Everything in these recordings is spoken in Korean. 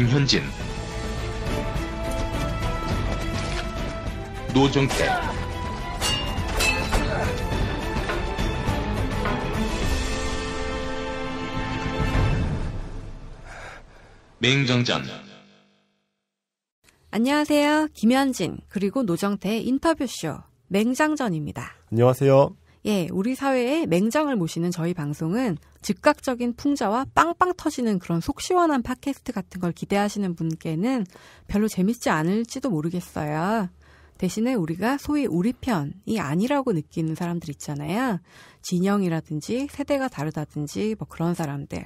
김현진 노정태 맹정전 안녕하세요. 김현진 그리고 노정태 인터뷰쇼 맹장전입니다. 안녕하세요. 예, 우리 사회에 맹장을 모시는 저희 방송은 즉각적인 풍자와 빵빵 터지는 그런 속 시원한 팟캐스트 같은 걸 기대하시는 분께는 별로 재밌지 않을지도 모르겠어요. 대신에 우리가 소위 우리 편이 아니라고 느끼는 사람들 있잖아요. 진영이라든지 세대가 다르다든지 뭐 그런 사람들.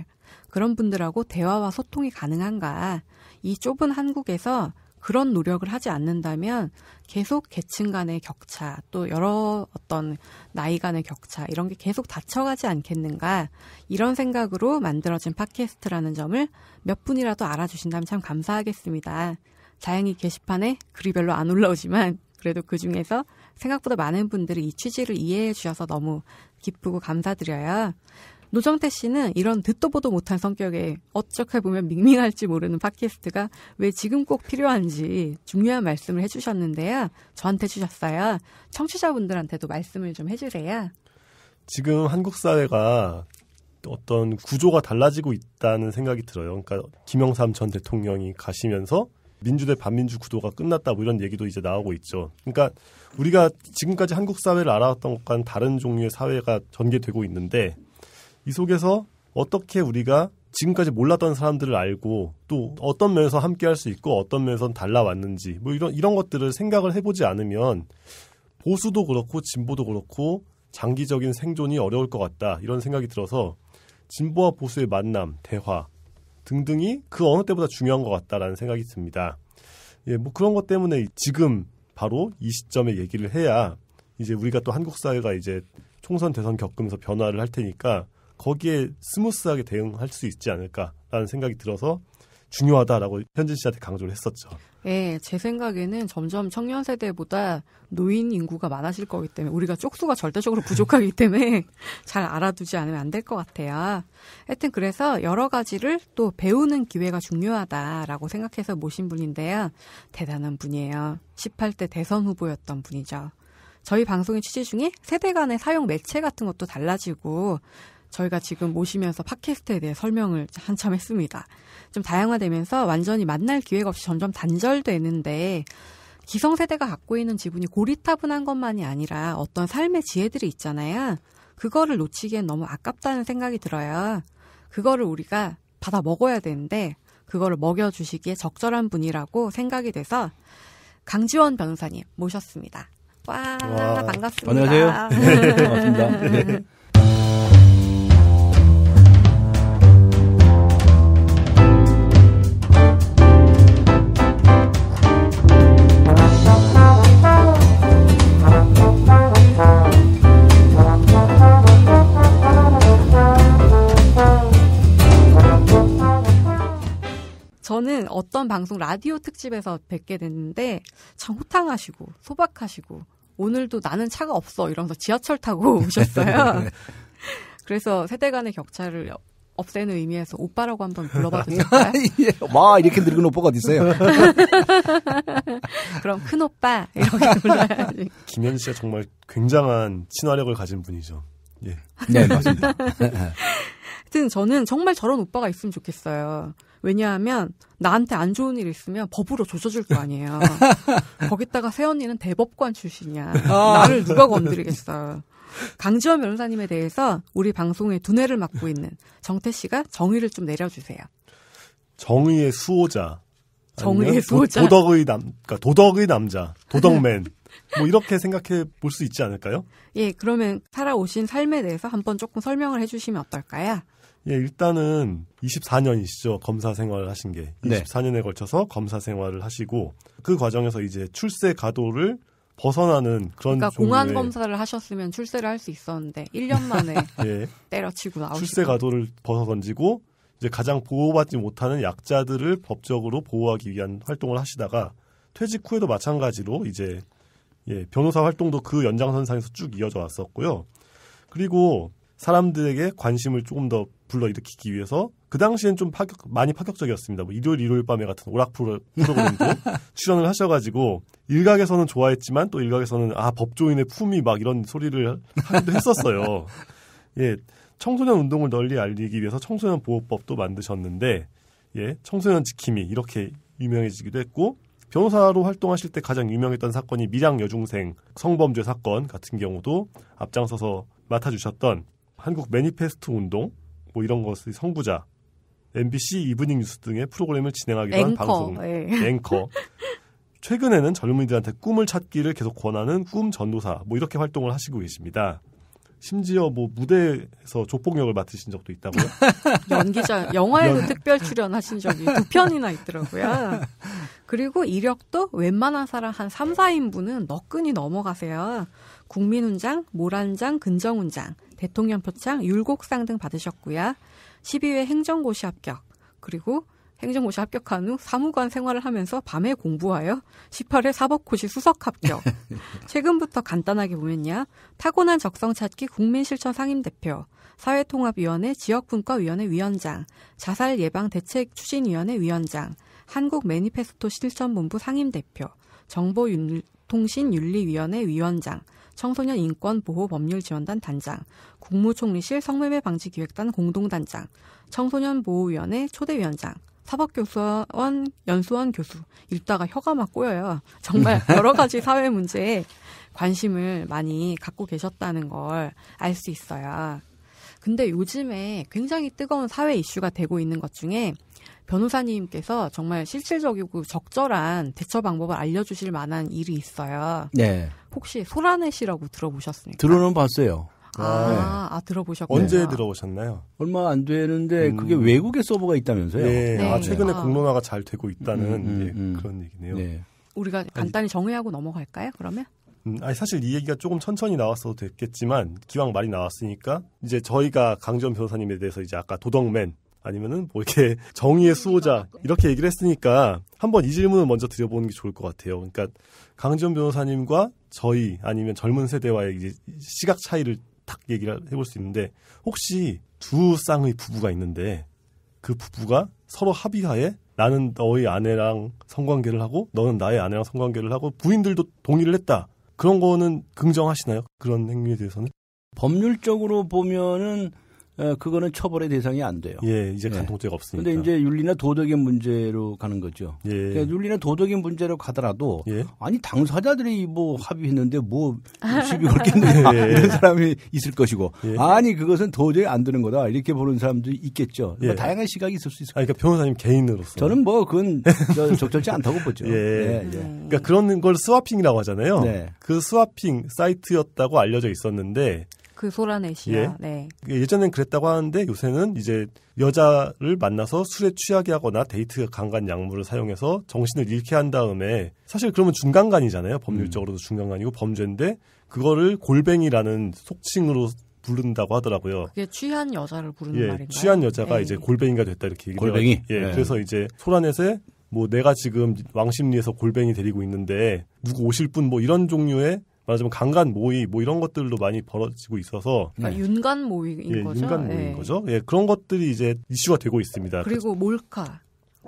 그런 분들하고 대화와 소통이 가능한가. 이 좁은 한국에서 그런 노력을 하지 않는다면 계속 계층 간의 격차 또 여러 어떤 나이 간의 격차 이런 게 계속 닫혀가지 않겠는가 이런 생각으로 만들어진 팟캐스트라는 점을 몇 분이라도 알아주신다면 참 감사하겠습니다. 다행히 게시판에 글이 별로 안 올라오지만 그래도 그 중에서 생각보다 많은 분들이 이 취지를 이해해 주셔서 너무 기쁘고 감사드려요. 노정태 씨는 이런 듣도 보도 못한 성격에 어떻게 보면 밍밍할지 모르는 팟캐스트가 왜 지금 꼭 필요한지 중요한 말씀을 해주셨는데요. 저한테 주셨어요. 청취자분들한테도 말씀을 좀 해주세요. 지금 한국 사회가 어떤 구조가 달라지고 있다는 생각이 들어요. 그러니까 김영삼 전 대통령이 가시면서 민주대 반민주 구도가 끝났다 뭐 이런 얘기도 이제 나오고 있죠. 그러니까 우리가 지금까지 한국 사회를 알아왔던 것과는 다른 종류의 사회가 전개되고 있는데 이 속에서 어떻게 우리가 지금까지 몰랐던 사람들을 알고 또 어떤 면에서 함께 할 수 있고 어떤 면에선 달라왔는지 뭐 이런 이런 것들을 생각을 해보지 않으면 보수도 그렇고 진보도 그렇고 장기적인 생존이 어려울 것 같다 이런 생각이 들어서 진보와 보수의 만남 대화 등등이 그 어느 때보다 중요한 것 같다라는 생각이 듭니다. 예, 뭐 그런 것 때문에 지금 바로 이 시점에 얘기를 해야 이제 우리가 또 한국 사회가 이제 총선 대선 겪으면서 변화를 할 테니까 거기에 스무스하게 대응할 수 있지 않을까라는 생각이 들어서 중요하다라고 현진 씨한테 강조를 했었죠. 예, 제 생각에는 점점 청년 세대보다 노인 인구가 많아질 거기 때문에 우리가 쪽수가 절대적으로 부족하기 때문에 잘 알아두지 않으면 안 될 것 같아요. 하여튼 그래서 여러 가지를 또 배우는 기회가 중요하다라고 생각해서 모신 분인데요. 대단한 분이에요. 18대 대선 후보였던 분이죠. 저희 방송의 취지 중에 세대 간의 사용 매체 같은 것도 달라지고 저희가 지금 모시면서 팟캐스트에 대해 설명을 한참 했습니다. 좀 다양화되면서 완전히 만날 기회가 없이 점점 단절되는데 기성세대가 갖고 있는 지분이 고리타분한 것만이 아니라 어떤 삶의 지혜들이 있잖아요. 그거를 놓치기엔 너무 아깝다는 생각이 들어요. 그거를 우리가 받아 먹어야 되는데 그거를 먹여주시기에 적절한 분이라고 생각이 돼서 강지원 변호사님 모셨습니다. 와, 와. 반갑습니다. 안녕하세요. 네, 반갑습니다. 네. 저는 어떤 방송 라디오 특집에서 뵙게 됐는데 참 호탕하시고 소박하시고 오늘도 나는 차가 없어 이러면서 지하철 타고 오셨어요. 네. 그래서 세대 간의 격차를 없애는 의미에서 오빠라고 한번 불러봐도 될까요? 마 아, 예. 이렇게 늙은 오빠가 어디 있어요? 그럼 큰 오빠 이렇게 불러야지. 김현 씨가 정말 굉장한 친화력을 가진 분이죠. 예. 네 맞습니다. 어쨌든 저는 정말 저런 오빠가 있으면 좋겠어요. 왜냐하면 나한테 안 좋은 일 있으면 법으로 조져줄 거 아니에요. 거기다가 새언니는 대법관 출신이야. 아. 나를 누가 건드리겠어. 강지원 변호사님에 대해서 우리 방송의 두뇌를 맡고 있는 정태 씨가 정의를 좀 내려주세요. 정의의 수호자. 정의의 수호자. 도, 덕의 남, 그러니까 도덕의 남자. 도덕맨. 뭐 이렇게 생각해 볼 수 있지 않을까요? 예, 그러면 살아오신 삶에 대해서 한번 조금 설명을 해주시면 어떨까요? 예, 일단은 24년이시죠. 검사 생활을 하신 게. 24년에 네. 걸쳐서 검사 생활을 하시고 그 과정에서 이제 출세 가도를 벗어나는 그런 그러니까 공안 검사를 하셨으면 출세를 할 수 있었는데 1년 만에 예. 때려치고 나오시고 출세 가도를 벗어 던지고 이제 가장 보호받지 못하는 약자들을 법적으로 보호하기 위한 활동을 하시다가 퇴직 후에도 마찬가지로 이제 예, 변호사 활동도 그 연장선상에서 쭉 이어져 왔었고요. 그리고 사람들에게 관심을 조금 더 불러일으키기 위해서 그 당시엔 좀 파격 많이 파격적이었습니다. 뭐 일요일 일요일 밤에 같은 오락 프로, 프로그램도 출연을 하셔가지고 일각에서는 좋아했지만 또 일각에서는 아 법조인의 품위 막 이런 소리를 하기도 했었어요. 예, 청소년 운동을 널리 알리기 위해서 청소년 보호법도 만드셨는데 예, 청소년 지킴이 이렇게 유명해지기도 했고 변호사로 활동하실 때 가장 유명했던 사건이 미량 여중생 성범죄 사건 같은 경우도 앞장서서 맡아주셨던 한국 매니페스트 운동 뭐 이런 것의 선구자, MBC 이브닝 뉴스 등의 프로그램을 진행하기도 한 방송 예. 앵커. 최근에는 젊은이들한테 꿈을 찾기를 계속 권하는 꿈 전도사 뭐 이렇게 활동을 하시고 계십니다. 심지어 뭐 무대에서 조폭역을 맡으신 적도 있다고요? 연기자 영화에도 연... 특별 출연하신 적이 두 편이나 있더라고요. 그리고 이력도 웬만한 사람 한 3, 4인분은 너끈히 넘어가세요. 국민훈장, 모란장, 근정훈장, 대통령 표창, 율곡상 등 받으셨고요. 12회 행정고시 합격, 그리고 행정고시 합격한 후 사무관 생활을 하면서 밤에 공부하여 18회 사법고시 수석 합격. 최근부터 간단하게 보면요. 타고난 적성 찾기 국민실천 상임대표, 사회통합위원회 지역분과위원회 위원장, 자살 예방 대책 추진위원회 위원장, 한국 매니페스토 실천본부 상임대표, 정보통신윤리위원회 위원장, 청소년 인권 보호 법률 지원단 단장, 국무총리실 성매매 방지 기획단 공동단장, 청소년 보호위원회 초대위원장, 사법교수원 연수원 교수 읽다가 혀가 막 꼬여요. 정말 네. 여러 가지 사회 문제에 관심을 많이 갖고 계셨다는 걸 알 수 있어요. 근데 요즘에 굉장히 뜨거운 사회 이슈가 되고 있는 것 중에 변호사님께서 정말 실질적이고 적절한 대처 방법을 알려주실 만한 일이 있어요. 네. 혹시 소라네 씨라고 들어보셨습니까? 들어는 봤어요. 아, 아, 네. 아 들어보셨구나. 언제 들어보셨나요? 얼마 안 되는데 음. 그게 외국에 서버가 있다면서요? 네. 네. 아, 최근에 아. 공론화가 잘 되고 있다는 음, 예, 그런 얘기네요. 네. 우리가 간단히 정의하고 넘어갈까요? 그러면? 음, 아니 사실 이 얘기가 조금 천천히 나왔어도 됐겠지만 기왕 말이 나왔으니까 이제 저희가 강지 변호사님에 대해서 이제 아까 도덕맨 아니면은 뭐 이렇게 정의의 음, 수호자 이렇게 얘기를 했으니까 한번 이 질문을 먼저 드려보는 게 좋을 것 같아요. 그러니까 강지원 변호사님과 저희 아니면 젊은 세대와의 이제 시각 차이를 딱 얘기를 해볼 수 있는데 혹시 두 쌍의 부부가 있는데 그 부부가 서로 합의하에 나는 너의 아내랑 성관계를 하고 너는 나의 아내랑 성관계를 하고 부인들도 동의를 했다. 그런 거는 긍정하시나요? 그런 행위에 대해서는? 법률적으로 보면은 예, 그거는 처벌의 대상이 안 돼요. 예, 이제 간통죄가 예. 없으니까. 근데 이제 윤리나 도덕의 문제로 가는 거죠. 예. 그러니까 윤리나 도덕의 문제로 가더라도 예. 아니 당사자들이 뭐 합의했는데 뭐 집이 걸겠느냐 예. 이런 사람이 있을 것이고 예. 아니 그것은 도저히 안 되는 거다 이렇게 보는 사람도 있겠죠. 그러니까 다양한 시각이 있을 수있어요 그러니까 변호사님 개인으로서 저는 뭐 그건 적절치 않다고 보죠. 예. 네. 그러니까 그런 걸 스와핑이라고 하잖아요. 네. 그 스와핑 사이트였다고 알려져 있었는데 그 소라넷이요. 예. 네. 예전엔 그랬다고 하는데 요새는 이제 여자를 만나서 술에 취하게 하거나 데이트 강간 약물을 사용해서 정신을 잃게 한 다음에 사실 그러면 중간간이잖아요. 법률적으로도 음. 중간간이고 범죄인데 그거를 골뱅이라는 속칭으로 부른다고 하더라고요. 그게 취한 여자를 부르는 예, 말인가요? 취한 여자가 에이. 네. 이제 골뱅이가 됐다 이렇게 얘기해요. 골뱅이. 예, 네. 그래서 이제 소라넷에 뭐 내가 지금 왕십리에서 골뱅이 데리고 있는데 누구 오실 분 뭐 이런 종류의 말하자면 강간 모의 뭐 이런 것들도 많이 벌어지고 있어서 그러니까 네. 윤간 모의인 예, 거죠. 윤간 모의인 예. 거죠. 예, 그런 것들이 이제 이슈가 되고 있습니다. 그리고 몰카.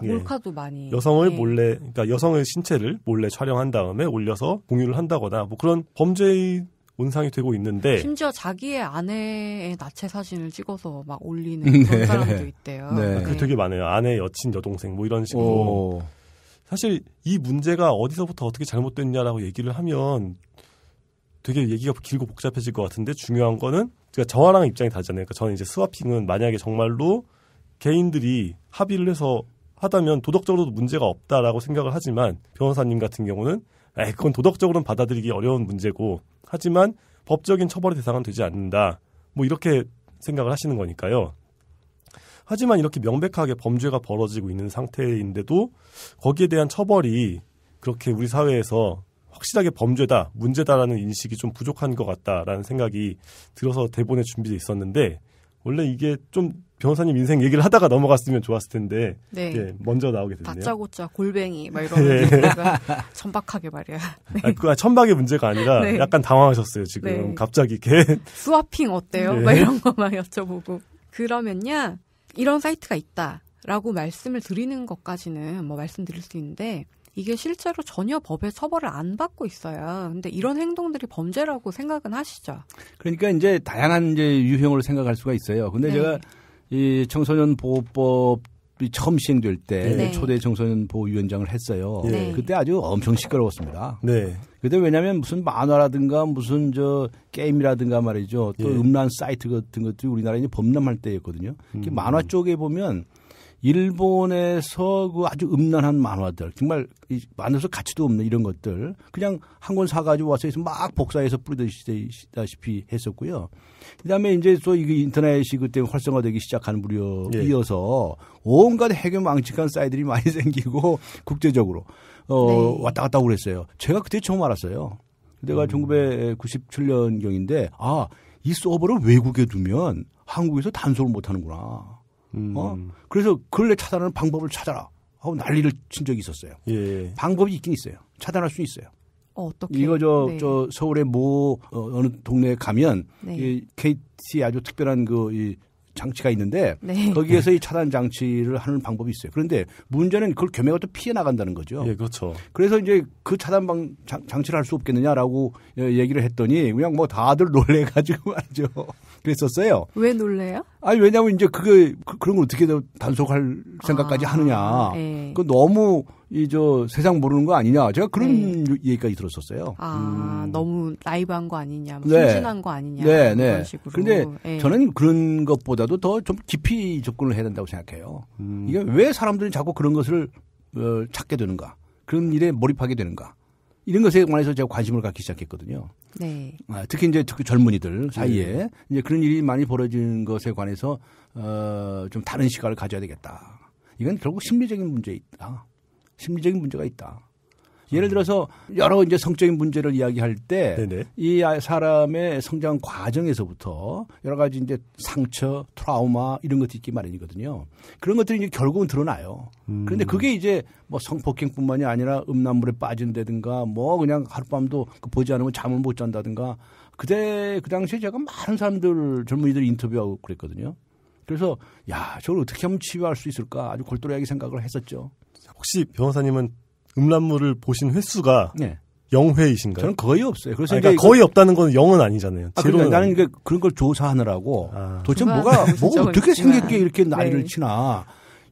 예. 몰카도 많이 여성을 예. 몰래 그러니까 여성의 신체를 몰래 촬영한 다음에 올려서 공유를 한다거나 뭐 그런 범죄의 온상이 되고 있는데 심지어 자기의 아내의 나체 사진을 찍어서 막 올리는 네. 그런 사람도 있대요. 네. 그 네. 되게 많아요. 아내, 여친, 여동생 뭐 이런 식으로 오. 사실 이 문제가 어디서부터 어떻게 잘못됐냐라고 얘기를 하면 되게 얘기가 길고 복잡해질 것 같은데 중요한 거는 그러니까 저와랑 입장이 다르잖아요. 그러니까 저는 이제 스와핑은 만약에 정말로 개인들이 합의를 해서 하다면 도덕적으로도 문제가 없다라고 생각을 하지만 변호사님 같은 경우는 에 그건 도덕적으로는 받아들이기 어려운 문제고 하지만 법적인 처벌의 대상은 되지 않는다. 뭐 이렇게 생각을 하시는 거니까요. 하지만 이렇게 명백하게 범죄가 벌어지고 있는 상태인데도 거기에 대한 처벌이 그렇게 우리 사회에서 확실하게 범죄다, 문제다라는 인식이 좀 부족한 것 같다라는 생각이 들어서 대본에 준비돼 있었는데 원래 이게 좀 변호사님 인생 얘기를 하다가 넘어갔으면 좋았을 텐데 네. 예, 먼저 나오게 됐네요. 다짜고짜 골뱅이 막 이런 네. 천박하게 말이야. 네. 아, 그 아, 천박의 문제가 아니라 네. 약간 당황하셨어요 지금 네. 갑자기 이렇게 스와핑 어때요? 네. 막 이런 거만 여쭤보고 그러면요 이런 사이트가 있다라고 말씀을 드리는 것까지는 뭐 말씀드릴 수 있는데 이게 실제로 전혀 법에 처벌을 안 받고 있어요. 근데 이런 행동들이 범죄라고 생각은 하시죠. 그러니까 이제 다양한 이제 유형으로 생각할 수가 있어요. 근데 네. 제가 이 청소년 보호법 이 처음 시행될 때 네. 네. 초대 청소년 보호위원장을 했어요. 네. 그때 아주 엄청 시끄러웠습니다. 네. 그때 왜냐하면 무슨 만화라든가 무슨 저 게임이라든가 말이죠. 또 예. 음란 사이트 같은 것들이 우리나라에 범람할 때였거든요. 음. 만화 쪽에 보면 일본에서 그 아주 음란한 만화들 정말 만화에서 가치도 없는 이런 것들 그냥 한 권 사가지고 와서 해서 막 복사해서 뿌리다시피 했었고요. 그다음에 이제 또 이게 인터넷이 그때 활성화되기 시작한 무렵 예. 이어서 온갖 해결망측한 사이들이 많이 생기고 국제적으로 어 네. 왔다 갔다 그랬어요. 제가 그때 처음 알았어요. 내가 음. 1997년경인데 아 이 서버를 외국에 두면 한국에서 단속을 못하는구나. 어? 음. 어? 그래서 근래 차단하는 방법을 찾아라 하고 난리를 친 적이 있었어요. 예. 방법이 있긴 있어요. 차단할 수 있어요. 어, 어떻게? 이거 저, 네. 저 서울의 모 어, 어느 동네에 가면 네. 이 KT 아주 특별한 그 이 장치가 있는데 네. 거기에서 이 차단 장치를 하는 방법이 있어요. 그런데 문제는 그걸 교매가 또 피해 나간다는 거죠. 예, 그렇죠. 그래서 이제 그 차단 방 장, 장치를 할 수 없겠느냐라고 얘기를 했더니 그냥 뭐 다들 놀래가지고 말이죠. 그랬었어요. 왜 놀래요? 아니 왜냐하면 이제 그게 그, 런걸 어떻게 단속할 생각까지 아, 하느냐. 예. 그 너무 이 저 세상 모르는 거 아니냐. 제가 그런 에 네. 얘기까지 들었었어요. 아 음. 너무 나이브한거 아니냐, 뭐 네. 순진한 거 아니냐 네, 네. 그런 식으로. 그런데 에 예. 저는 그런 것보다도 더 좀 깊이 접근을 해야 된다고 생각해요. 음. 이게 왜 사람들이 자꾸 그런 것을 어, 찾게 되는가, 그런 일에 몰입하게 되는가. 이런 것에 관해서 제가 관심을 갖기 시작했거든요. 네. 아, 특히 이제 특히 젊은이들 사이에 네. 이제 그런 일이 많이 벌어지는 것에 관해서 어, 좀 다른 시각을 가져야 되겠다. 이건 결국 심리적인 문제 있다. 심리적인 문제가 있다. 예를 들어서 여러 이제 성적인 문제를 이야기할 때 이 사람의 성장 과정에서부터 여러 가지 이제 상처, 트라우마 이런 것도 있기 마련이거든요. 그런 것들이 이제 결국은 드러나요. 음. 그런데 그게 이제 뭐 성폭행뿐만이 아니라 음란물에 빠진다든가 뭐 그냥 하룻밤도 그 보지 않으면 잠을 못 잔다든가 그때 그 당시에 제가 많은 사람들 젊은이들 인터뷰하고 그랬거든요. 그래서 야 저걸 어떻게 하면 치유할 수 있을까 아주 골똘하게 생각을 했었죠. 혹시 변호사님은 음란물을 보신 횟수가 네. 0회이신가요? 저는 거의 없어요. 그래서 아, 그러니까 거의 없다는 건 0은 아니잖아요. 아, 그러니까 나는 이게 그런 걸 조사하느라고 아... 도대체 뭐가 뭐가 어떻게 생겼게 이렇게 나이를 네. 치나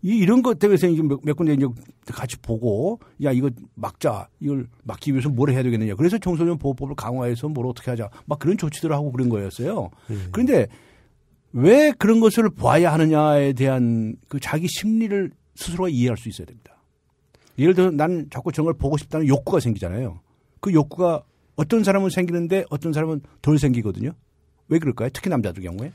이 이런 것 때문에 이제 몇, 몇 군데 이제 같이 보고 야 이거 막자 이걸 막기 위해서 뭘 해야 되겠느냐 그래서 청소년 보호법을 강화해서 뭘 어떻게 하자 막 그런 조치들을 하고 그런 거였어요. 네. 그런데 왜 그런 것을 봐야 하느냐에 대한 그 자기 심리를 스스로가 이해할 수 있어야 됩니다. 예를 들어 난 자꾸 저걸 보고 싶다는 욕구가 생기잖아요. 그 욕구가 어떤 사람은 생기는데 어떤 사람은 덜 생기거든요. 왜 그럴까요? 특히 남자들 경우에.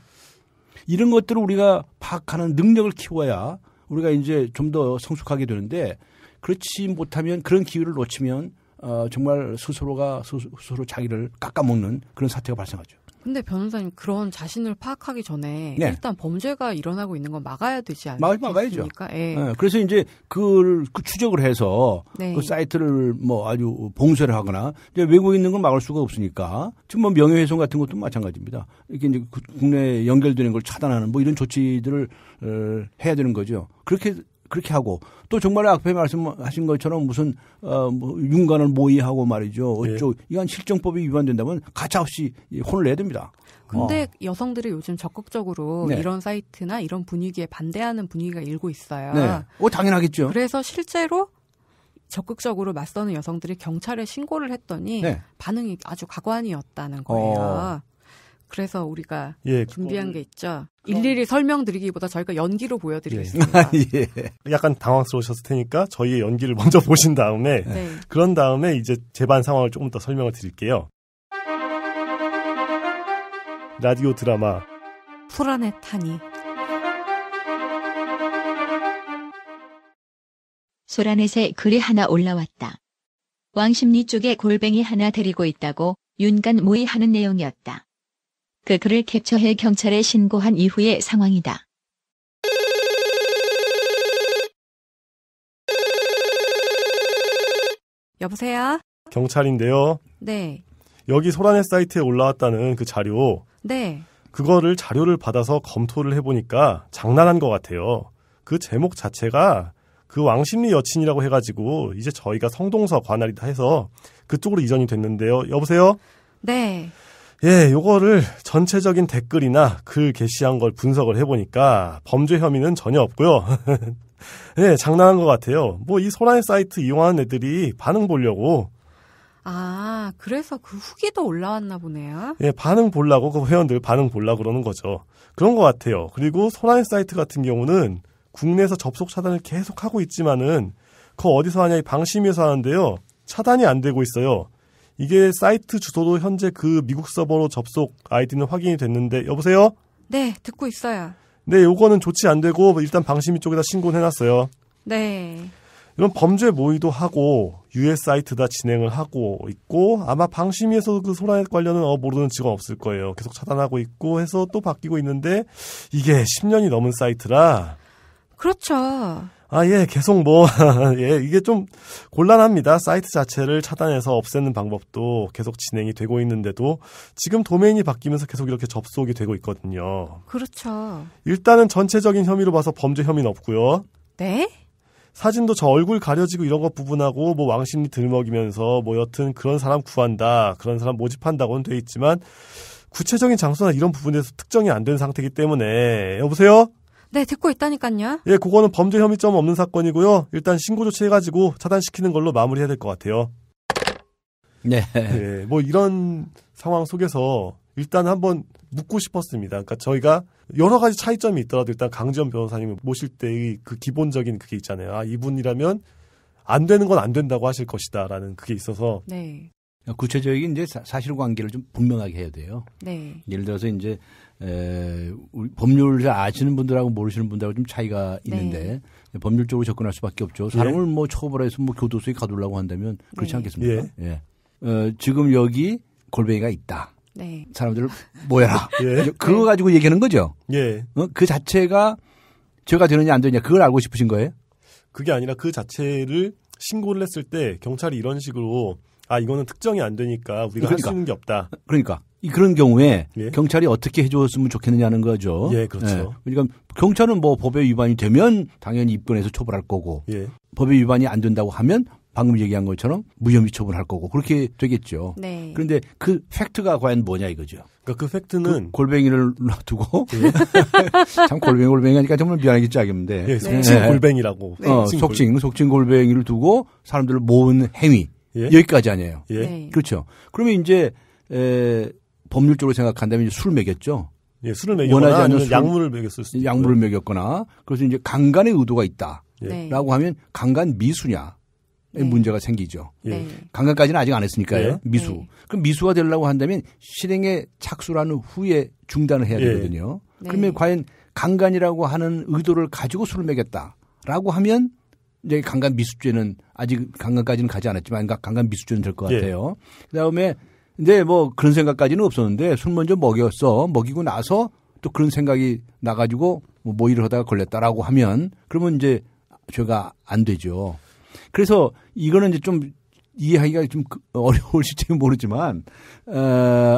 이런 것들을 우리가 파악하는 능력을 키워야 우리가 이제 좀 더 성숙하게 되는데 그렇지 못하면 그런 기회를 놓치면 어, 정말 스스로가 스스로 자기를 깎아먹는 그런 사태가 발생하죠. 근데 변호사님 그런 자신을 파악하기 전에 네. 일단 범죄가 일어나고 있는 건 막아야 되지 않습니까? 예. 네. 그래서 이제 그걸 그 추적을 해서 네. 그 사이트를 뭐 아주 봉쇄를 하거나 이제 외국에 있는 건 막을 수가 없으니까 지금 뭐 명예훼손 같은 것도 마찬가지입니다. 이렇게 이제 그 국내에 연결되는 걸 차단하는 뭐 이런 조치들을 어, 해야 되는 거죠. 그렇게 그렇게 하고 또 정말 앞에 말씀하신 것처럼 무슨 어뭐 윤관을 모의하고 말이죠. 예. 어쩌 네. 이건 실정법이 위반된다면 가차없이 혼을 내야 됩니다. 근데 어. 여성들이 요즘 적극적으로 네. 이런 사이트나 이런 분위기에 반대하는 분위기가 일고 있어요. 네. 어 당연하겠죠. 그래서 실제로 적극적으로 맞서는 여성들이 경찰에 신고를 했더니 네. 반응이 아주 과관이었다는 거예요. 어. 그래서 우리가 예, 준비한 게 있죠. 일일이 설명드리기보다 저희가 연기로 보여드리겠습니다. 네. 아, 예. 약간 당황스러우셨을 테니까 저희의 연기를 먼저 보신 다음에 네. 네. 그런 다음에 이제 재반 상황을 조금 더 설명을 드릴게요. 라디오 드라마 소란의 탄이 소라넷에 글이 하나 올라왔다. 왕십리 쪽에 골뱅이 하나 데리고 있다고 윤간 모의하는 내용이었다. 그 글을 캡처해 경찰에 신고한 이후의 상황이다. 여보세요? 경찰인데요. 네. 여기 소라넷 사이트에 올라왔다는 그 자료. 네. 그거를 자료를 받아서 검토를 해보니까 장난한 것 같아요. 그 제목 자체가 그 왕십리 여친이라고 해가지고 이제 저희가 성동서 관할이다 해서 그쪽으로 이전이 됐는데요. 여보세요? 네. 예, 요거를 전체적인 댓글이나 글 게시한 걸 분석을 해보니까 범죄 혐의는 전혀 없고요. 네, 장난한 것 같아요. 뭐 이 소라인 사이트 이용하는 애들이 반응 보려고. 아, 그래서 그 후기도 올라왔나 보네요. 예, 반응 보려고 그 회원들 반응 보려고 그러는 거죠. 그런 것 같아요. 그리고 소라인 사이트 같은 경우는 국내에서 접속 차단을 계속 하고 있지만은 그 어디서 하냐 이 방심위에서 하는데요. 차단이 안 되고 있어요. 이게 사이트 주소도 현재 그 미국 서버로 접속 아이디는 확인이 됐는데 여보세요? 네, 듣고 있어요. 네, 요거는 조치 안 되고 일단 방심위 쪽에다 신고는 해놨어요. 네. 이런 범죄 모의도 하고 US 사이트다 진행을 하고 있고 아마 방심위에서 그소라에 관련은 어 모르는 직원 없을 거예요. 계속 차단하고 있고 해서 또 바뀌고 있는데 이게 10년이 넘은 사이트라 그렇죠. 아, 예, 계속 뭐, 예, 이게 좀 곤란합니다. 사이트 자체를 차단해서 없애는 방법도 계속 진행이 되고 있는데도 지금 도메인이 바뀌면서 계속 이렇게 접속이 되고 있거든요. 그렇죠. 일단은 전체적인 혐의로 봐서 범죄 혐의는 없고요. 네? 사진도 저 얼굴 가려지고 이런 것 부분하고 뭐 왕심리 들먹이면서 뭐 여튼 그런 사람 구한다, 그런 사람 모집한다고는 돼 있지만 구체적인 장소나 이런 부분에서 특정이 안 된 상태이기 때문에 여보세요? 네, 듣고 있다니까요. 예, 그거는 범죄 혐의점 없는 사건이고요. 일단 신고 조치해가지고 차단시키는 걸로 마무리해야 될 것 같아요. 네. 예, 뭐 이런 상황 속에서 일단 한번 묻고 싶었습니다. 그러니까 저희가 여러 가지 차이점이 있더라도 일단 강지원 변호사님 모실 때의 그 기본적인 그게 있잖아요. 아, 이분이라면 안 되는 건 안 된다고 하실 것이다라는 그게 있어서 네. 구체적인 이제 사실관계를 좀 분명하게 해야 돼요. 네. 예를 들어서 이제 에, 우리 법률을 아시는 분들하고 모르시는 분들하고 좀 차이가 네. 있는데 네. 법률적으로 접근할 수밖에 없죠. 예. 사람을 예. 뭐 처벌해서 뭐 교도소에 가두려고 한다면 그렇지 네. 않겠습니까? 예. 예. 어, 지금 여기 골뱅이가 있다. 네. 사람들을 모여라. 예. 그거 가지고 얘기하는 거죠. 예. 어? 그 자체가 죄가 되느냐 안 되느냐 그걸 알고 싶으신 거예요? 그게 아니라 그 자체를 신고를 했을 때 경찰이 이런 식으로 아 이거는 특정이 안 되니까 우리가 그러니까. 할수 있는 게 없다. 그러니까 그런 경우에 예. 경찰이 어떻게 해줬으면 좋겠느냐는 거죠. 예, 그렇죠. 예. 그러니까 경찰은 뭐 법에 위반이 되면 당연히 입건해서 처벌할 거고 예. 법에 위반이 안 된다고 하면 방금 얘기한 것처럼 무혐의 처분할 거고 그렇게 되겠죠. 네. 그런데 그 팩트가 과연 뭐냐 이거죠. 그러니까 그 팩트는 그 골뱅이를 놔두고 예. 참 골뱅이 골뱅이 하니까 정말 미안하게 짜겠는데 예, 네. 속칭 네. 골뱅이라고 네. 어, 속칭 속칭 골뱅이를 두고 사람들을 모은 행위 예. 여기까지 아니에요. 예. 네. 그렇죠. 그러면 이제 에, 법률적으로 생각한다면 술 먹였죠. 예, 술을 먹였거나 아니면 술, 약물을 먹였을 수도 약물을 먹였거나 그래서 이제 강간의 의도가 있다라고 예. 네. 하면 강간 미수냐 네. 문제가 생기죠. 예. 네. 강간까지는 아직 안 했으니까요. 네. 미수. 네. 그럼 미수가 되려고 한다면 실행에 착수하는 후에 중단을 해야 예. 되거든요. 네. 그러면 과연 강간이라고 하는 의도를 가지고 술을 먹였다라고 하면 이제 강간 미수죄는 아직 강간까지는 가지 않았지만 강간 미수죄는 될 것 같아요. 그다음에 근데 뭐 그런 생각까지는 없었는데 술 먼저 먹였어. 먹이고 나서 또 그런 생각이 나가지고 뭐 모의를 하다가 걸렸다라고 하면 그러면 이제 죄가 안 되죠. 그래서 이거는 이제 좀 이해하기가 좀어려울지 그 모르지만, 어,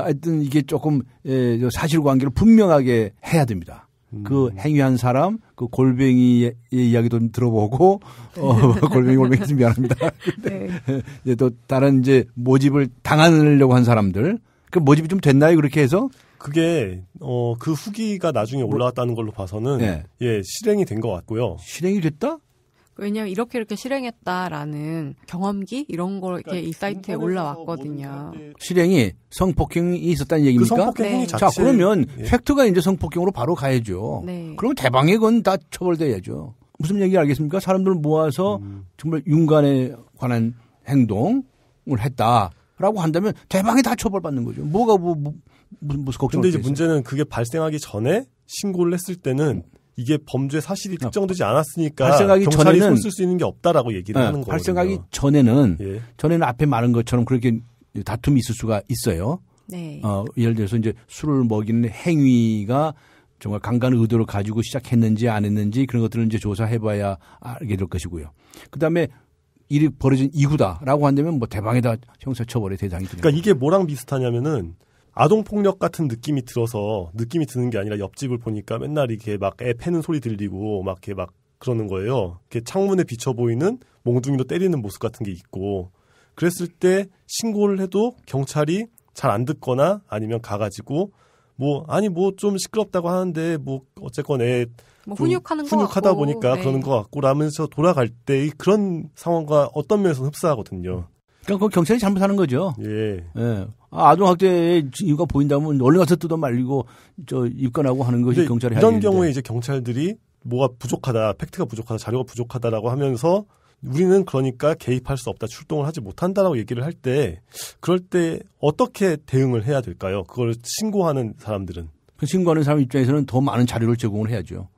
하여튼 이게 조금 예, 사실관계를 분명하게 해야 됩니다. 그 음. 행위한 사람, 그 골뱅이의 이야기도 들어보고, 어, 골뱅이, 골뱅이 좀 미안합니다. 근데 네. 이제 또 다른 이제 모집을 당하려고 한 사람들, 그 모집이 좀 됐나요? 그렇게 해서? 그게, 어, 그 후기가 나중에 올라왔다는 걸로 봐서는, 네. 예, 실행이 된 것 같고요. 실행이 됐다? 왜냐면 이렇게 이렇게 실행했다라는 경험기 이런 걸 그러니까 이렇게 이 사이트에 뭐 올라왔거든요. 그 실행이 성폭행이 있었다는 얘기입니까? 그 성폭행 네. 자 그러면 예. 팩트가 이제 성폭행으로 바로 가야죠. 네. 그면 대방의 건 다 처벌돼야죠. 무슨 얘기 알겠습니까? 사람들을 모아서 음. 정말 윤관에 관한 행동을 했다라고 한다면 대방이 다 처벌받는 거죠. 뭐가 뭐, 뭐 무슨 무슨 걱정? 근데 이제 문제는 그게 발생하기 전에 신고를 했을 때는 음. 이게 범죄 사실이 그러니까 특정되지 않았으니까 발생하기 경찰이 전에는 쓸수 있는 게 없다라고 얘기를 네, 하는 거예요. 발생하기 전에는 예. 전에는 앞에 말한 것처럼 그렇게 다툼이 있을 수가 있어요. 네. 어, 예를 들어서 이제 술을 먹이는 행위가 정말 강간 의도를 가지고 시작했는지 안 했는지 그런 것들을 이제 조사해봐야 알게 될 것이고요. 그다음에 일이 벌어진 이후다라고 한다면 뭐 대방에다 형사처벌의 대상이 되죠. 그러니까 이게 뭐랑 비슷하냐면은 아동 폭력 같은 느낌이 들어서 느낌이 드는 게 아니라 옆집을 보니까 맨날 이게 렇막애 패는 소리 들리고 막 이렇게 막 그러는 거예요. 이렇게 창문에 비쳐 보이는 몽둥이로 때리는 모습 같은 게 있고 그랬을 때 신고를 해도 경찰이 잘 안 듣거나 아니면 가가지고 뭐 아니 뭐 좀 시끄럽다고 하는데 뭐 어쨌건 애뭐 훈육하는 훈육하다 같고, 보니까 네. 그러는 것 같고라면서 돌아갈 때 그런 상황과 어떤 면에서 흡사하거든요. 그러니까 그 경찰이 잘못하는 거죠. 예. 예. 아, 동학대의 이유가 보인다면 얼른 가서 뜯어 말리고 저 입건하고 하는 것이 경찰이 이런 하는데. 경우에 이제 경찰들이 뭐가 부족하다, 팩트가 부족하다, 자료가 부족하다라고 하면서 우리는 그러니까 개입할 수 없다, 출동을 하지 못한다라고 얘기를 할 때, 그럴 때 어떻게 대응을 해야 될까요? 그걸 신고하는 사람들은. 그 신고하는 사람 입장에서는 더 많은 자료를 제공을 해야죠.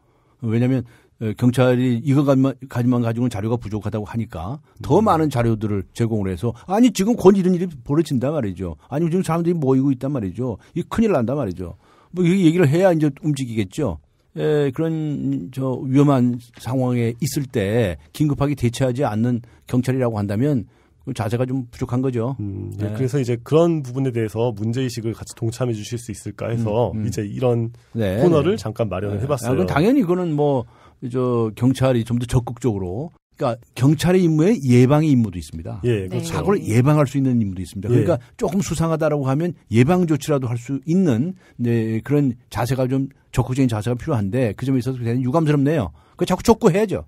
왜냐하면 예, 경찰이 이거 가지만 가지고는 자료가 부족하다고 하니까 더 음. 많은 자료들을 제공을 해서 아니 지금 곧 이런 일이 벌어진다 말이죠. 아니 지금 사람들이 모이고 있단 말이죠. 이 큰일 난다 말이죠. 뭐 이 얘기를 해야 이제 움직이겠죠. 에, 예, 그런 저 위험한 상황에 있을 때 긴급하게 대처하지 않는 경찰이라고 한다면 그 자세가 좀 부족한 거죠. 음, 네. 예. 그래서 이제 그런 부분에 대해서 문제의식을 같이 동참해 주실 수 있을까 해서 음, 음. 이제 이런 네, 코너를 네. 잠깐 마련을 해봤어요. 아, 당연히 그거는 뭐저 경찰이 좀 더 적극적으로 그러니까 경찰의 임무에 예방의 임무도 있습니다. 예, 네. 그렇죠. 사고를 예방할 수 있는 임무도 있습니다. 그러니까 예. 조금 수상하다라고 하면 예방 조치라도 할 수 있는 네, 그런 자세가 좀 적극적인 자세가 필요한데 그 점에 있어서 굉장히 유감스럽네요. 그 자꾸 촉구해야죠.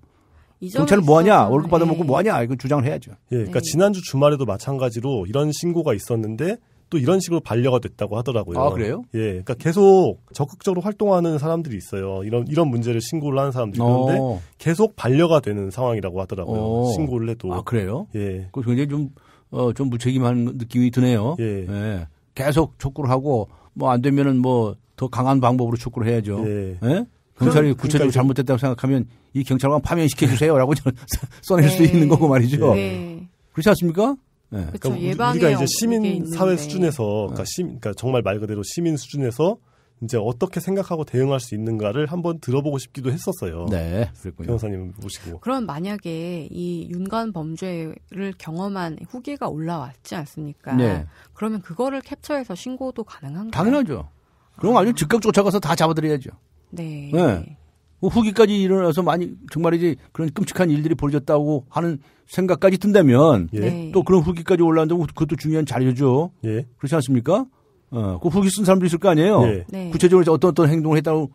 경찰은 뭐하냐 월급 받아먹고 네. 뭐하냐 이건 주장을 해야죠. 예, 그러니까 네. 지난주 주말에도 마찬가지로 이런 신고가 있었는데 또 이런 식으로 반려가 됐다고 하더라고요. 아, 그래요? 예. 그러니까 계속 적극적으로 활동하는 사람들이 있어요. 이런, 이런 문제를 신고를 하는 사람들이 있는데 어. 계속 반려가 되는 상황이라고 하더라고요. 어. 신고를 해도. 아, 그래요? 예. 그 굉장히 좀, 어, 좀 무책임한 느낌이 드네요. 예. 예. 계속 촉구를 하고 뭐 안 되면은 뭐 더 강한 방법으로 촉구를 해야죠. 예? 예? 경찰이 그 구체적으로 잘못됐다고 생각하면 이 경찰관 파면시켜 주세요라고 써낼 네. 수 있는 거고 말이죠. 네. 그렇지 않습니까? 네. 그쵸, 그러니까 우리가 이제 시민 사회 네. 수준에서 그러니까, 네. 시 그러니까 정말 말 그대로 시민 수준에서 이제 어떻게 생각하고 대응할 수 있는가를 한번 들어보고 싶기도 했었어요. 네, 변호사님 보시고. 그럼 만약에 이 윤관 범죄를 경험한 후기가 올라왔지 않습니까? 네. 그러면 그거를 캡처해서 신고도 가능한가요? 당연하죠. 그럼 아. 아주 즉각 쫓아가서 다잡아드려야죠 네. 네. 뭐 후기까지 일어나서 많이 정말이지 그런 끔찍한 일들이 벌어졌다고 하는 생각까지 든다면 예. 네. 또 그런 후기까지 올라온다고 그것도 중요한 자료죠. 예. 그렇지 않습니까? 어, 그 후기 쓴 사람도 있을 거 아니에요. 예. 네. 구체적으로 어떤 어떤 행동을 했다고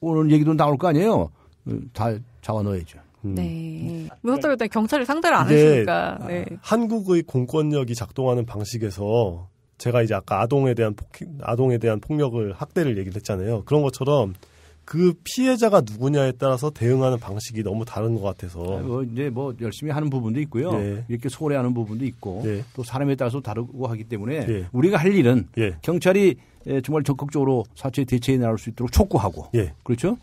오는 얘기도 나올 거 아니에요. 어, 다 잡아 넣어야죠. 음. 네. 왜냐하면 음. 뭐 경찰이 상대를 안하시니까 아, 네. 한국의 공권력이 작동하는 방식에서 제가 이제 아까 아동에 대한 폭 아동에 대한 폭력을 학대를 얘기를 했잖아요. 그런 것처럼 그 피해자가 누구냐에 따라서 대응하는 방식이 너무 다른 것 같아서. 아, 뭐 이제 뭐 열심히 하는 부분도 있고요. 네. 이렇게 소홀히 하는 부분도 있고 네. 또 사람에 따라서 다르고 하기 때문에 네. 우리가 할 일은 경찰이 정말 적극적으로 사체 대체에 나올 수 있도록 촉구하고 그렇죠.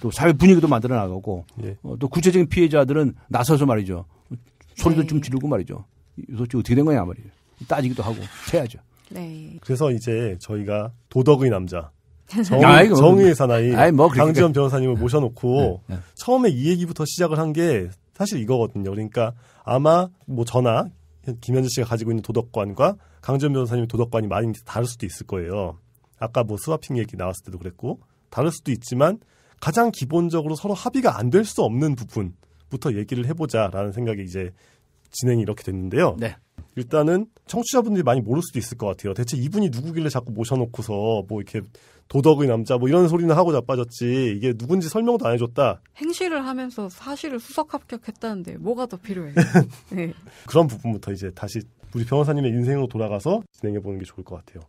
또 사회 분위기도 만들어 나가고 어, 또 구체적인 피해자들은 나서서 말이죠. 소리도 네. 좀 지르고 말이죠. 도대체 어떻게 된 거냐 말이죠. 따지기도 하고 해야죠. 네. 그래서 이제 저희가 도덕의 남자 정, 아, 정의의 뭐. 사나이 아이, 뭐 강지원 변호사님을 모셔놓고 네, 네. 처음에 이 얘기부터 시작을 한 게 사실 이거거든요. 그러니까 아마 뭐 저나 김현지 씨가 가지고 있는 도덕관과 강지원 변호사님의 도덕관이 많이 다를 수도 있을 거예요. 아까 뭐 스와핑 얘기 나왔을 때도 그랬고 다를 수도 있지만 가장 기본적으로 서로 합의가 안 될 수 없는 부분부터 얘기를 해보자라는 생각이 이제 진행이 이렇게 됐는데요. 네. 일단은 청취자분들이 많이 모를 수도 있을 것 같아요. 대체 이분이 누구길래 자꾸 모셔놓고서 뭐 이렇게 도덕의 남자 뭐 이런 소리는 하고 자빠졌지 이게 누군지 설명도 안 해줬다. 행실을 하면서 사실을 수석 합격했다는데 뭐가 더 필요해? 네. 그런 부분부터 이제 다시 우리 변호사님의 인생으로 돌아가서 진행해 보는 게 좋을 것 같아요.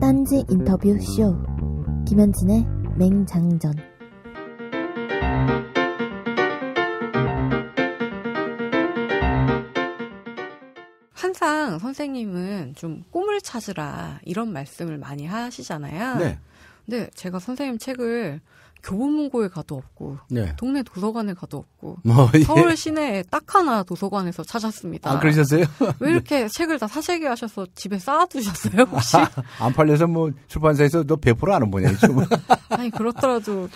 딴지 인터뷰 쇼 김현진의 맹장전. 항상 선생님은 좀 꿈을 찾으라 이런 말씀을 많이 하시잖아요. 네. 근데 제가 선생님 책을 교보문고에 가도 없고 네. 동네 도서관에 가도 없고 뭐, 예. 서울 시내에 딱 하나 도서관에서 찾았습니다. 아 그러셨어요? 왜 이렇게 네. 책을 다 사재기 하셔서 집에 쌓아두셨어요 혹시? 아, 안 팔려서 뭐 출판사에서 너 배포를 안한 거냐 좀. 아니 그렇더라도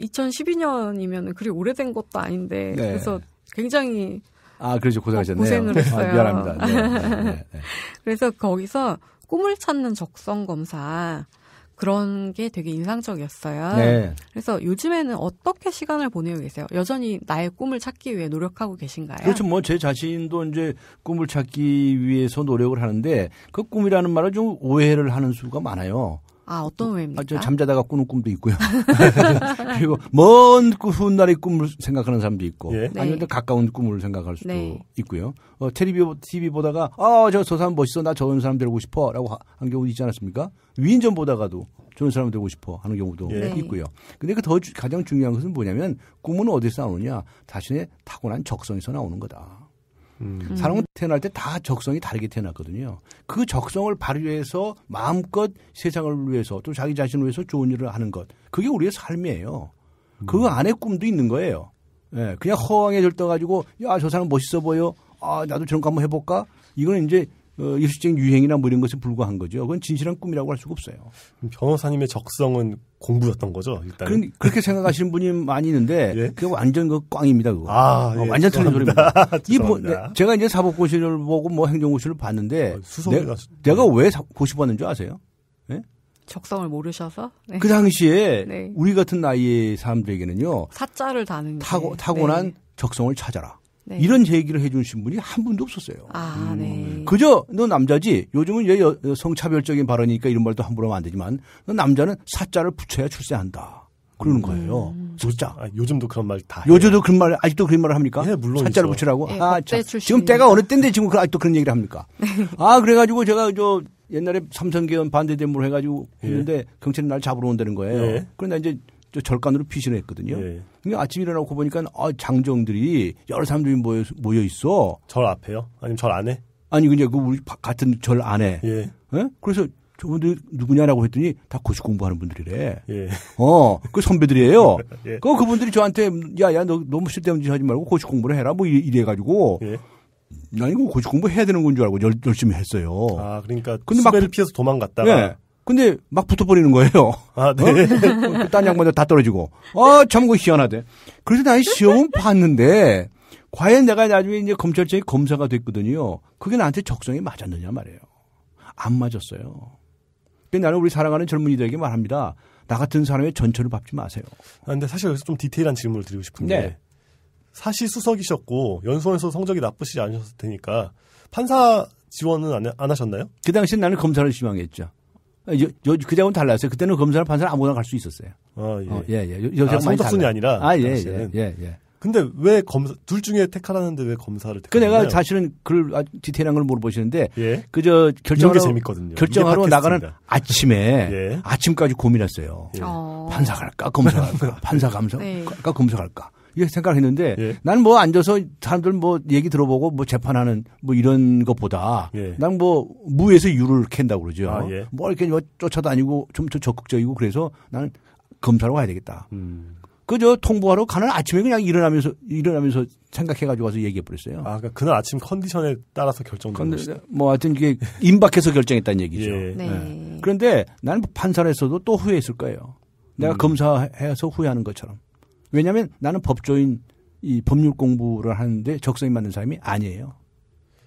2012년이면 그리 오래된 것도 아닌데 네. 그래서 굉장히 아, 그러죠 고생하셨네요. 어, 고생을 아, 했어요. 아, 미안합니다. 네, 네, 네. 네. 그래서 거기서 꿈을 찾는 적성 검사 그런 게 되게 인상적이었어요. 네. 그래서 요즘에는 어떻게 시간을 보내고 계세요? 여전히 나의 꿈을 찾기 위해 노력하고 계신가요? 그렇죠. 뭐 제 자신도 이제 꿈을 찾기 위해서 노력을 하는데 그 꿈이라는 말을 좀 오해를 하는 수가 많아요. 아 어떤 외입니까? 뭐, 아, 저 잠자다가 꾸는 꿈도 있고요. 그리고 먼 훗날의 꿈을 생각하는 사람도 있고, 예. 네. 아니면 네. 가까운 꿈을 생각할 수도 네. 있고요. 어, 텔레비 TV 보다가 아저저 저 사람 멋있어 나 저런 사람 되고 싶어라고 한 경우도 있지 않았습니까? 위인전 보다가도 저런 사람 되고 싶어 하는 경우도 예. 있고요. 근데 그 더 가장 중요한 것은 뭐냐면 꿈은 어디서 나오느냐? 자신의 타고난 적성에서 나오는 거다. 음. 사람은 태어날 때 다 적성이 다르게 태어났거든요. 그 적성을 발휘해서 마음껏 세상을 위해서 또 자기 자신을 위해서 좋은 일을 하는 것. 그게 우리의 삶이에요. 그 음. 그 안에 꿈도 있는 거예요. 예, 그냥 허황에 들떠가지고 야, 저 사람 멋있어 보여. 아, 나도 저런 거 한번 해볼까? 이건 이제 어, 일시적인 유행이나 뭐 이런 것에 불과한 거죠. 그건 진실한 꿈이라고 할 수가 없어요. 변호사님의 적성은 공부였던 거죠, 일단. 그, 그렇게 생각하시는 분이 많이 있는데 예? 그게 완전 그 꽝입니다, 그거. 아, 어, 예. 완전 틀린 소리입니다. 이 뭐, 네, 제가 이제 사법고시를 보고 뭐 행정고시를 봤는데 아, 내, 내가 왜 고시 봤는줄 아세요? 네? 적성을 모르셔서 네. 그 당시에 네. 우리 같은 나이의 사람들에게는요 사자를 다는 타고 타고난 네. 적성을 찾아라. 네. 이런 얘기를 해주신 분이 한 분도 없었어요. 아, 네. 음. 그저 너 남자지. 요즘은 여, 여, 성차별적인 발언이니까 이런 말도 함부로 하면 안 되지만 너 남자는 사자를 붙여야 출세한다. 그러는 음. 거예요. 음. 자 아, 요즘도 그런 말 다. 요즘도 그런 말 아직도 그런 말을 합니까? 예, 물론. 사자를 붙이라고. 예, 아, 자, 그 지금 때가 어느 때인데 지금 그 아직도 그런 얘기를 합니까? 네. 아, 그래가지고 제가 저 옛날에 삼성개헌 반대 데모를 해가지고 했는데 예. 경찰이 날 잡으러 온다는 거예요. 예. 그런데 이제 저 절간으로 피신을 했거든요. 예. 근데 아침에 일어나고 보니까 아, 장정들이 여러 사람들이 모여, 모여 있어. 절 앞에요? 아니면 절 안에? 아니 그냥 그 우리 같은 절 안에. 예. 예? 그래서 저분들 누구냐라고 했더니 다 고시 공부하는 분들이래. 예. 어, 그 선배들이에요. 예. 그 그분들이 저한테 야, 야, 너 너무 쓸데없는 짓 하지 말고 고시 공부를 해라. 뭐 이래, 가지고. 예. 난 이거 고시 공부 해야 되는 건 줄 알고 열, 심히 했어요. 아, 그러니까 근데 막 그 피해서 도망갔다가. 예. 근데 막 붙어버리는 거예요. 아, 네. 어? 그 딴 양반들 다 떨어지고. 아, 참, 그 희한하대. 그래서 난 시험은 봤는데, 과연 내가 나중에 이제 검찰청에 검사가 됐거든요. 그게 나한테 적성에 맞았느냐 말이에요. 안 맞았어요. 근데 나는 우리 사랑하는 젊은이들에게 말합니다. 나 같은 사람의 전철을 밟지 마세요. 아, 근데 사실 여기서 좀 디테일한 질문을 드리고 싶은데 네. 사실 수석이셨고 연수원에서 성적이 나쁘시지 않으셨을 테니까 판사 지원은 안, 안 하셨나요? 그 당시 나는 검사를 지망했죠. 요, 요, 그때는 달랐어요. 그때는 검사나 판사나 아무거나 갈 수 있었어요. 아, 예. 어, 예, 예. 요, 요 아, 성덕순이 아니라. 아, 예, 예, 예, 예. 근데 왜 검사, 둘 중에 택하라는데 왜 검사를 택하냐? 그 내가 사실은 그걸 아, 디테일한 걸 물어보시는데. 예. 그저 결정하러. 재밌거든요. 결정하러 나가는 아침에. 예. 아침까지 고민했어요. 예. 어... 판사 갈까? 검사 갈까? 판사 감사? 네. 갈까? 검사 갈까? 이게 생각했는데 나는 예. 뭐 앉아서 사람들 뭐 얘기 들어보고 뭐 재판하는 뭐 이런 것보다 예. 난뭐 무에서 유를 캔다고 그러죠. 아, 예. 뭐 이렇게 뭐 쫓아다니고 좀 더 적극적이고 그래서 나는 검사로 가야 되겠다. 음. 그저 통보하러 가는 아침에 그냥 일어나면서 일어나면서 생각해 가지고 와서 얘기해 버렸어요. 아, 그러니까 그날 아침 컨디션에 따라서 결정된 거죠. 뭐 하여튼 이게 임박해서 결정했다는 얘기죠. 예. 네. 네. 그런데 나는 판사에서도 또 후회했을 거예요. 내가 음. 검사해서 후회하는 것처럼. 왜냐하면 나는 법조인 이 법률 공부를 하는데 적성이 맞는 사람이 아니에요.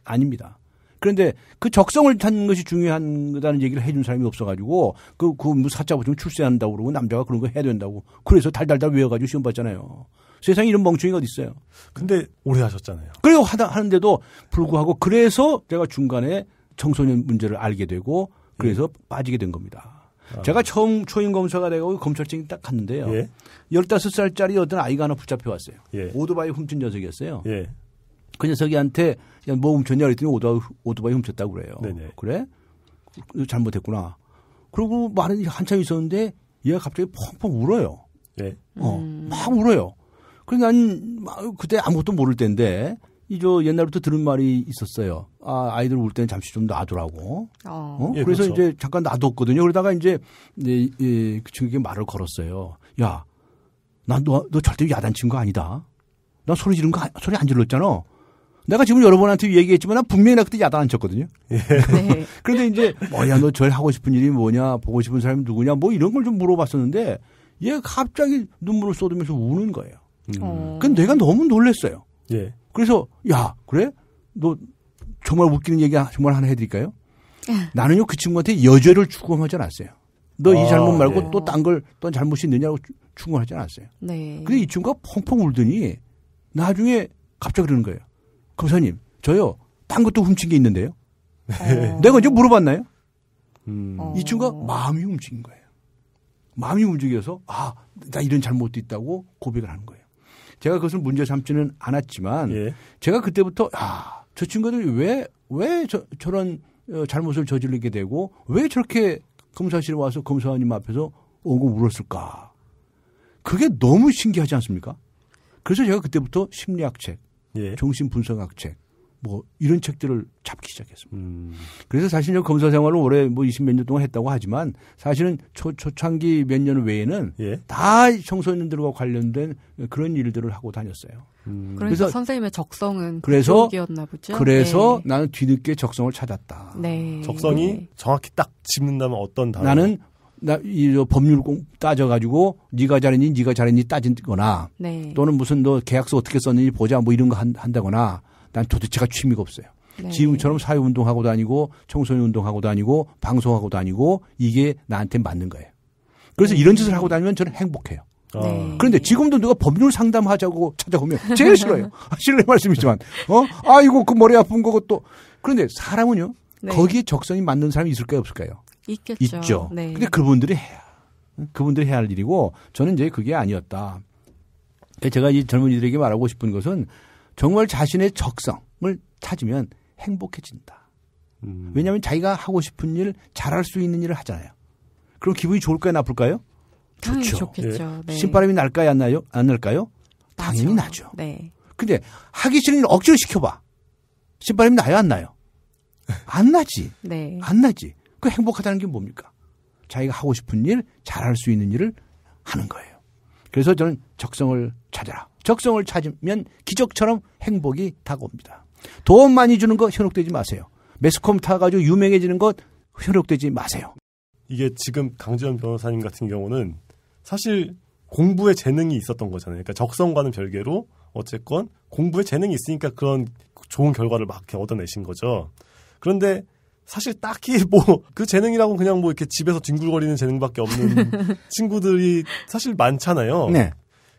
아닙니다. 그런데 그 적성을 찾는 것이 중요한 거다는 얘기를 해준 사람이 없어가지고 그, 그 뭐 사자 부증 출세한다고 그러고 남자가 그런 거 해야 된다고 그래서 달달달 외워가지고 시험 봤잖아요. 세상에 이런 멍청이가 어디 있어요. 근데 오래 하셨잖아요. 그리고 하다 하는데도 불구하고 그래서 제가 중간에 청소년 문제를 알게 되고 그래서 네. 빠지게 된 겁니다. 제가 처음 초임 검사가 되고 검찰청이딱 갔는데요. 예. 15살짜리 어떤 아이가 하나 붙잡혀 왔어요. 예. 오토바이 훔친 녀석이었어요. 예. 그 녀석이한테 야, 뭐 훔쳤냐 그랬더니 오토바이, 훔쳤다고 그래요. 네네. 그래? 잘못했구나. 그러고 말은 한참 있었는데 얘가 갑자기 펑펑 울어요. 예. 어, 음. 막 울어요. 그러니까 그때 아무것도 모를 때인데 이저 옛날부터 들은 말이 있었어요. 아, 아이들 울 때는 잠시 좀 놔두라고. 어. 어? 예, 그래서 그렇죠. 이제 잠깐 놔뒀거든요. 그러다가 이제, 이 예, 예, 그 친구에게 말을 걸었어요. 야, 난너너 너 절대 야단친 거 아니다. 나 소리 지른 거 소리 안 질렀잖아. 내가 지금 여러분한테 얘기했지만 난 분명히 나 그때 야단 안 쳤거든요. 예. 네. 그런데 이제 뭐야 너 절 하고 싶은 일이 뭐냐 보고 싶은 사람이 누구냐 뭐 이런 걸 좀 물어봤었는데 얘 갑자기 눈물을 쏟으면서 우는 거예요. 음. 음. 그 내가 너무 놀랬어요. 예. 그래서 야 그래 너 정말 웃기는 얘기 정말 하나 해드릴까요? 예. 나는요 그 친구한테 여죄를 추구하지 않았어요. 너이 아, 잘못 말고 네. 예. 또딴 걸, 또 잘못이 있느냐고 추고하지 않았어요. 네. 근데 이 친구가 펑펑 울더니 나중에 갑자기 그러는 거예요. 검사님, 저요, 딴 것도 훔친 게 있는데요. 어. 내가 이제 물어봤나요? 음. 어. 이 친구가 마음이 움직인 거예요. 마음이 움직여서, 아, 나 이런 잘못도 있다고 고백을 하는 거예요. 제가 그것을 문제 삼지는 않았지만 예. 제가 그때부터 아, 저 친구들이 왜, 왜 저, 저런 어, 잘못을 저지르게 되고 왜 저렇게 검사실에 와서 검사님 앞에서 오고 울었을까. 그게 너무 신기하지 않습니까? 그래서 제가 그때부터 심리학 책, 예. 정신분석학 책, 뭐 이런 책들을 잡기 시작했습니다. 음. 그래서 사실 검사 생활을 올해 뭐 20몇 년 동안 했다고 하지만 사실은 초, 초창기 몇 년 외에는 예. 다 청소년들과 관련된 그런 일들을 하고 다녔어요. 음. 그러니까 그래서 선생님의 적성은 그래서 이었나 보죠. 그래서 네. 나는 뒤늦게 적성을 찾았다. 네. 적성이 네. 정확히 딱 짚는다면 어떤 단어? 나는 나이 법률 공 따져가지고 네가 잘했니 네가 잘했니 따지거나 네. 또는 무슨 너 계약서 어떻게 썼는지 보자 뭐 이런 거 한, 한다거나 난 도대체가 취미가 없어요. 네. 지금처럼 사회운동하고 다니고 청소년 운동하고 다니고 방송하고 다니고 이게 나한테 맞는 거예요. 그래서 네. 이런 짓을 하고 다니면 저는 행복해요. 네. 아. 그런데 지금도 누가 법률 상담하자고 찾아오면 제일 싫어요. 아, 실례 말씀이지만, 어? 아이고, 그 머리 아픈 거고 또. 그런데 사람은요, 네. 거기에 적성이 맞는 사람이 있을까요, 없을까요? 있겠죠. 있죠. 네. 근데 그분들이 해야, 그분들이 해야 할 일이고, 저는 이제 그게 아니었다. 제가 이 젊은이들에게 말하고 싶은 것은 정말 자신의 적성을 찾으면 행복해진다. 음. 왜냐하면 자기가 하고 싶은 일, 잘할 수 있는 일을 하잖아요. 그럼 기분이 좋을까요, 나쁠까요? 좋죠. 좋겠죠. 예. 네. 신바람이 날까요, 안 나요? 안 날까요? 나죠. 당연히 나죠. 네. 근데 하기 싫은 일 억지로 시켜봐. 신바람이 나요, 안 나요? 안 나지. 네. 안 나지. 그 행복하다는 게 뭡니까? 자기가 하고 싶은 일, 잘할 수 있는 일을 하는 거예요. 그래서 저는 적성을 찾아라. 적성을 찾으면 기적처럼 행복이 다가옵니다. 돈 많이 주는 거 현혹되지 마세요. 매스컴 타가지고 유명해지는 것 현혹되지 마세요. 이게 지금 강지현 변호사님 같은 경우는 사실 공부에 재능이 있었던 거잖아요. 그러니까 적성과는 별개로 어쨌건 공부에 재능이 있으니까 그런 좋은 결과를 막 얻어내신 거죠. 그런데 사실 딱히 뭐 그 재능이라고 그냥 뭐 이렇게 집에서 뒹굴거리는 재능밖에 없는 친구들이 사실 많잖아요. 네.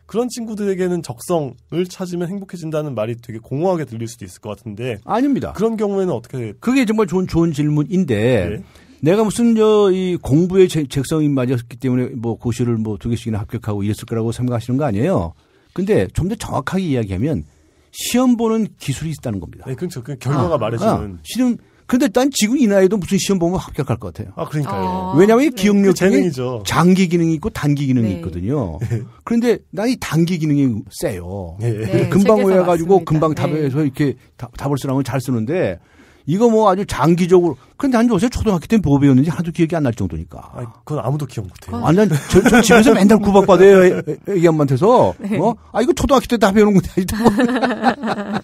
그런 친구들에게는 적성을 찾으면 행복해진다는 말이 되게 공허하게 들릴 수도 있을 것 같은데 아닙니다. 그런 경우에는 어떻게 그게 정말 좋은 좋은 질문인데 네. 내가 무슨 저 이 공부의 적성이 맞았기 때문에 뭐 고시를 뭐 두 개씩이나 합격하고 이랬을 거라고 생각하시는 거 아니에요. 근데 좀 더 정확하게 이야기하면 시험 보는 기술이 있다는 겁니다. 네, 그렇죠. 그 결과가 아, 말해주는. 아, 그러니까 실은 근런데난 지금 이 나이도 에 무슨 시험 보면 합격할 것 같아요. 아 그러니까요. 아. 왜냐하면 이 기억력 네. 그 재능 장기 기능이 있고 단기 기능이 네. 있거든요. 네. 그런데 난 이 단기 기능이 세요. 네. 네, 금방 오해가지고 금방 네. 답해서 이렇게 답을 쓰라면 잘 쓰는데 이거 뭐 아주 장기적으로. 근데 난 요새 초등학교 때는뭐 배웠는지 하도 기억이 안 날 정도니까. 아니, 그건 아무도 기억 못해요. 완전 아, 난 저, 저 집에서 맨날 구박받아요. 애기 엄마한테서. 네. 어? 아, 이거 초등학교 때 다 배우는 건데. 그러니까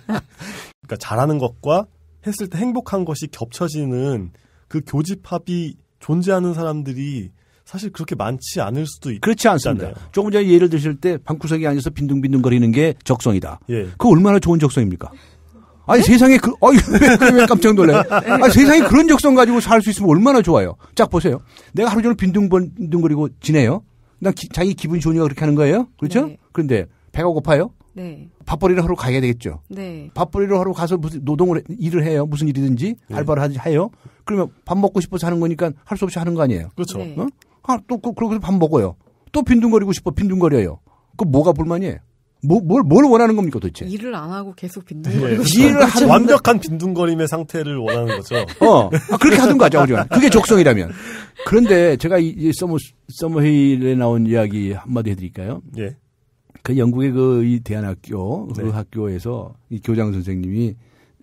잘하는 것과 했을 때 행복한 것이 겹쳐지는 그 교집합이 존재하는 사람들이 사실 그렇게 많지 않을 수도 있 그렇지 않습니다. 있잖아요. 조금 전에 예를 드실 때 방구석에 앉아서 빈둥빈둥거리는 게 적성이다. 예. 그 얼마나 좋은 적성입니까? 아니 네? 세상에 그 어이 왜, 왜 깜짝 놀래? 아 세상에 그런 적성 가지고 살 수 있으면 얼마나 좋아요. 쫙 보세요. 내가 하루 종일 빈둥빈둥거리고 지내요. 난 기, 자기 기분 좋으니까 그렇게 하는 거예요. 그렇죠? 네. 그런데 배가 고파요? 네. 밥벌이를 하러 가야 되겠죠. 네. 밥벌이를 하러 가서 무슨 노동을 해, 일을 해요. 무슨 일이든지 네. 알바를 하지 해요. 그러면 밥 먹고 싶어서 하는 거니까 할 수 없이 하는 거 아니에요. 그렇죠. 네. 어? 아, 또 그, 그러고서 밥 먹어요. 또 빈둥거리고 싶어 빈둥거려요. 그 뭐가 불만이에요? 뭐, 뭘뭘뭘 원하는 겁니까 도대체? 일을 안 하고 계속 네. 빈둥거리고 네. 일을 한 완벽한 빈둥거림의 상태를 원하는 거죠. 어, 아, 그렇게 하든가 하죠, 우리가 그게 적성이라면. 그런데 제가 이, 이 서머 서머힐에 나온 이야기 한마디 해드릴까요? 예. 그 영국의 그 이 대안학교 그 네. 학교에서 이 교장 선생님이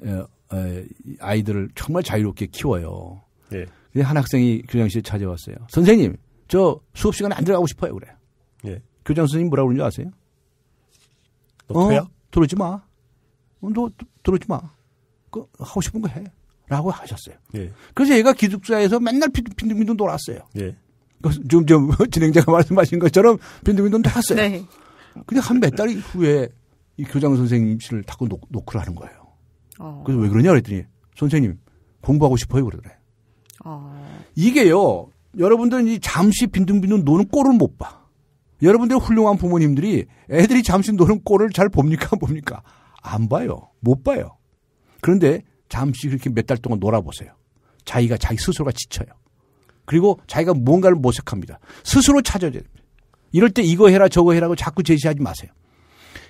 에, 어, 에, 어, 아이들을 정말 자유롭게 키워요. 네. 예. 근데 한 학생이 교장실에 찾아왔어요. 선생님, 저 수업 시간에 안 들어가고 싶어요. 그래요. 예. 교장 선생님 뭐라고 그러는 줄 아세요? 너 어, 들어오지 마. 어, 너 들어오지 마. 그 하고 싶은 거 해. 라고 하셨어요. 네. 그래서 얘가 기숙사에서 맨날 빈둥빈둥 놀았어요. 네. 지금 좀 진행자가 말씀하신 것처럼 빈둥빈둥 놀았어요. 네. 근데 한 몇달 후에 이 교장 선생님실을 닫고 노, 노크를 하는 거예요. 어. 그래서 왜 그러냐 그랬더니 선생님 공부하고 싶어요 그러더래. 어. 이게요 여러분들은 이 잠시 빈둥빈둥 노는 꼴을 못 봐. 여러분들 훌륭한 부모님들이 애들이 잠시 노는 꼴을 잘 봅니까 안 봅니까? 안 봐요. 못 봐요. 그런데 잠시 그렇게 몇 달 동안 놀아보세요. 자기가 자기 스스로가 지쳐요. 그리고 자기가 뭔가를 모색합니다. 스스로 찾아야 됩니다. 이럴 때 이거 해라 저거 해라고 자꾸 제시하지 마세요.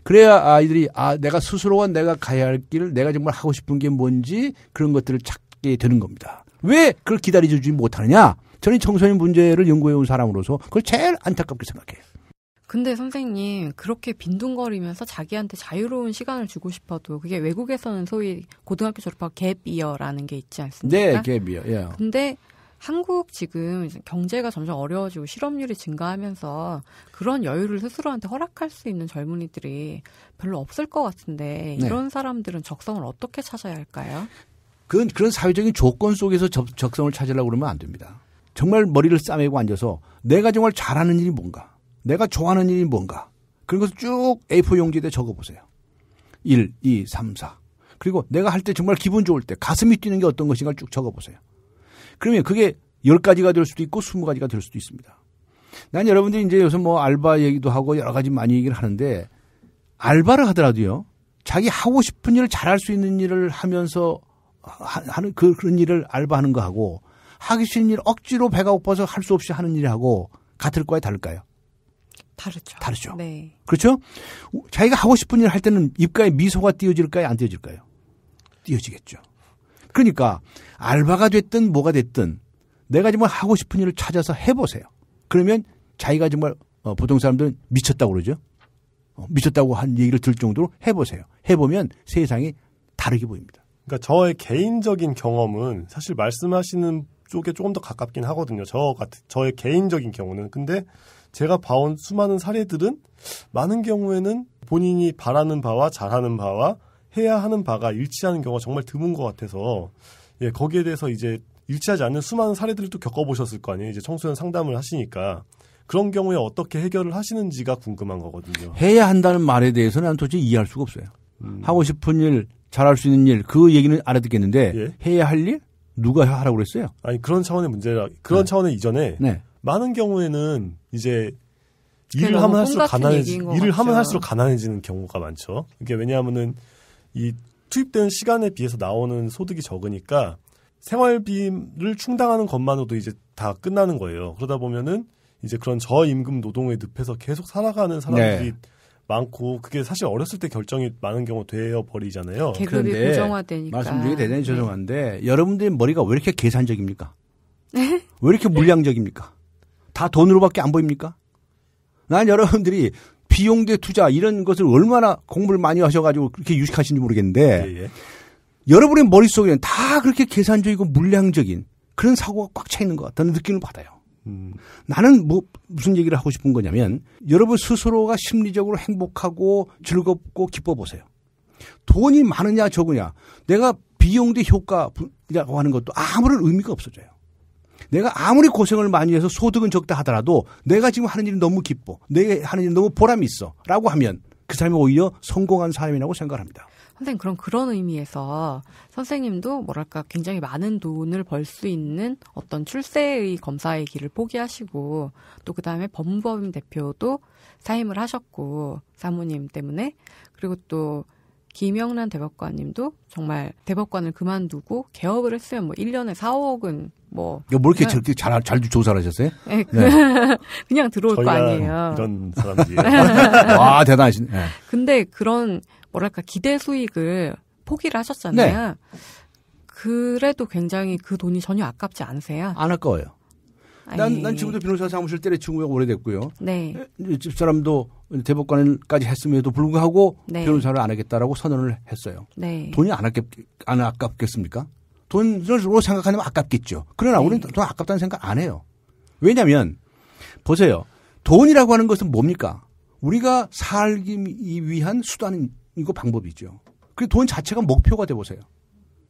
그래야 아이들이 아 내가 스스로가 내가 가야 할 길을 내가 정말 하고 싶은 게 뭔지 그런 것들을 찾게 되는 겁니다. 왜 그걸 기다려주지 못하느냐? 저는 청소년 문제를 연구해 온 사람으로서 그걸 제일 안타깝게 생각해요. 근데 선생님 그렇게 빈둥거리면서 자기한테 자유로운 시간을 주고 싶어도 그게 외국에서는 소위 고등학교 졸업하고 갭이어라는 게 있지 않습니까? 네, 갭이어. 예. 근데 한국 지금 경제가 점점 어려워지고 실업률이 증가하면서 그런 여유를 스스로한테 허락할 수 있는 젊은이들이 별로 없을 것 같은데 네. 이런 네. 사람들은 적성을 어떻게 찾아야 할까요? 그건 그런 사회적인 조건 속에서 적, 적성을 찾으려고 그러면 안 됩니다. 정말 머리를 싸매고 앉아서 내가 정말 잘하는 일이 뭔가, 내가 좋아하는 일이 뭔가 그런 것을 쭉 A4 용지에 적어 보세요. 1, 2, 3, 4. 그리고 내가 할 때 정말 기분 좋을 때 가슴이 뛰는 게 어떤 것인가를 쭉 적어 보세요. 그러면 그게 10가지가 될 수도 있고 20가지가 될 수도 있습니다. 난 여러분들이 이제 요새 뭐 알바 얘기도 하고 여러 가지 많이 얘기를 하는데 알바를 하더라도요. 자기 하고 싶은 일을 잘 할 수 있는 일을 하면서 하는 그, 그런 일을 알바하는 거 하고 하기 싫은 일 억지로 배가 고파서 할 수 없이 하는 일하고 같을 거야 다를까요? 다르죠. 다르죠. 네. 그렇죠? 자기가 하고 싶은 일을 할 때는 입가에 미소가 띄어질까요? 안 띄어질까요? 띄어지겠죠. 그러니까 알바가 됐든 뭐가 됐든 내가 정말 하고 싶은 일을 찾아서 해보세요. 그러면 자기가 정말 어, 보통 사람들은 미쳤다고 그러죠. 어, 미쳤다고 한 얘기를 들 정도로 해보세요. 해보면 세상이 다르게 보입니다. 그러니까 저의 개인적인 경험은 사실 말씀하시는 쪽에 조금 더 가깝긴 하거든요. 저 같은 저의 개인적인 경우는 근데 제가 봐온 수많은 사례들은 많은 경우에는 본인이 바라는 바와 잘하는 바와 해야 하는 바가 일치하는 경우가 정말 드문 것 같아서 예, 거기에 대해서 이제 일치하지 않는 수많은 사례들을 또 겪어보셨을 거 아니에요. 이제 청소년 상담을 하시니까 그런 경우에 어떻게 해결을 하시는지가 궁금한 거거든요. 해야 한다는 말에 대해서는 도저히 이해할 수가 없어요. 음. 하고 싶은 일, 잘할 수 있는 일, 그 얘기는 알아듣겠는데 예? 해야 할 일? 누가 하라고 그랬어요? 아니 그런 차원의 문제라 그런 네. 차원의 이전에 네. 많은 경우에는 이제 일을 하면 할수록 가난해지 일을 같죠. 하면 할수록 가난해지는 경우가 많죠. 이게 그러니까 왜냐하면은 이 투입된 시간에 비해서 나오는 소득이 적으니까 생활비를 충당하는 것만으로도 이제 다 끝나는 거예요. 그러다 보면은 이제 그런 저임금 노동에 늪에서 계속 살아가는 사람들이 네. 많고 그게 사실 어렸을 때 결정이 많은 경우 되어 버리잖아요. 계급이 고정화되니까. 말씀드리 대단히 네. 죄송한데 네. 여러분들 머리가 왜 이렇게 계산적입니까? 네. 왜 이렇게 물량적입니까? 다 돈으로밖에 안 보입니까? 난 여러분들이 비용대 투자 이런 것을 얼마나 공부를 많이 하셔가지고 그렇게 유식하신지 모르겠는데 예, 예. 여러분의 머릿속에는 다 그렇게 계산적이고 물량적인 그런 사고가 꽉 차 있는 것 같다는 느낌을 받아요. 음. 나는 뭐 무슨 얘기를 하고 싶은 거냐면 여러분 스스로가 심리적으로 행복하고 즐겁고 기뻐 보세요. 돈이 많으냐 적으냐 내가 비용 대 효과라고 하는 것도 아무런 의미가 없어져요. 내가 아무리 고생을 많이 해서 소득은 적다 하더라도 내가 지금 하는 일이 너무 기뻐. 내가 하는 일이 너무 보람이 있어. 라고 하면 그 사람이 오히려 성공한 사람이라고 생각합니다. 선생님, 그럼 그런 의미에서 선생님도 뭐랄까 굉장히 많은 돈을 벌 수 있는 어떤 출세의 검사의 길을 포기하시고 또그 다음에 법무법인 대표도 사임을 하셨고 사모님 때문에 그리고 또 김영란 대법관님도 정말 대법관을 그만두고 개업을 했으면 뭐 1년에 4, 억은 뭐. 뭐 이렇게 그냥, 네. 저렇게 잘, 잘 조사를 하셨어요? 네. 네. 그냥 들어올 거 아니에요. 이런 사람들이. 와, 아, 대단하시네. 네. 근데 그런, 뭐랄까, 기대 수익을 포기를 하셨잖아요. 네. 그래도 굉장히 그 돈이 전혀 아깝지 않으세요? 안 아까워요. 난, 난 지금도 변호사 사무실 때려친구가 오래됐고요. 네. 집사람도 대법관까지 했음에도 불구하고 네. 변호사를 안 하겠다라고 선언을 했어요. 네. 돈이 안, 아깝, 안 아깝겠습니까? 돈으로 생각하면 아깝겠죠. 그러나 우리는 돈 네. 아깝다는 생각 안 해요. 왜냐하면 보세요. 돈이라고 하는 것은 뭡니까? 우리가 살기 위한 수단이고 방법이죠. 그돈 자체가 목표가 돼 보세요.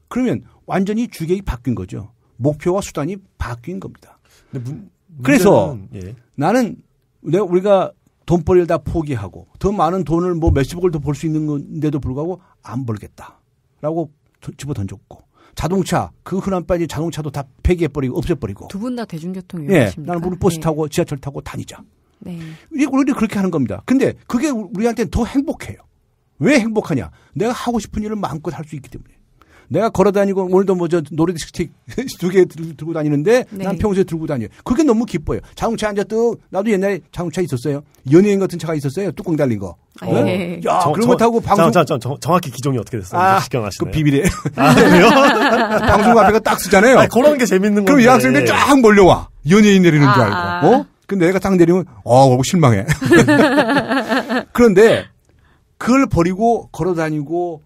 그러면 완전히 주객이 바뀐 거죠. 목표와 수단이 바뀐 겁니다. 문, 그래서 예. 나는 내가 우리가 돈벌이를 다 포기하고 더 많은 돈을 뭐 몇십억을 더 벌 수 있는데도 건 불구하고 안 벌겠다라고 집어 던졌고 자동차 그 흔한 빨리 자동차도 다 폐기해버리고 없애버리고 두 분 다 대중교통 예, 이용하십니까? 예, 나는 무론 버스 타고 네. 지하철 타고 다니자. 네. 우리 그렇게 하는 겁니다. 근데 그게 우리한테는 더 행복해요. 왜 행복하냐? 내가 하고 싶은 일을 마음껏 할 수 있기 때문에. 내가 걸어 다니고 오늘도 뭐 저 노래디스틱 두 개 들고 다니는데 네. 난 평소에 들고 다녀요. 그게 너무 기뻐요. 자동차 앉아 뚝 나도 옛날에 자동차 있었어요. 연예인 같은 차가 있었어요. 뚜껑 달린 거. 아, 어. 네. 야, 정, 그런 거 타고 방송 자, 자, 정, 정확히 기종이 어떻게 됐어요? 아, 시경하시네. 그 비밀이에요. 아, 그래요? 방송 앞에가 딱 쓰잖아요. 아니, 그런 게 재밌는 거. 그럼 여학생들 쫙 몰려와. 연예인 내리는 아, 줄 알고. 아. 어? 근데 내가 딱 내리면 어, 너무 실망해. 그런데 그걸 버리고 걸어 다니고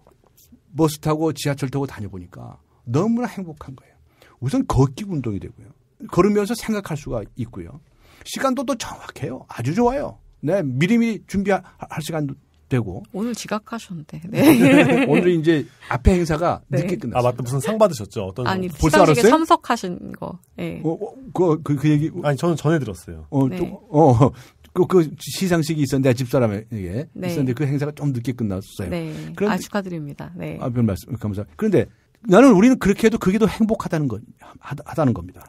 버스 타고 지하철 타고 다녀보니까 너무나 행복한 거예요. 우선 걷기 운동이 되고요. 걸으면서 생각할 수가 있고요. 시간도 또 정확해요. 아주 좋아요. 네, 미리미리 준비할 시간도 되고. 오늘 지각하셨는데. 네. 오늘 이제 앞에 행사가 네. 늦게 끝났어요. 아, 맞다. 무슨 상 받으셨죠? 어떤 아니, 시상식에 참석하신 거. 네. 어, 어, 그, 그, 그 얘기. 아니, 저는 전에 들었어요. 어, 네. 또, 어, 그, 그 시상식이 있었는데 아, 집사람에게 네. 있었는데 그 행사가 좀 늦게 끝났어요. 네. 그런데, 아 축하드립니다. 네. 아, 별 말씀 감사합니다. 그런데 나는 우리는 그렇게 해도 그게 더 행복하다는 거 하다는 겁니다.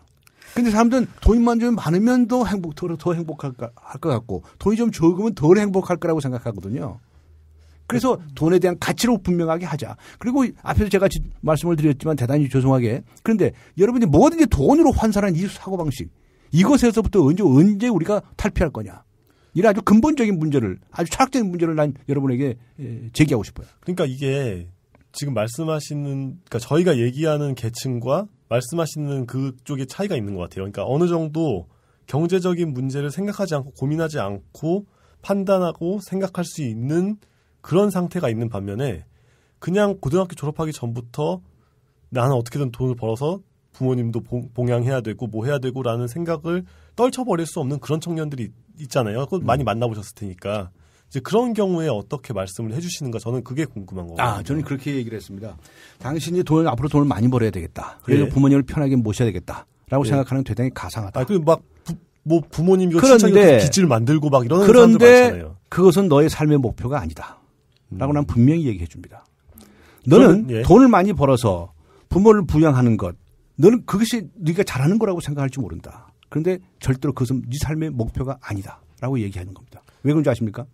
근데 사람들은 돈만 좀 많으면 더 행복 더, 더 행복할 것 같고 돈이 좀 적으면 덜 행복할 거라고 생각하거든요. 그래서 돈에 대한 가치로 분명하게 하자. 그리고 앞에서 제가 말씀을 드렸지만 대단히 죄송하게 그런데 여러분이 뭐든지 돈으로 환산한 이 사고방식 이것에서부터 언제 언제 우리가 탈피할 거냐. 이런 아주 근본적인 문제를 아주 철학적인 문제를 난 여러분에게 예, 제기하고 싶어요. 그러니까 이게 지금 말씀하시는 그러니까 저희가 얘기하는 계층과 말씀하시는 그쪽의 차이가 있는 것 같아요. 그러니까 어느 정도 경제적인 문제를 생각하지 않고 고민하지 않고 판단하고 생각할 수 있는 그런 상태가 있는 반면에 그냥 고등학교 졸업하기 전부터 나는 어떻게든 돈을 벌어서 부모님도 봉양해야 되고 뭐 해야 되고라는 생각을 떨쳐버릴 수 없는 그런 청년들이 있잖아요. 그 많이 만나보셨을 테니까 이제 그런 경우에 어떻게 말씀을 해주시는가 저는 그게 궁금한 거예요. 아 저는 그렇게 얘기를 했습니다. 당신이 돈 앞으로 돈을 많이 벌어야 되겠다. 그래서 예. 부모님을 편하게 모셔야 되겠다라고 예. 생각하는 대단히 가상하다. 아, 그막 뭐 부모님 이거 그런데 기질 그 만들고 막 이런 사람들 그런데 그것은 너의 삶의 목표가 아니다라고 음. 난 분명히 얘기해 줍니다. 너는 저는, 예. 돈을 많이 벌어서 부모를 부양하는 것, 너는 그것이 네가 잘하는 거라고 생각할지 모른다. 그런데 절대로 그것은 네 삶의 목표가 아니다라고 얘기하는 겁니다. 왜 그런지 아십니까?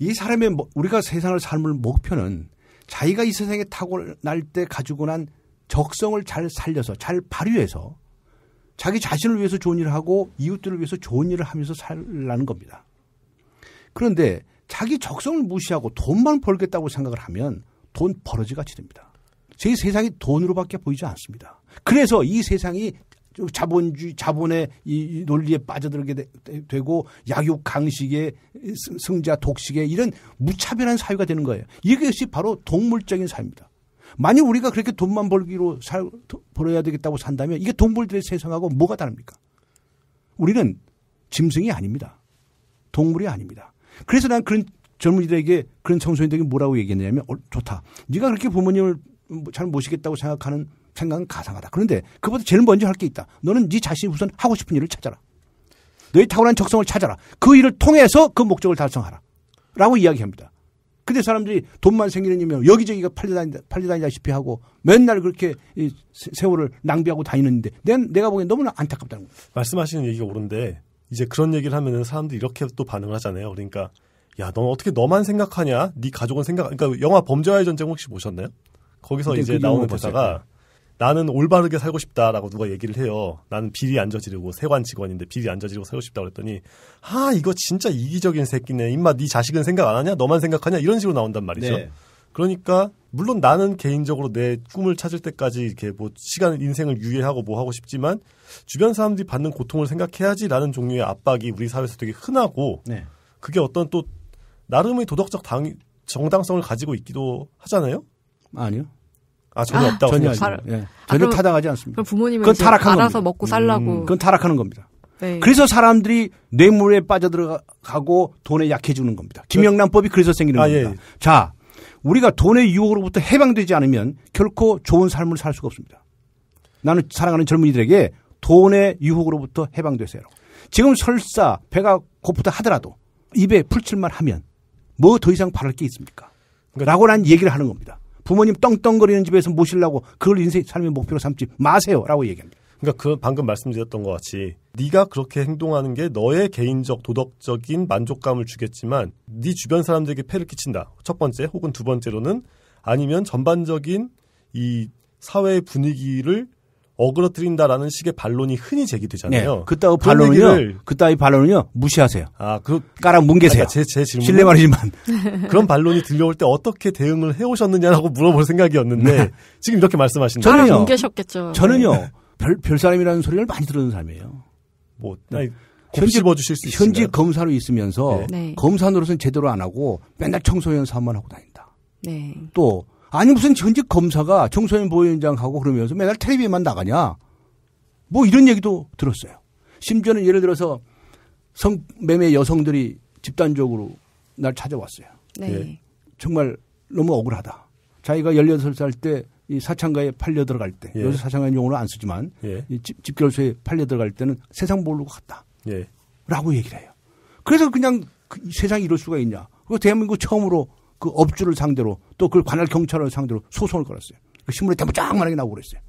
이 사람의 뭐, 우리가 세상을 삶을 목표는 자기가 이 세상에 타고날 때 가지고 난 적성을 잘 살려서 잘 발휘해서 자기 자신을 위해서 좋은 일을 하고 이웃들을 위해서 좋은 일을 하면서 살라는 겁니다. 그런데 자기 적성을 무시하고 돈만 벌겠다고 생각을 하면 돈벌어지 같이 됩니다. 제 세상이 돈으로밖에 보이지 않습니다. 그래서 이 세상이 자본주의 자본의 이 논리에 빠져들게 되, 고 약육 강식의 승자 독식의 이런 무차별한 사유가 되는 거예요. 이것이 바로 동물적인 사회입니다. 만약 우리가 그렇게 돈만 벌기로 살, 벌어야 되겠다고 산다면 이게 동물들의 세상하고 뭐가 다릅니까? 우리는 짐승이 아닙니다. 동물이 아닙니다. 그래서 난 그런 젊은이들에게 그런 청소년들에게 뭐라고 얘기했냐면 어, 좋다. 네가 그렇게 부모님을 잘 모시겠다고 생각하는 생각은 가상하다. 그런데 그보다 제일 먼저 할 게 있다. 너는 네 자신이 우선 하고 싶은 일을 찾아라. 너의 타고난 적성을 찾아라. 그 일을 통해서 그 목적을 달성하라. 라고 이야기합니다. 근데 사람들이 돈만 생기는이면 유 여기저기가 팔려다니다, 팔려다니다시피 하고 맨날 그렇게 이 세월을 낭비하고 다니는데 난, 내가 보기엔 너무나 안타깝다는 거예요. 말씀하시는 얘기가 옳은데 이제 그런 얘기를 하면은 사람들이 이렇게 또 반응하잖아요. 그러니까 야, 넌 어떻게 너만 생각하냐? 네 가족은 생각 그러니까 영화 범죄와의 전쟁 혹시 보셨나요? 거기서 이제 그 나오는 대사가 나는 올바르게 살고 싶다라고 누가 얘기를 해요. 나는 비리 안 저지르고 세관 직원인데 비리 안 저지르고 살고 싶다 그랬더니 아 이거 진짜 이기적인 새끼네. 임마 네 자식은 생각 안 하냐? 너만 생각하냐? 이런 식으로 나온단 말이죠. 네. 그러니까 물론 나는 개인적으로 내 꿈을 찾을 때까지 이렇게 뭐 시간 인생을 유예하고 뭐 하고 싶지만 주변 사람들이 받는 고통을 생각해야지라는 종류의 압박이 우리 사회에서 되게 흔하고 네. 그게 어떤 또 나름의 도덕적 당, 정당성을 가지고 있기도 하잖아요. 아니요. 아 전혀 아, 없다고 전혀 바, 예. 전혀 아, 타당하지 않습니다. 그럼 부모님은 그건 타락한 알아서 겁니다. 먹고 음, 살라고. 음, 그건 타락하는 겁니다. 네. 그래서 사람들이 뇌물에 빠져들어가고 돈에 약해지는 겁니다. 네. 김영란법이 그래서 생기는 아, 겁니다. 예, 예. 자, 우리가 돈의 유혹으로부터 해방되지 않으면 결코 좋은 삶을 살 수가 없습니다. 나는 사랑하는 젊은이들에게 돈의 유혹으로부터 해방되세요. 지금 설사 배가 고프다 하더라도 입에 풀칠만 하면 뭐 더 이상 바랄 게 있습니까? 그러니까 라고 난 얘기를 하는 겁니다. 부모님 떵떵거리는 집에서 모시려고 그걸 인생 삶의 목표로 삼지 마세요라고 얘기합니다. 그러니까 그 방금 말씀드렸던 것 같이 네가 그렇게 행동하는 게 너의 개인적 도덕적인 만족감을 주겠지만 네 주변 사람들에게 폐를 끼친다. 첫 번째 혹은 두 번째로는 아니면 전반적인 이사회 분위기를 어그러뜨린다라는 식의 반론이 흔히 제기되잖아요. 네, 그따위 반론은요. 그따위 반론은요. 무시하세요. 아, 그 까라 뭉개세요. 그러니까 제, 제 질문 실례 말이지만 그런 반론이 들려올 때 어떻게 대응을 해 오셨느냐라고 물어볼 생각이었는데 네. 지금 이렇게 말씀하신 거예요. 저는요. 뭉개셨겠죠. 저는요. 네. 별, 별 사람이라는 소리를 많이 들은 사람이에요. 뭐 아니, 네. 현직 주실 수 현지 검사로 있으면서 네. 네. 검사로서는 제대로 안 하고 맨날 청소년 사업만 하고 다닌다. 또 아니 무슨 전직 검사가 청소년 보호위원장하고 그러면서 맨날 텔레비에만 나가냐. 뭐 이런 얘기도 들었어요. 심지어는 예를 들어서 성매매 여성들이 집단적으로 날 찾아왔어요. 네. 네. 정말 너무 억울하다. 자기가 16살 때 이 사창가에 팔려 들어갈 때, 예. 요새 사창가는 용어는 안 쓰지만, 예. 이 집, 집결소에 팔려 들어갈 때는 세상 모르고 갔다. 예. 라고 얘기를 해요. 그래서 그냥 그 세상이 이럴 수가 있냐. 그리고 대한민국 처음으로 그 업주를 상대로 또 그걸 관할 경찰을 상대로 소송을 걸었어요. 그 신문에 대부장만하게 나오고 그랬어요.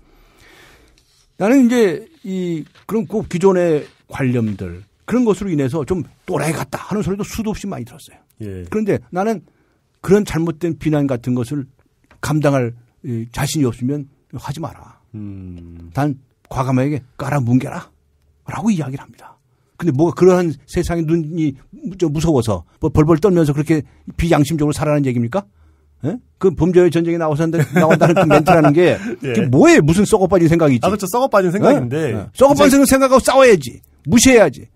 나는 이제 이 그런 그 기존의 관념들 그런 것으로 인해서 좀 또라이 같다 하는 소리도 수도 없이 많이 들었어요. 예. 그런데 나는 그런 잘못된 비난 같은 것을 감당할 자신이 없으면 하지 마라. 음. 단 과감하게 깔아뭉개라. 라고 이야기를 합니다. 근데 뭐가 그러한 세상에 눈이 무서워서 뭐 벌벌 떨면서 그렇게 비양심적으로 살아라는 얘기입니까? 예? 그 범죄의 전쟁이 나오선데 나온다는 그 멘트라는 게 예. 뭐에 무슨 썩어 빠진 생각이지? 아 그렇죠 썩어 빠진 생각인데 예? 예. 썩어 빠진 생각하고 싸워야지 무시해야지.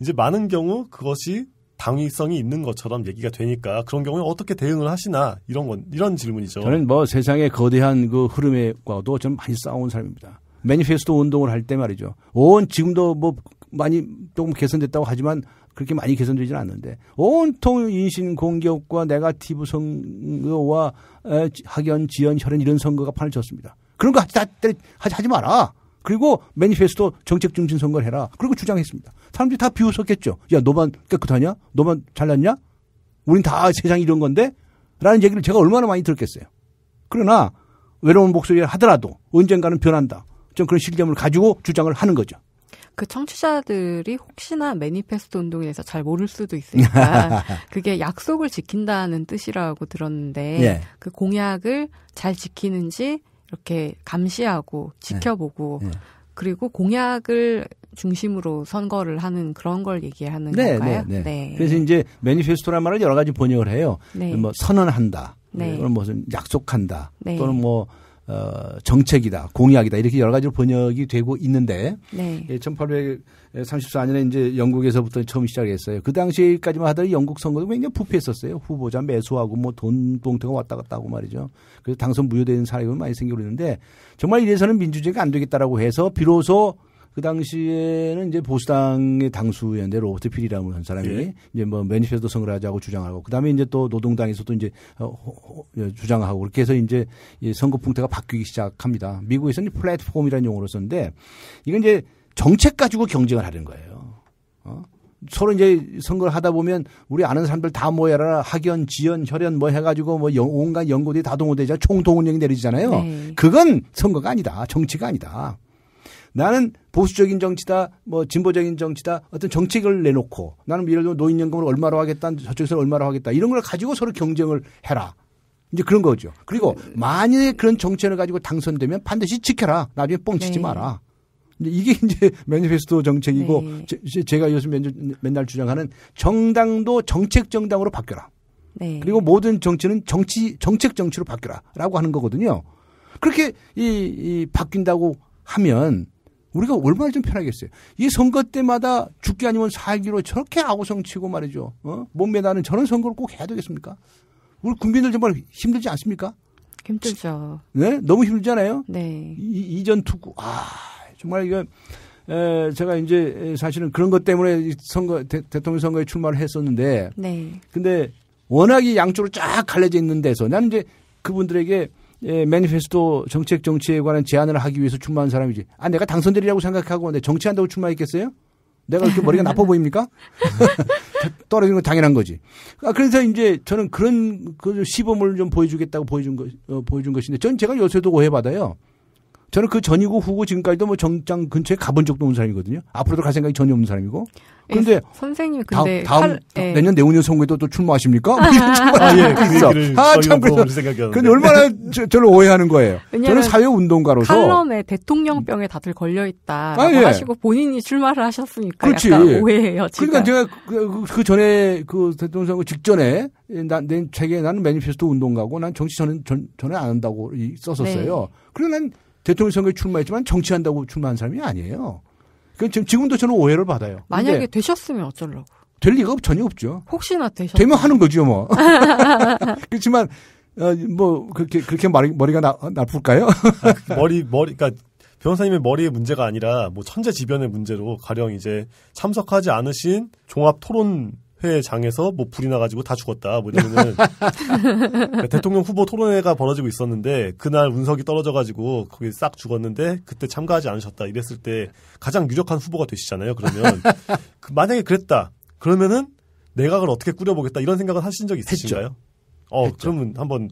이제 많은 경우 그것이 당위성이 있는 것처럼 얘기가 되니까 그런 경우에 어떻게 대응을 하시나 이런 건 이런 질문이죠. 저는 뭐 세상의 거대한 그 흐름과도 저는 많이 싸운 사람입니다. 매니페스토 운동을 할 때 말이죠. 온 지금도 뭐 많이 조금 개선됐다고 하지만 그렇게 많이 개선되지는 않는데 온통 인신 공격과 네가티브 선거와 학연, 지연, 혈연 이런 선거가 판을 쳤습니다. 그런 거 하지, 하지, 하지 마라. 그리고 매니페스토 정책 중심 선거를 해라. 그리고 주장했습니다. 사람들이 다 비웃었겠죠. 야, 너만 깨끗하냐? 너만 잘났냐? 우린 다 세상이 이런 건데? 라는 얘기를 제가 얼마나 많이 들었겠어요. 그러나 외로운 목소리를 하더라도 언젠가는 변한다. 좀 그런 실감을 가지고 주장을 하는 거죠. 그 청취자들이 혹시나 매니페스토 운동에 대해서 잘 모를 수도 있으니까 그게 약속을 지킨다는 뜻이라고 들었는데 예. 그 공약을 잘 지키는지 이렇게 감시하고 예. 지켜보고 예. 예. 그리고 공약을 중심으로 선거를 하는 그런 걸 얘기하는 네, 네 건가요? 네, 네. 네. 그래서 이제 매니페스토란 말을 여러 가지 번역을 해요. 네. 뭐 선언한다. 네. 또는 무슨 약속한다. 네. 또는 뭐 어, 정책이다, 공약이다 이렇게 여러 가지로 번역이 되고 있는데 네. 1834년에 예, 이제 영국에서부터 처음 시작했어요. 그 당시까지만 하더라도 영국 선거도 굉장히 부패했었어요. 후보자 매수하고 뭐 돈봉투가 왔다 갔다 하고 말이죠. 그래서 당선 무효되는 사례가 많이 생기고 있는데 정말 이래서는 민주주의가 안 되겠다라고 해서 비로소 그 당시에는 이제 보수당의 당수였는데 로버트 필이라는 사람이 예. 이제 뭐 매니페스토 선거하자고 주장하고 그다음에 이제 또 노동당에서도 이제 어, 예, 주장하고 그렇게 해서 이제 선거 풍태가 바뀌기 시작합니다. 미국에서는 플랫폼이라는 용어를 썼는데 이건 이제 정책 가지고 경쟁을 하는 거예요. 어? 서로 이제 선거를 하다 보면 우리 아는 사람들 다 모여라 학연, 지연, 혈연 뭐 해가지고 뭐 영, 온갖 연구들이다 동원되자 총동원령이 내리잖아요. 네. 그건 선거가 아니다. 정치가 아니다. 나는 보수적인 정치다, 뭐 진보적인 정치다, 어떤 정책을 내놓고 나는 예를 들어 노인연금을 얼마로 하겠다, 저쪽에서 얼마로 하겠다 이런 걸 가지고 서로 경쟁을 해라. 이제 그런 거죠. 그리고 만약에 그런 정책을 가지고 당선되면 반드시 지켜라. 나중에 뻥치지 네. 마라. 이게 이제 매니페스토 정책이고 네. 제, 가 요즘 맨날 주장하는 정당도 정책 정당으로 바뀌어라. 네. 그리고 모든 정치는 정치 정책 정치로 바뀌어라라고 하는 거거든요. 그렇게 이, 이 바뀐다고 하면 우리가 얼마나 좀 편하겠어요. 이 선거 때마다 죽기 아니면 살기로 저렇게 아우성치고 말이죠. 어? 몸매나는 저런 선거를 꼭 해야 되겠습니까? 우리 국민들 정말 힘들지 않습니까? 힘들죠. 네, 너무 힘들잖아요. 네. 이, 이전 투구 아 정말 이거 에, 제가 이제 사실은 그런 것 때문에 선거 대, 통령 선거에 출마를 했었는데, 네. 근데 워낙에 양쪽으로 쫙 갈라져 있는 데서 나는 이제 그분들에게 예, 매니페스토 정책 정치에 관한 제안을 하기 위해서 출마한 사람이지. 아, 내가 당선되리라고 생각하고 내 정치한다고 출마했겠어요? 내가 이렇게 머리가 나빠 보입니까? 떨어지는 건 당연한 거지. 아, 그래서 이제 저는 그런 그 시범을 좀 보여주겠다고 보여준 것, 어, 보여준 것인데, 전 제가 요새도 오해받아요. 저는 그 전이고 후고 지금까지도 뭐 정장 근처에 가본 적도 없는 사람이거든요. 앞으로도 갈 생각이 전혀 없는 사람이고. 그런데 예, 선생님 근데 다, 음 예. 내년 내후년 선거에도 또 출마하십니까? 아, 그래서 아, 예, 그렇죠. 아 뭐 참 근데 얼마나 저, 를 오해하는 거예요. 저는 사회 운동가로서 칼럼에 대통령병에 다들 걸려 있다 아, 예. 하시고 본인이 출마를 하셨으니까 그렇지. 약간 오해예요. 지금. 그러니까 제가 그, 그, 그 전에 그 대통령 선거 직전에 난내 책에 나는 매니페스토 운동가고 난 정치 저는 전, 전에 안 한다고 썼었어요. 네. 그래 난 대통령 선거에 출마했지만 정치한다고 출마한 사람이 아니에요. 그건 그러니까 지금 지금도 저는 오해를 받아요. 만약에 되셨으면 어쩌려고? 될 리가 전혀 없죠. 혹시나 되셨 되면 하는 거죠, 뭐. 그렇지만 어, 뭐 그렇게 그렇게 머리 머리가 나, 나쁠까요? 아, 그 머리 머리 그러니까 변호사님의 머리의 문제가 아니라 뭐 천재지변의 문제로 가령 이제 참석하지 않으신 종합 토론 회장에서 뭐 불이 나가지고 다 죽었다. 뭐냐면은 대통령 후보 토론회가 벌어지고 있었는데 그날 운석이 떨어져가지고 거기 싹 죽었는데 그때 참가하지 않으셨다. 이랬을 때 가장 유력한 후보가 되시잖아요. 그러면 그 만약에 그랬다. 그러면은 내각을 어떻게 꾸려보겠다 이런 생각을 하신 적이 있으신가요? 했죠. 어 했죠. 그러면 한번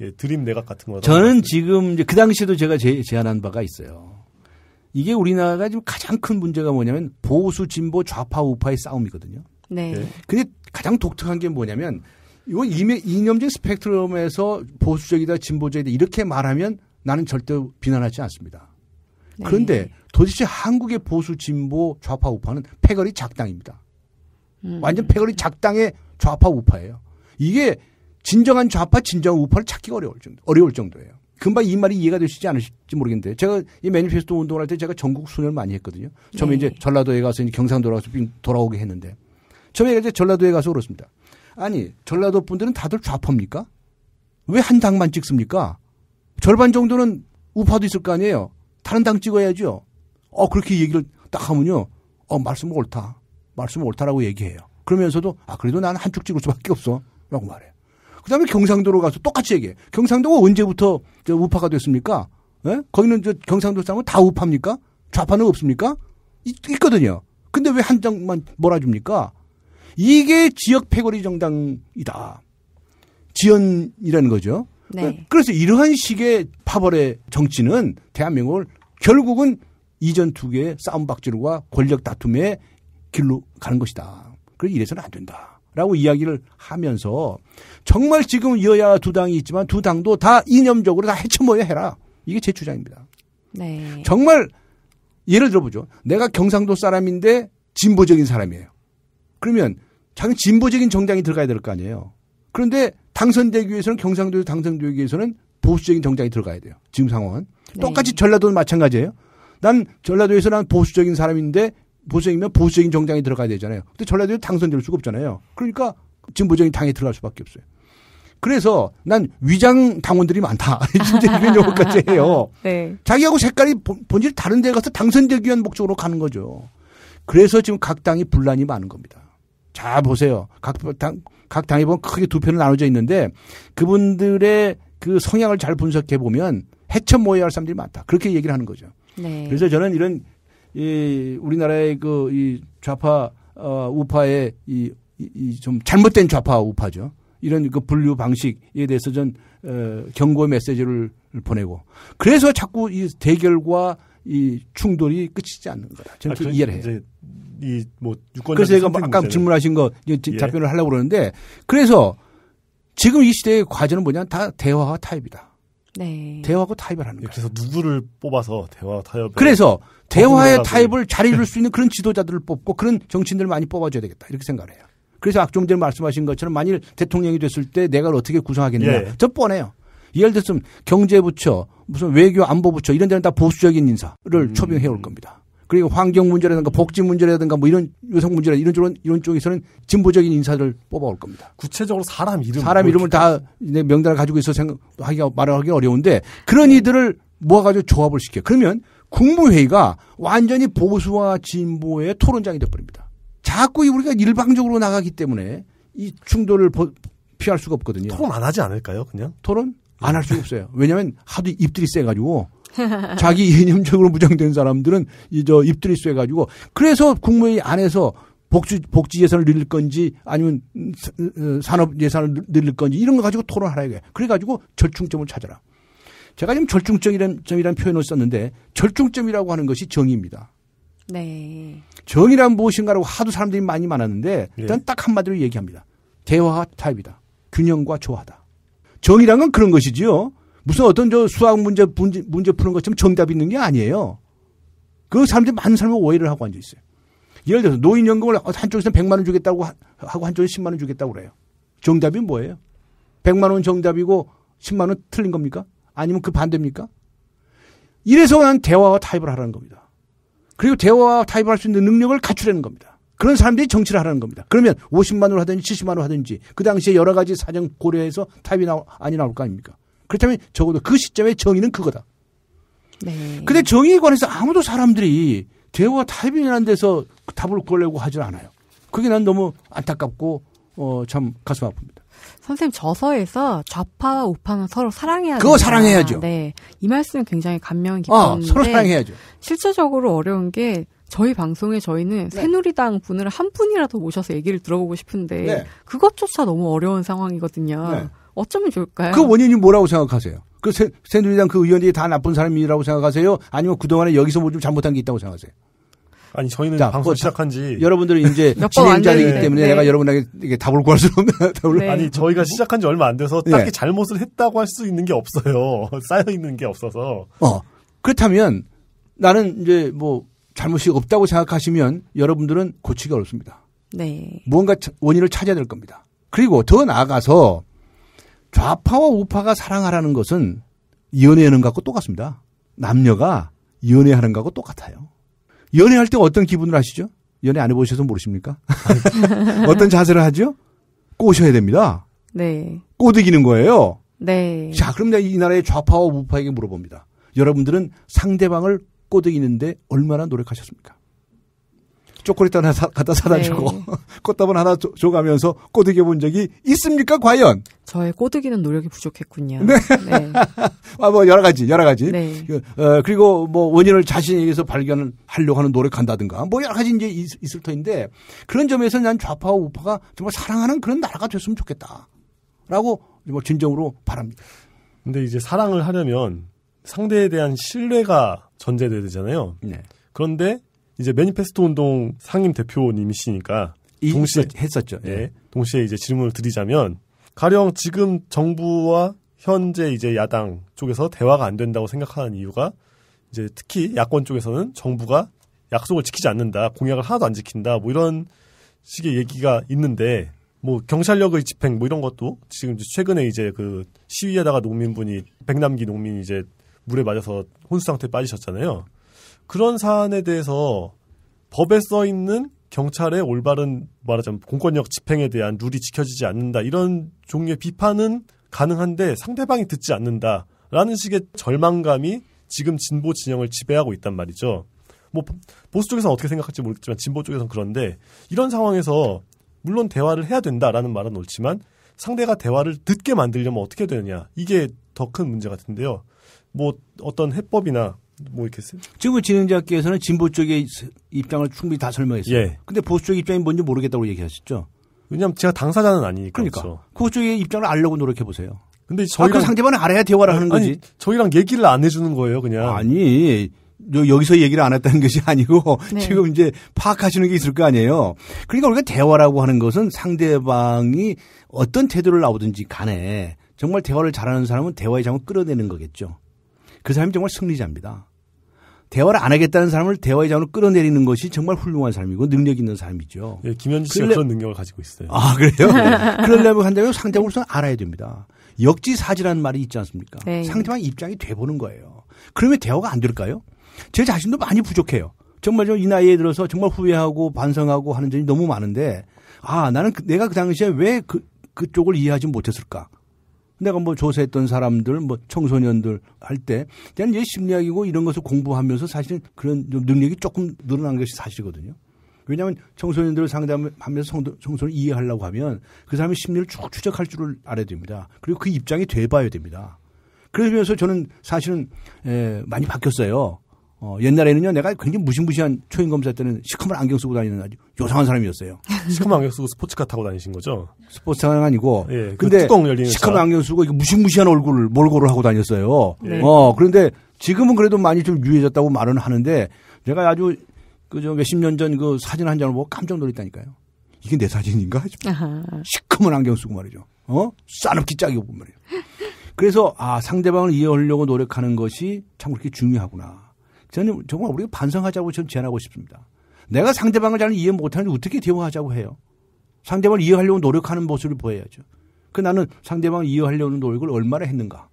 예, 드림 내각 같은 거. 저는 지금 이제 그 당시에도 제가 제, 제안한 바가 있어요. 이게 우리나라가 지금 가장 큰 문제가 뭐냐면 보수 진보 좌파 우파의 싸움이거든요. 네. 네. 근데 가장 독특한 게 뭐냐면 이건 이념적 스펙트럼에서 보수적이다 진보적이다 이렇게 말하면 나는 절대 비난하지 않습니다. 네. 그런데 도대체 한국의 보수 진보 좌파 우파는 패거리 작당입니다. 음. 완전 패거리 작당의 좌파 우파예요. 이게 진정한 좌파 진정한 우파를 찾기가 어려울 정도 어려울 정도예요. 금방 이 말이 이해가 되시지 않으실지 모르겠는데 제가 이 매니페스토 운동할 때 제가 전국 순회를 많이 했거든요. 처음에 네. 이제 전라도에 가서 이제 경상도로 가서 돌아오게 했는데 저희가 이제 전라도에 가서 그렇습니다. 아니, 전라도 분들은 다들 좌파입니까? 왜 한 당만 찍습니까? 절반 정도는 우파도 있을 거 아니에요. 다른 당 찍어야죠. 어, 그렇게 얘기를 딱 하면요. 어, 말씀 옳다. 말씀 옳다라고 얘기해요. 그러면서도, 아, 그래도 나는 한쪽 찍을 수 밖에 없어. 라고 말해요. 그 다음에 경상도로 가서 똑같이 얘기해. 경상도가 언제부터 우파가 됐습니까? 예? 거기는 저 경상도 사람은 다 우파입니까? 좌파는 없습니까? 있, 거든요 근데 왜한 장만 몰아줍니까? 이게 지역 패거리 정당이다. 지연이라는 거죠. 네. 그래서 이러한 식의 파벌의 정치는 대한민국을 결국은 이전 두 개의 싸움박질과 권력 다툼의 길로 가는 것이다. 그래서 이래서는 안 된다. 라고 이야기를 하면서 정말 지금 여야 두 당이 있지만 두 당도 다 이념적으로 다해쳐모여 해라. 이게 제 주장입니다. 네. 정말 예를 들어보죠. 내가 경상도 사람인데 진보적인 사람이에요. 그러면 자기 진보적인 정당이 들어가야 될 거 아니에요. 그런데 당선되기 위해서는 경상도에서 당선되기 위해서는 보수적인 정당이 들어가야 돼요. 지금 상황은. 네. 똑같이 전라도는 마찬가지예요. 난 전라도에서 난 보수적인 사람인데 보수적이면 보수적인 정당이 들어가야 되잖아요. 근데 전라도에 당선될 수가 없잖아요. 그러니까 진보적인 당에 들어갈 수밖에 없어요. 그래서 난 위장 당원들이 많다. 진짜 이런 용어까지 해요. 네. 자기하고 색깔이 본질 다른 데 가서 당선되기 위한 목적으로 가는 거죠. 그래서 지금 각 당이 분란이 많은 겁니다. 자 보세요. 각 당, 각 당에 보면 크게 두 편으로 나눠져 있는데 그분들의 그 성향을 잘 분석해 보면 해천 모여야 할 사람들이 많다. 그렇게 얘기를 하는 거죠. 네. 그래서 저는 이런 이 우리나라의 그 이 좌파 어 우파의 이 이좀 이 잘못된 좌파 우파죠. 이런 그 분류 방식에 대해서 전 어, 경고 메시지를 보내고 그래서 자꾸 이 대결과 이 충돌이 끝이지 않는 거다. 저는 아, 이해를 해요. 이뭐 유권 그래서 제가 아까 문제는. 질문하신 거 예. 답변을 하려고 그러는데 그래서 지금 이 시대의 과제는 뭐냐 다 대화와 타협이다. 네. 대화하고 타협을 하는 예, 거예요. 그래서 누구를 뽑아서 대화 타협 그래서 대화의 타협을 잘 이룰 수 있는 그런 지도자들을 뽑고 그런 정치인들을 많이 뽑아줘야 되겠다 이렇게 생각을 해요. 그래서 아, 좀 전에 말씀하신 것처럼 만일 대통령이 됐을 때 내가 어떻게 구성하겠느냐 예. 저 뻔해요. 예를 들면 경제부처 무슨 외교 안보부처 이런 데는 다 보수적인 인사를 음. 초빙해 올 겁니다. 그리고 환경 문제라든가 복지 문제라든가 뭐 이런 여성 문제라 이런 쪽은 이런 쪽에서는 진보적인 인사를 뽑아올 겁니다. 구체적으로 사람 이름 사람 뭐 이름을 다 명단을 가지고 있어 생각 하기가 말하기 어려운데 그런 이들을 모아가지고 조합을 시켜. 그러면 국무회의가 완전히 보수와 진보의 토론장이 돼버립니다. 자꾸 우리가 일방적으로 나가기 때문에 이 충돌을 피할 수가 없거든요. 토론 안 하지 않을까요, 그냥? 토론? 안 할 수가 없어요. 왜냐하면 하도 입들이 세가지고 자기 이념적으로 무장된 사람들은 이 저 입들이 쇠가지고 그래서 국무회의 안에서 복지 복지 예산을 늘릴 건지 아니면 어, 산업 예산을 늘릴 건지 이런 거 가지고 토론하라 이요 그래가지고 절충점을 찾아라. 제가 지금 절충점이라는 점이라 표현을 썼는데 절충점이라고 하는 것이 정의입니다. 네. 정의란 무엇인가라고 하도 사람들이 많이 많았는데 예. 일단 네. 딱 한마디로 얘기합니다. 대화타입이다 균형과 조화다. 정의란 건 그런 것이지요. 무슨 어떤 저 수학 문제 문제, 문제 푸는 것처럼 정답이 있는 게 아니에요. 그 사람들이 많은 사람을 오해를 하고 앉아 있어요. 예를 들어서 노인연금을 한쪽에서 100만 원 주겠다고 하고 한쪽에 서 10만 원 주겠다고 그래요. 정답이 뭐예요? 100만 원 정답이고 10만 원 틀린 겁니까? 아니면 그 반대입니까? 이래서 난 대화와 타협을 하라는 겁니다. 그리고 대화와 타협할 수 있는 능력을 갖추려는 겁니다. 그런 사람들이 정치를 하라는 겁니다. 그러면 5 0만원을 하든지 7 0만원을 하든지 그 당시에 여러 가지 사정 고려해서 타협이 나오, 아니 나올 거 아닙니까? 그렇다면 적어도 그시점의 정의는 그거다. 네. 근데 정의에 관해서 아무도 사람들이 대화 타이밍이라는 데서 답을 구하려고 하질 않아요. 그게 난 너무 안타깝고 어, 참 가슴 아픕니다. 선생님 저서에서 좌파와 우파는 서로 사랑해야 그거 사랑해야죠. 네, 이 말씀 굉장히 감명 아, 깊었는데 어, 서로 사랑해야죠. 실제적으로 어려운 게 저희 방송에 저희는 네. 새누리당 분을 한 분이라도 모셔서 얘기를 들어보고 싶은데 네. 그것조차 너무 어려운 상황이거든요. 네. 어쩌면 좋을까요? 그 원인이 뭐라고 생각하세요? 그 새, 새누리당 그 의원들이 다 나쁜 사람이라고 생각하세요? 아니면 그동안에 여기서 뭐 좀 잘못한 게 있다고 생각하세요? 아니 저희는 자, 방송 시작한 지여러분들은 이제 진행자이기 때문에 네. 내가 여러분에게 답을 구할 수없는 네. 아니 저희가 시작한 지 얼마 안 돼서 네. 딱히 네. 잘못을 했다고 할 수 있는 게 없어요 쌓여 있는 게 없어서 어 그렇다면 나는 이제 뭐 잘못이 없다고 생각하시면 여러분들은 고치기 어렵습니다 네 무언가 원인을 찾아야 될 겁니다 그리고 더 나아가서 좌파와 우파가 사랑하라는 것은 연애하는 것과 똑같습니다. 남녀가 연애하는 것과 똑같아요. 연애할 때 어떤 기분을 하시죠? 연애 안 해보셔서 모르십니까? 어떤 자세를 하죠? 꼬셔야 됩니다. 네. 꼬드기는 거예요. 네. 자, 그럼 이 나라의 좌파와 우파에게 물어봅니다. 여러분들은 상대방을 꼬드기는데 얼마나 노력하셨습니까? 초콜릿 하나 사, 갖다 사다 네. 주고 네. 꽃다발 하나 줘, 줘가면서 꼬드겨 본 적이 있습니까 과연? 저의 꼬드기는 노력이 부족했군요. 네. 네. 아뭐 여러 가지 여러 가지. 네. 그, 어, 그리고 뭐 원인을 자신에게서 발견을 하려고 하는 노력한다든가 뭐 여러 가지 이제 있, 있을 터인데 그런 점에서 난 좌파와 우파가 정말 사랑하는 그런 나라가 됐으면 좋겠다라고 뭐 진정으로 바랍니다. 근데 이제 사랑을 하려면 상대에 대한 신뢰가 전제돼야 되잖아요. 네. 그런데 이제 매니페스토 운동 상임 대표님이시니까 동시에 했었죠. 예. 네. 동시에 이제 질문을 드리자면 가령 지금 정부와 현재 이제 야당 쪽에서 대화가 안 된다고 생각하는 이유가 이제 특히 야권 쪽에서는 정부가 약속을 지키지 않는다, 공약을 하나도 안 지킨다, 뭐 이런 식의 얘기가 있는데 뭐 경찰력의 집행 뭐 이런 것도 지금 이제 최근에 이제 그 시위하다가 농민분이 백남기 농민이 이제 물에 맞아서 혼수 상태에 빠지셨잖아요. 그런 사안에 대해서 법에 써 있는 경찰의 올바른 말하자면 공권력 집행에 대한 룰이 지켜지지 않는다 이런 종류의 비판은 가능한데 상대방이 듣지 않는다라는 식의 절망감이 지금 진보 진영을 지배하고 있단 말이죠. 뭐 보수 쪽에서 어떻게 생각할지 모르겠지만 진보 쪽에서는 그런데 이런 상황에서 물론 대화를 해야 된다라는 말은 옳지만 상대가 대화를 듣게 만들려면 어떻게 되느냐 이게 더 큰 문제 같은데요. 뭐 어떤 해법이나 뭐 있겠어요? 지금 진행자께서는 진보 쪽의 입장을 충분히 다 설명했어요. 예. 근데 보수 쪽 입장이 뭔지 모르겠다고 얘기하셨죠. 왜냐하면 제가 당사자는 아니니까. 그러니까 그렇죠. 보 쪽의 입장을 알려고 노력해 보세요. 근데 저희 아, 상대방을 알아야 대화를 하는 거지. 아니, 저희랑 얘기를 안 해주는 거예요, 그냥. 아니 여기서 얘기를 안 했다는 것이 아니고 네. 지금 이제 파악하시는 게 있을 거 아니에요. 그러니까 우리가 대화라고 하는 것은 상대방이 어떤 태도를 나오든지 간에 정말 대화를 잘하는 사람은 대화의 장을 끌어내는 거겠죠. 그 사람이 정말 승리자입니다. 대화를 안 하겠다는 사람을 대화의 장으로 끌어내리는 것이 정말 훌륭한 삶이고 능력 있는 삶이죠 예, 김현주 씨가 그래... 그러니까 그런 능력을 가지고 있어요. 아 그래요? 네. 그러려면 한다면 상대방으로선 알아야 됩니다. 역지사지라는 말이 있지 않습니까? 네. 상대방 입장이 돼보는 거예요. 그러면 대화가 안 될까요? 제 자신도 많이 부족해요. 정말 좀이 나이에 들어서 정말 후회하고 반성하고 하는 점이 너무 많은데 아 나는 그, 내가 그 당시에 왜 그, 그쪽을 이해하지 못했을까? 내가 뭐 조사했던 사람들, 뭐 청소년들 할 때, 그냥 이 심리학이고 이런 것을 공부하면서 사실 은 그런 능력이 조금 늘어난 것이 사실이거든요. 왜냐하면 청소년들을 상대하면서 성도, 청소년을 이해하려고 하면 그 사람의 심리를 쭉 추적할 줄을 알아야 됩니다. 그리고 그 입장이 돼봐야 됩니다. 그러면서 저는 사실은 에, 많이 바뀌었어요. 어, 옛날에는요, 내가 굉장히 무시무시한 초인검사 때는 시커먼 안경 쓰고 다니는 아주 요상한 사람이었어요. 시커먼 안경 쓰고 스포츠카 타고 다니신 거죠? 스포츠카는 아니고. 예, 그 근데 시커먼 안경 쓰고 무시무시한 얼굴을 몰골을 하고 다녔어요. 네. 어, 그런데 지금은 그래도 많이 좀 유해졌다고 말은 하는데 내가 아주 그저 몇십 년 전 그 사진 한 장을 보고 깜짝 놀랐다니까요. 이게 내 사진인가? 시커먼 안경 쓰고 말이죠. 어? 싸납기 짝이 없고 말이에요. 그래서 아, 상대방을 이해하려고 노력하는 것이 참 그렇게 중요하구나. 저는 정말 우리가 반성하자고 저는 제안하고 싶습니다. 내가 상대방을 잘 이해 못하는데 어떻게 대화하자고 해요? 상대방을 이해하려고 노력하는 모습을 보여야죠. 그 나는 상대방을 이해하려는 노력을 얼마나 했는가.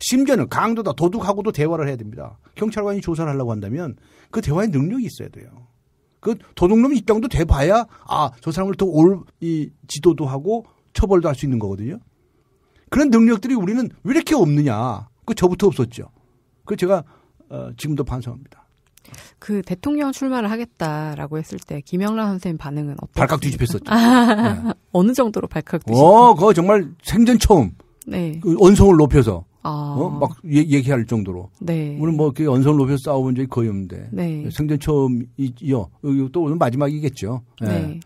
심지어는 강도다 도둑하고도 대화를 해야 됩니다. 경찰관이 조사를 하려고 한다면 그 대화의 능력이 있어야 돼요. 그 도둑놈 입장도 돼봐야 아 저 사람을 더 올 이 지도도 하고 처벌도 할 수 있는 거거든요. 그런 능력들이 우리는 왜 이렇게 없느냐? 그 저부터 없었죠. 그 제가 어, 지금도 반성합니다. 그 대통령 출마를 하겠다라고 했을 때 김영란 선생님 반응은 어떠세 발칵 뒤집혔었죠. 아, 네. 어느 정도로 발칵 뒤집혔 어, 그거 정말 생전 처음. 네. 그 언성을 높여서 아. 어? 막 얘, 얘기할 정도로. 네. 오늘 뭐그게 언성을 높여서 싸워본 적이 거의 없는데. 네. 생전 처음이요. 또 오늘 마지막이겠죠. 네. 네.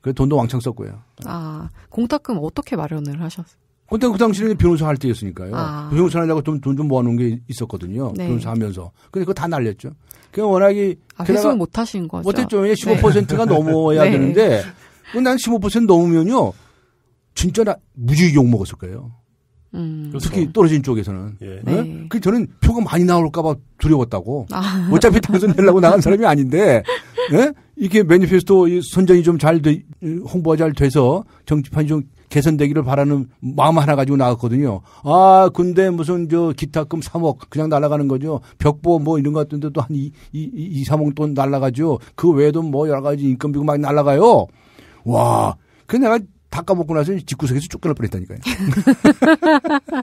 그 돈도 왕창 썼고요. 아 공탁금 어떻게 마련을 하셨어요? 그때 그 당시에는 변호사 할 때였으니까요. 아. 그 변호사 하려고 돈좀 모아놓은 게 있었거든요. 네. 변호사 하면서. 근데 그거 다 날렸죠. 그 워낙에. 아, 회수못 하신 거죠. 못했죠. 15%가 예, 네. 네. 넘어야 네. 되는데. 난 15% 넘으면요. 진짜 나 무지개 욕 먹었을 거예요. 음. 그렇죠. 특히 떨어진 쪽에서는. 예. 네. 그 저는 표가 많이 나올까봐 두려웠다고. 아. 어차피 당선되려고 나간 사람이 아닌데. 네? 이게 매니페스토 선정이좀 잘 돼, 홍보가 잘 돼서 정치판이 좀 개선되기를 바라는 마음 하나 가지고 나왔거든요. 아, 근데 무슨 저 기타금 3억 그냥 날아가는 거죠. 벽보 뭐 이런 것 같은데 또한 2, 2, 3억 돈 날아가죠. 그 외에도 뭐 여러 가지 인건비고 막 날아가요. 와. 그 내가 다 까먹고 나서 집구석에서 쫓겨날 뻔했다니까요.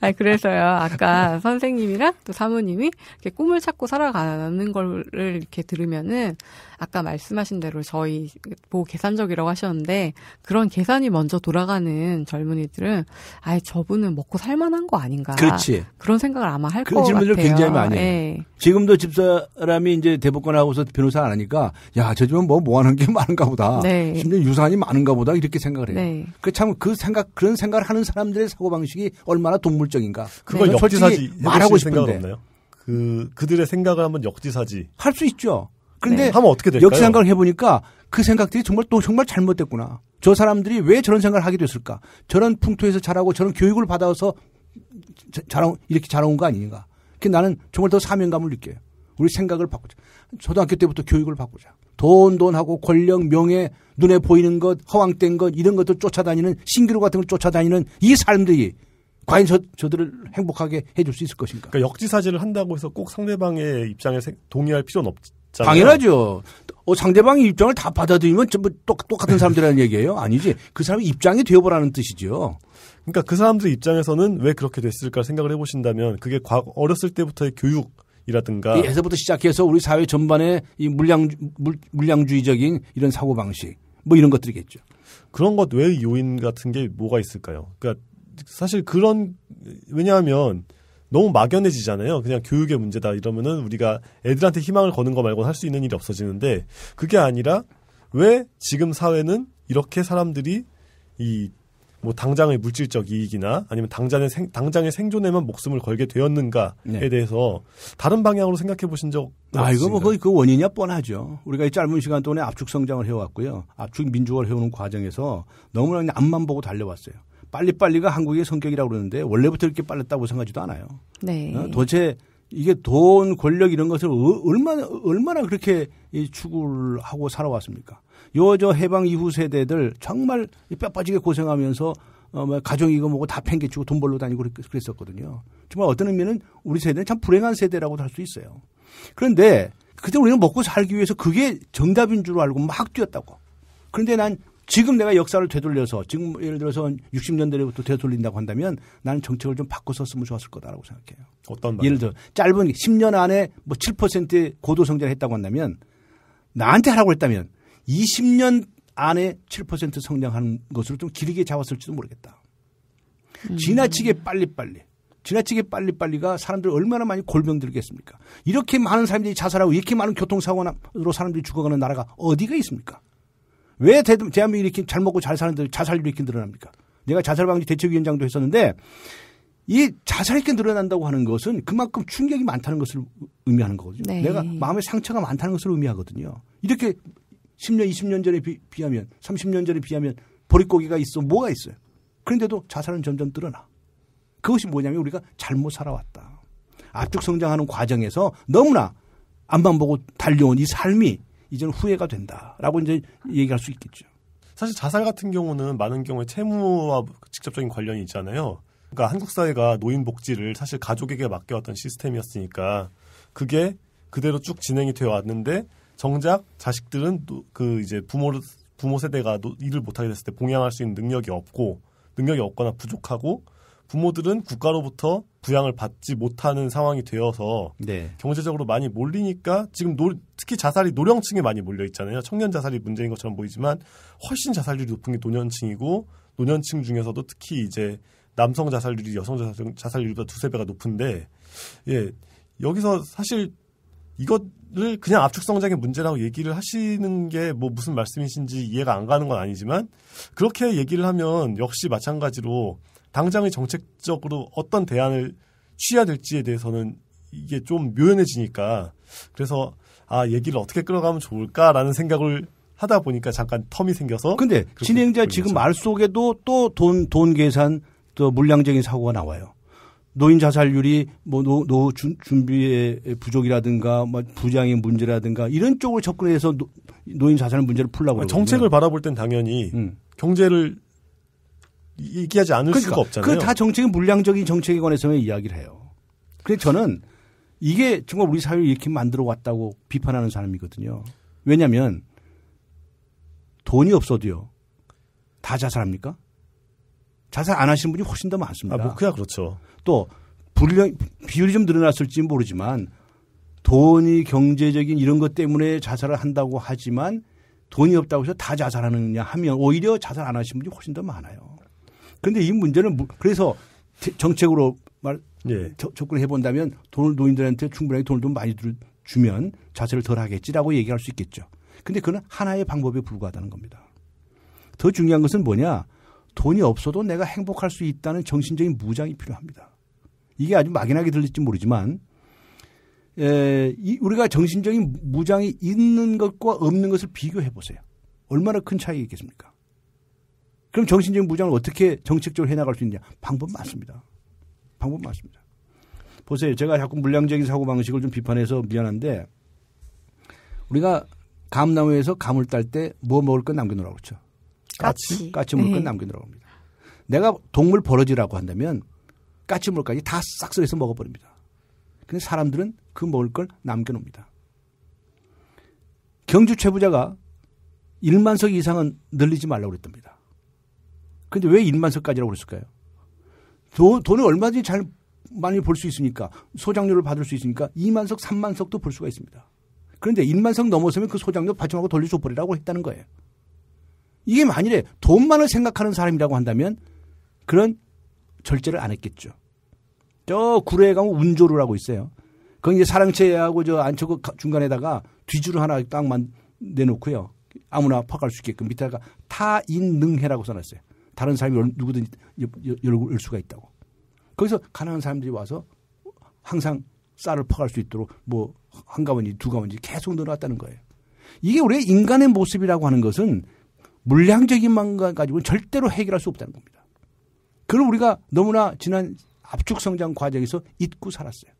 아 그래서요. 아까 선생님이랑 또 사모님이 이렇게 꿈을 찾고 살아가는 거를 이렇게 들으면은 아까 말씀하신 대로 저희 보고 계산적이라고 하셨는데 그런 계산이 먼저 돌아가는 젊은이들은 아예 저분은 먹고 살만한 거 아닌가. 그렇지. 그런 생각을 아마 할것 같아요. 그런 질문을 굉장히 많이 해요. 지금도 집사람이 이제 대법관 하고서 변호사 안 하니까 야 저 집은 뭐뭐 뭐 하는 게 많은가 보다. 네. 심지어 유산이 많은가 보다 이렇게 이렇게 생각을 해요. 네. 그참 그 생각 그런 생각을 하는 사람들의 사고 방식이 얼마나 동물적인가. 그걸 네. 역지사지 말하고 싶은데. 그 그들의 생각을 한번 역지사지 할 수 있죠. 그런데 네. 하면 어떻게 될까요? 역시 생각을 해보니까 그 생각들이 정말 또 정말 잘못됐구나. 저 사람들이 왜 저런 생각을 하게 됐을까? 저런 풍토에서 자라고 저런 교육을 받아서 자라 이렇게 자라온 거 아닌가? 그 나는 정말 더 사명감을 느껴요. 우리 생각을 바꾸자. 초등학교 때부터 교육을 바꾸자. 돈, 돈하고 권력, 명예, 눈에 보이는 것, 허황된 것, 이런 것들 쫓아다니는, 신기루 같은 걸 쫓아다니는 이 사람들이 과연 저, 저들을 행복하게 해줄 수 있을 것인가. 그러니까 역지사지를 한다고 해서 꼭 상대방의 입장에 동의할 필요는 없잖아요. 당연하죠. 어, 상대방의 입장을 다 받아들이면 전부 똑, 똑같은 사람들이라는 얘기예요. 아니지. 그 사람의 입장이 되어보라는 뜻이죠. 그러니까 그 사람들 입장에서는 왜 그렇게 됐을까 생각을 해보신다면 그게 과 어렸을 때부터의 교육 이라든가 에서부터 시작해서 우리 사회 전반의 이 물량 물, 물량주의적인 이런 사고 방식 뭐 이런 것들이겠죠. 그런 것 외의 요인 같은 게 뭐가 있을까요? 그러니까 사실 그런 왜냐하면 너무 막연해지잖아요. 그냥 교육의 문제다 이러면은 우리가 애들한테 희망을 거는 거 말고는 할 수 있는 일이 없어지는데 그게 아니라 왜 지금 사회는 이렇게 사람들이 이뭐 당장의 물질적 이익이나 아니면 당장의 생, 당장의 생존에만 목숨을 걸게 되었는가에 네. 대해서 다른 방향으로 생각해 보신 적? 아 이거 뭐 거의 그 원인이야 뻔하죠. 우리가 이 짧은 시간 동안에 압축 성장을 해왔고요, 압축 민주화를 해오는 과정에서 너무나 그냥 앞만 보고 달려왔어요. 빨리빨리가 한국의 성격이라고 그러는데 원래부터 이렇게 빨랐다고 생각하지도 않아요. 네. 어, 도대체 이게 돈, 권력 이런 것을 얼마나 얼마나 그렇게 이 추구를 하고 살아왔습니까? 요저 해방 이후 세대들 정말 뼈 빠지게 고생하면서 어, 뭐가정이거 뭐고 다 팽개치고 돈 벌러 다니고 그랬었거든요. 정말 어떤 의미는 우리 세대는 참 불행한 세대라고도 할 수 있어요. 그런데 그때 우리는 먹고 살기 위해서 그게 정답인 줄 알고 막 뛰었다고. 그런데 난 지금 내가 역사를 되돌려서 지금 예를 들어서 60년대부터 되돌린다고 한다면 나는 정책을 좀 바꿔서 쓰면 좋았을 거다라고 생각해요. 어떤 예를 들어 짧은 10년 안에 뭐 7%의 고도 성장을 했다고 한다면 나한테 하라고 했다면 20년 안에 7%성장한 것으로 좀 길게 잡았을지도 모르겠다. 음. 지나치게 빨리빨리. 지나치게 빨리빨리가 사람들 얼마나 많이 골병들겠습니까? 이렇게 많은 사람들이 자살하고 이렇게 많은 교통사고로 사람들이 죽어가는 나라가 어디가 있습니까? 왜 대, 대한민국이 이렇게 잘 먹고 잘 사는 데 자살률이 이렇게 늘어납니까? 내가 자살방지 대책위원장도 했었는데 이 자살이 이렇게 늘어난다고 하는 것은 그만큼 충격이 많다는 것을 의미하는 거거든요. 네. 내가 마음의 상처가 많다는 것을 의미하거든요. 이렇게 10년, 20년 전에 비, 하면 30년 전에 비하면 보릿고기가 있어 뭐가 있어요. 그런데도 자살은 점점 늘어나. 그것이 뭐냐면 우리가 잘못 살아왔다. 압축 성장하는 과정에서 너무나 안만 보고 달려온 이 삶이 이제는 후회가 된다라고 이제 얘기할 수 있겠죠. 사실 자살 같은 경우는 많은 경우에 채무와 직접적인 관련이 있잖아요. 그러니까 한국 사회가 노인 복지를 사실 가족에게 맡겨왔던 시스템이었으니까 그게 그대로 쭉 진행이 되어 왔는데 정작 자식들은 또, 그 이제 부모 부모 세대가 일을 못하게 됐을 때 봉양할 수 있는 능력이 없고 능력이 없거나 부족하고 부모들은 국가로부터 부양을 받지 못하는 상황이 되어서 네. 경제적으로 많이 몰리니까 지금 노, 특히 자살이 노령층에 많이 몰려 있잖아요. 청년 자살이 문제인 것처럼 보이지만 훨씬 자살률이 높은 게 노년층이고 노년층 중에서도 특히 이제 남성 자살률이 여성 자살률보다 두세 배가 높은데 예 여기서 사실 이것을 그냥 압축 성장의 문제라고 얘기를 하시는 게 뭐 무슨 말씀이신지 이해가 안 가는 건 아니지만 그렇게 얘기를 하면 역시 마찬가지로 당장의 정책적으로 어떤 대안을 취해야 될지에 대해서는 이게 좀 묘연해지니까 그래서 아 얘기를 어떻게 끌어가면 좋을까라는 생각을 하다 보니까 잠깐 텀이 생겨서 근데 진행자 지금 말 속에도 또 돈돈 돈 계산 또 물량적인 사고가 나와요. 노인 자살률이 뭐 노, 노 주, 준비의 부족이라든가 뭐 부장의 문제라든가 이런 쪽을 접근해서 노, 노인 자살 문제를 풀라고 아, 정책을 바라볼 땐 당연히 음. 경제를 얘기하지 않을 그러니까, 수가 없잖아요. 그 다 정책은 물량적인 정책에 관해서만 이야기를 해요. 그래 저는 이게 정말 우리 사회를 이렇게 만들어 왔다고 비판하는 사람이거든요. 왜냐하면 돈이 없어도요. 다 자살합니까? 자살 안 하시는 분이 훨씬 더 많습니다. 아, 뭐 그야 그렇죠. 또 불량 비율이 좀 늘어났을지 모르지만 돈이 경제적인 이런 것 때문에 자살을 한다고 하지만 돈이 없다고 해서 다 자살하느냐 하면 오히려 자살 안 하신 분이 훨씬 더 많아요. 그런데 이 문제는 그래서 정책으로 말 예. 접근해 본다면 돈을 노인들한테 충분하게 돈을 좀 많이 주면 자살을 덜 하겠지라고 얘기할 수 있겠죠. 근데 그는 하나의 방법에 불과하다는 겁니다. 더 중요한 것은 뭐냐? 돈이 없어도 내가 행복할 수 있다는 정신적인 무장이 필요합니다. 이게 아주 막연하게 들릴지 모르지만 에, 이 우리가 정신적인 무장이 있는 것과 없는 것을 비교해 보세요. 얼마나 큰 차이겠습니까? 있 그럼 정신적인 무장을 어떻게 정책적으로 해나갈 수 있냐? 방법 맞습니다 방법 맞습니다 보세요. 제가 자꾸 물량적인 사고 방식을 좀 비판해서 미안한데 우리가 감나무에서 감을 딸 때 뭐 먹을 건 남겨놓으라고 그러죠. 까치. 까치 먹을 건 네. 남겨놓으라고 합니다. 내가 동물 버러지라고 한다면 까치물까지 다 싹쓸이해서 먹어버립니다. 근데 사람들은 그 먹을 걸 남겨놉니다. 경주 최부자가 1만석 이상은 늘리지 말라고 그랬답니다. 근데 왜 1만석까지라고 그랬을까요? 돈, 돈을 얼마든지 잘 많이 볼 수 있으니까 소장료를 받을 수 있으니까 2만석, 3만석도 볼 수가 있습니다. 그런데 1만석 넘어서면 그 소장료 받전하고 돌려줘버리라고 했다는 거예요. 이게 만일에 돈만을 생각하는 사람이라고 한다면 그런 절제를 안 했겠죠. 저 구례에 가면 운조를 하고 있어요. 그건 이제 사랑채하고 저안쪽 중간에다가 뒤주를 하나 딱 만, 내놓고요. 아무나 퍼갈 수 있게끔 밑에다가 타인능해라고 써놨어요. 다른 사람이 누구든지 열 수가 있다고. 거기서 가난한 사람들이 와서 항상 쌀을 퍼갈 수 있도록 뭐한 가운지 두 가운지 계속 늘어났다는 거예요. 이게 우리의 인간의 모습이라고 하는 것은 물량적인 만 가지고는 절대로 해결할 수 없다는 겁니다. 그걸 우리가 너무나 지난 압축 성장 과정에서 잊고 살았어요.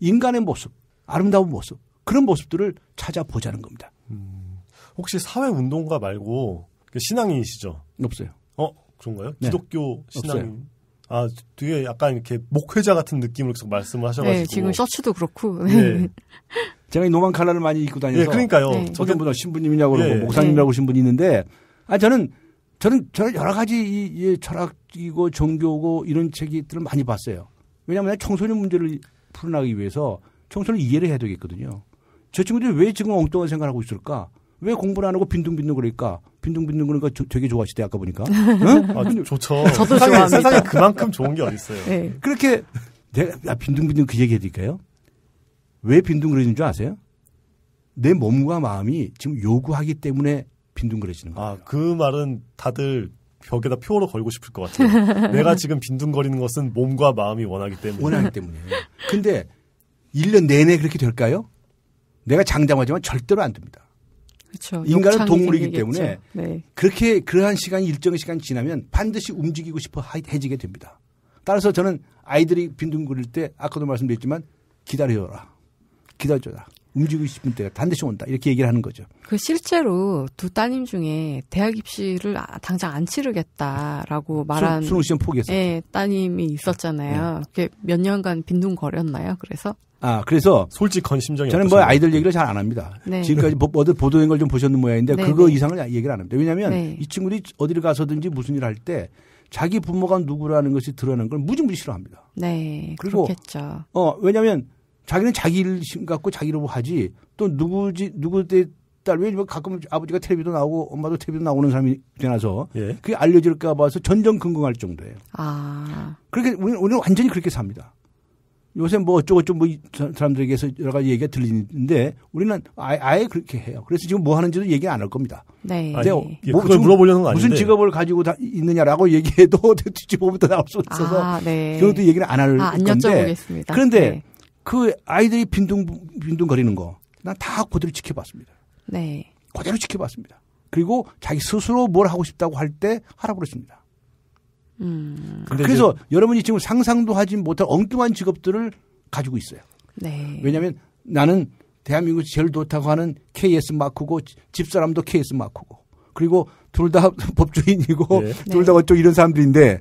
인간의 모습, 아름다운 모습, 그런 모습들을 찾아보자는 겁니다. 음, 혹시 사회 운동가 말고 그 신앙인이시죠? 없어요. 어, 그런가요? 네. 기독교 신앙인. 아, 뒤에 약간 이렇게 목회자 같은 느낌으로 계속 말씀을 네, 하셔가지고. 네, 지금 셔츠도 그렇고. 네. 네. 제가 이 노만 칼라를 많이 입고 다녀서. 네, 그러니까요. 네. 저도 뭐 신부님이냐고 그러고 예. 목사님이라고 오신 분이 있는데, 아, 저는 저는 저는 여러 가지 이, 이 철학이고 종교고 이런 책들을 많이 봤어요. 왜냐하면 청소년 문제를 풀어나가기 위해서 청소년 이해를 해야 되겠거든요. 저 친구들이 왜 지금 엉뚱한 생각을 하고 있을까? 왜 공부를 안 하고 빈둥빈둥 그러니까 빈둥빈둥 그러니까 저, 되게 좋아하시대 아까 보니까 응? 아, 좋죠 저도 세상에, 좋아합니다. 세상에 그만큼 좋은 게 어디 있어요 네. 그렇게 내가 야, 빈둥빈둥 그 얘기 해드릴까요 왜 빈둥거리는 줄 아세요 내 몸과 마음이 지금 요구하기 때문에 빈둥거려지는 거예요. 아, 그 말은 다들 벽에다 표로 걸고 싶을 것 같아요. 내가 지금 빈둥거리는 것은 몸과 마음이 원하기 때문에. 원하기 때문에. 근데 1년 내내 그렇게 될까요? 내가 장담하지만 절대로 안 됩니다. 그렇죠. 인간은 동물이기 생기겠죠. 때문에 네. 그렇게 그러한 시간이 일정 시간 지나면 반드시 움직이고 싶어 해지게 됩니다. 따라서 저는 아이들이 빈둥거릴 때 아까도 말씀드렸지만 기다려라. 기다려라. 움직이고 싶은 때가 반드시 온다. 이렇게 얘기를 하는 거죠. 그 실제로 두 따님 중에 대학 입시를 아, 당장 안 치르겠다라고 말한 수능 시험 포기했어요. 예, 따님이 있었잖아요. 네. 몇 년간 빈둥거렸나요? 그래서 아, 그래서 솔직한 심정이 저는 뭐 어떠뭐 아이들 얘기를 잘 안 합니다. 네. 지금까지 어디 보도된 걸 좀 보셨는 모양인데 네, 그거 네. 이상을 얘기를 안 합니다. 왜냐하면 네. 이 친구들이 어디를 가서든지 무슨 일을 할 때 자기 부모가 누구라는 것이 드러나는 걸 무지무지 싫어합니다. 네, 그리고 그렇겠죠. 어, 왜냐하면 자기는 자기 일 갖고 자기로 뭐 하지 또 누구지 누구 때 딸, 왜 뭐 가끔 아버지가 텔레비도 나오고 엄마도 텔레비도 나오는 사람이 되나서 예. 그게 알려질까 봐서 전전긍긍할 정도예요. 아. 그렇게 우리는, 우리는 완전히 그렇게 삽니다. 요새 뭐 어쩌고저쩌고 뭐 사람들에게서 여러 가지 얘기가 들리는데 우리는 아예, 아예 그렇게 해요. 그래서 지금 뭐 하는지도 얘기 안 할 겁니다. 네. 아니, 예, 뭐 그걸 물어보려는 거 무슨 직업을 가지고 다 있느냐라고 얘기해도 뒤집어부터 나올 수 있어서 아, 네. 그것도 얘기를 안할 아, 건데. 여쭤보겠습니다. 그런데 네. 그 아이들이 빈둥 빈둥거리는 거 난 다 그대로 지켜봤습니다. 네. 그대로 지켜봤습니다. 그리고 자기 스스로 뭘 하고 싶다고 할 때 하라고 그랬습니다. 음. 그래서 여러분이 지금 상상도 하지 못할 엉뚱한 직업들을 가지고 있어요. 네. 왜냐하면 나는 대한민국 제일 좋다고 하는 KS 마크고 집사람도 KS 마크고 그리고 둘 다 법조인이고 예. 네. 둘다 어쩌고 이런 사람들인데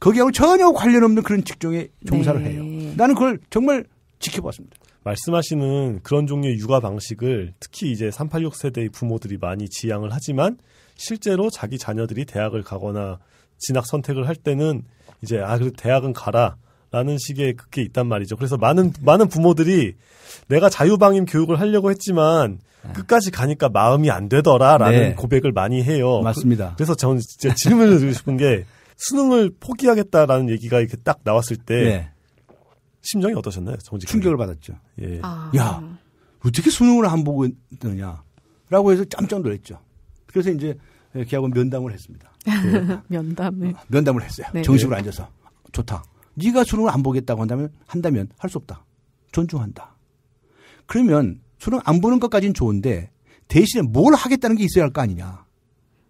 거기하고 전혀 관련 없는 그런 직종에 종사를 네. 해요. 나는 그걸 정말 지켜봤습니다. 말씀하시는 그런 종류의 육아 방식을 특히 이제 386 세대의 부모들이 많이 지향을 하지만 실제로 자기 자녀들이 대학을 가거나 진학 선택을 할 때는 이제 아 그래 대학은 가라 라는 식의 그게 있단 말이죠. 그래서 많은 많은 부모들이 내가 자유방임 교육을 하려고 했지만 네. 끝까지 가니까 마음이 안 되더라라는 네. 고백을 많이 해요. 그 맞습니다. 그, 래서 저는 진짜 질문을 드리고 싶은 게 수능을 포기하겠다라는 얘기가 이렇게 딱 나왔을 때 네. 심정이 어떠셨나요? 정직 충격을 받았죠. 예. 아. 야 어떻게 수능을 안 보고 있느냐라고 해서 짬짝 놀랐죠. 그래서 이제 걔하고 면담을 했습니다. 네. 면담을 어, 면담을 했어요. 네. 정식으로 앉아서 좋다. 네가 수능을 안 보겠다고 한다면 한다면 할 수 없다. 존중한다. 그러면 수능 안 보는 것까지는 좋은데 대신에 뭘 하겠다는 게 있어야 할 거 아니냐.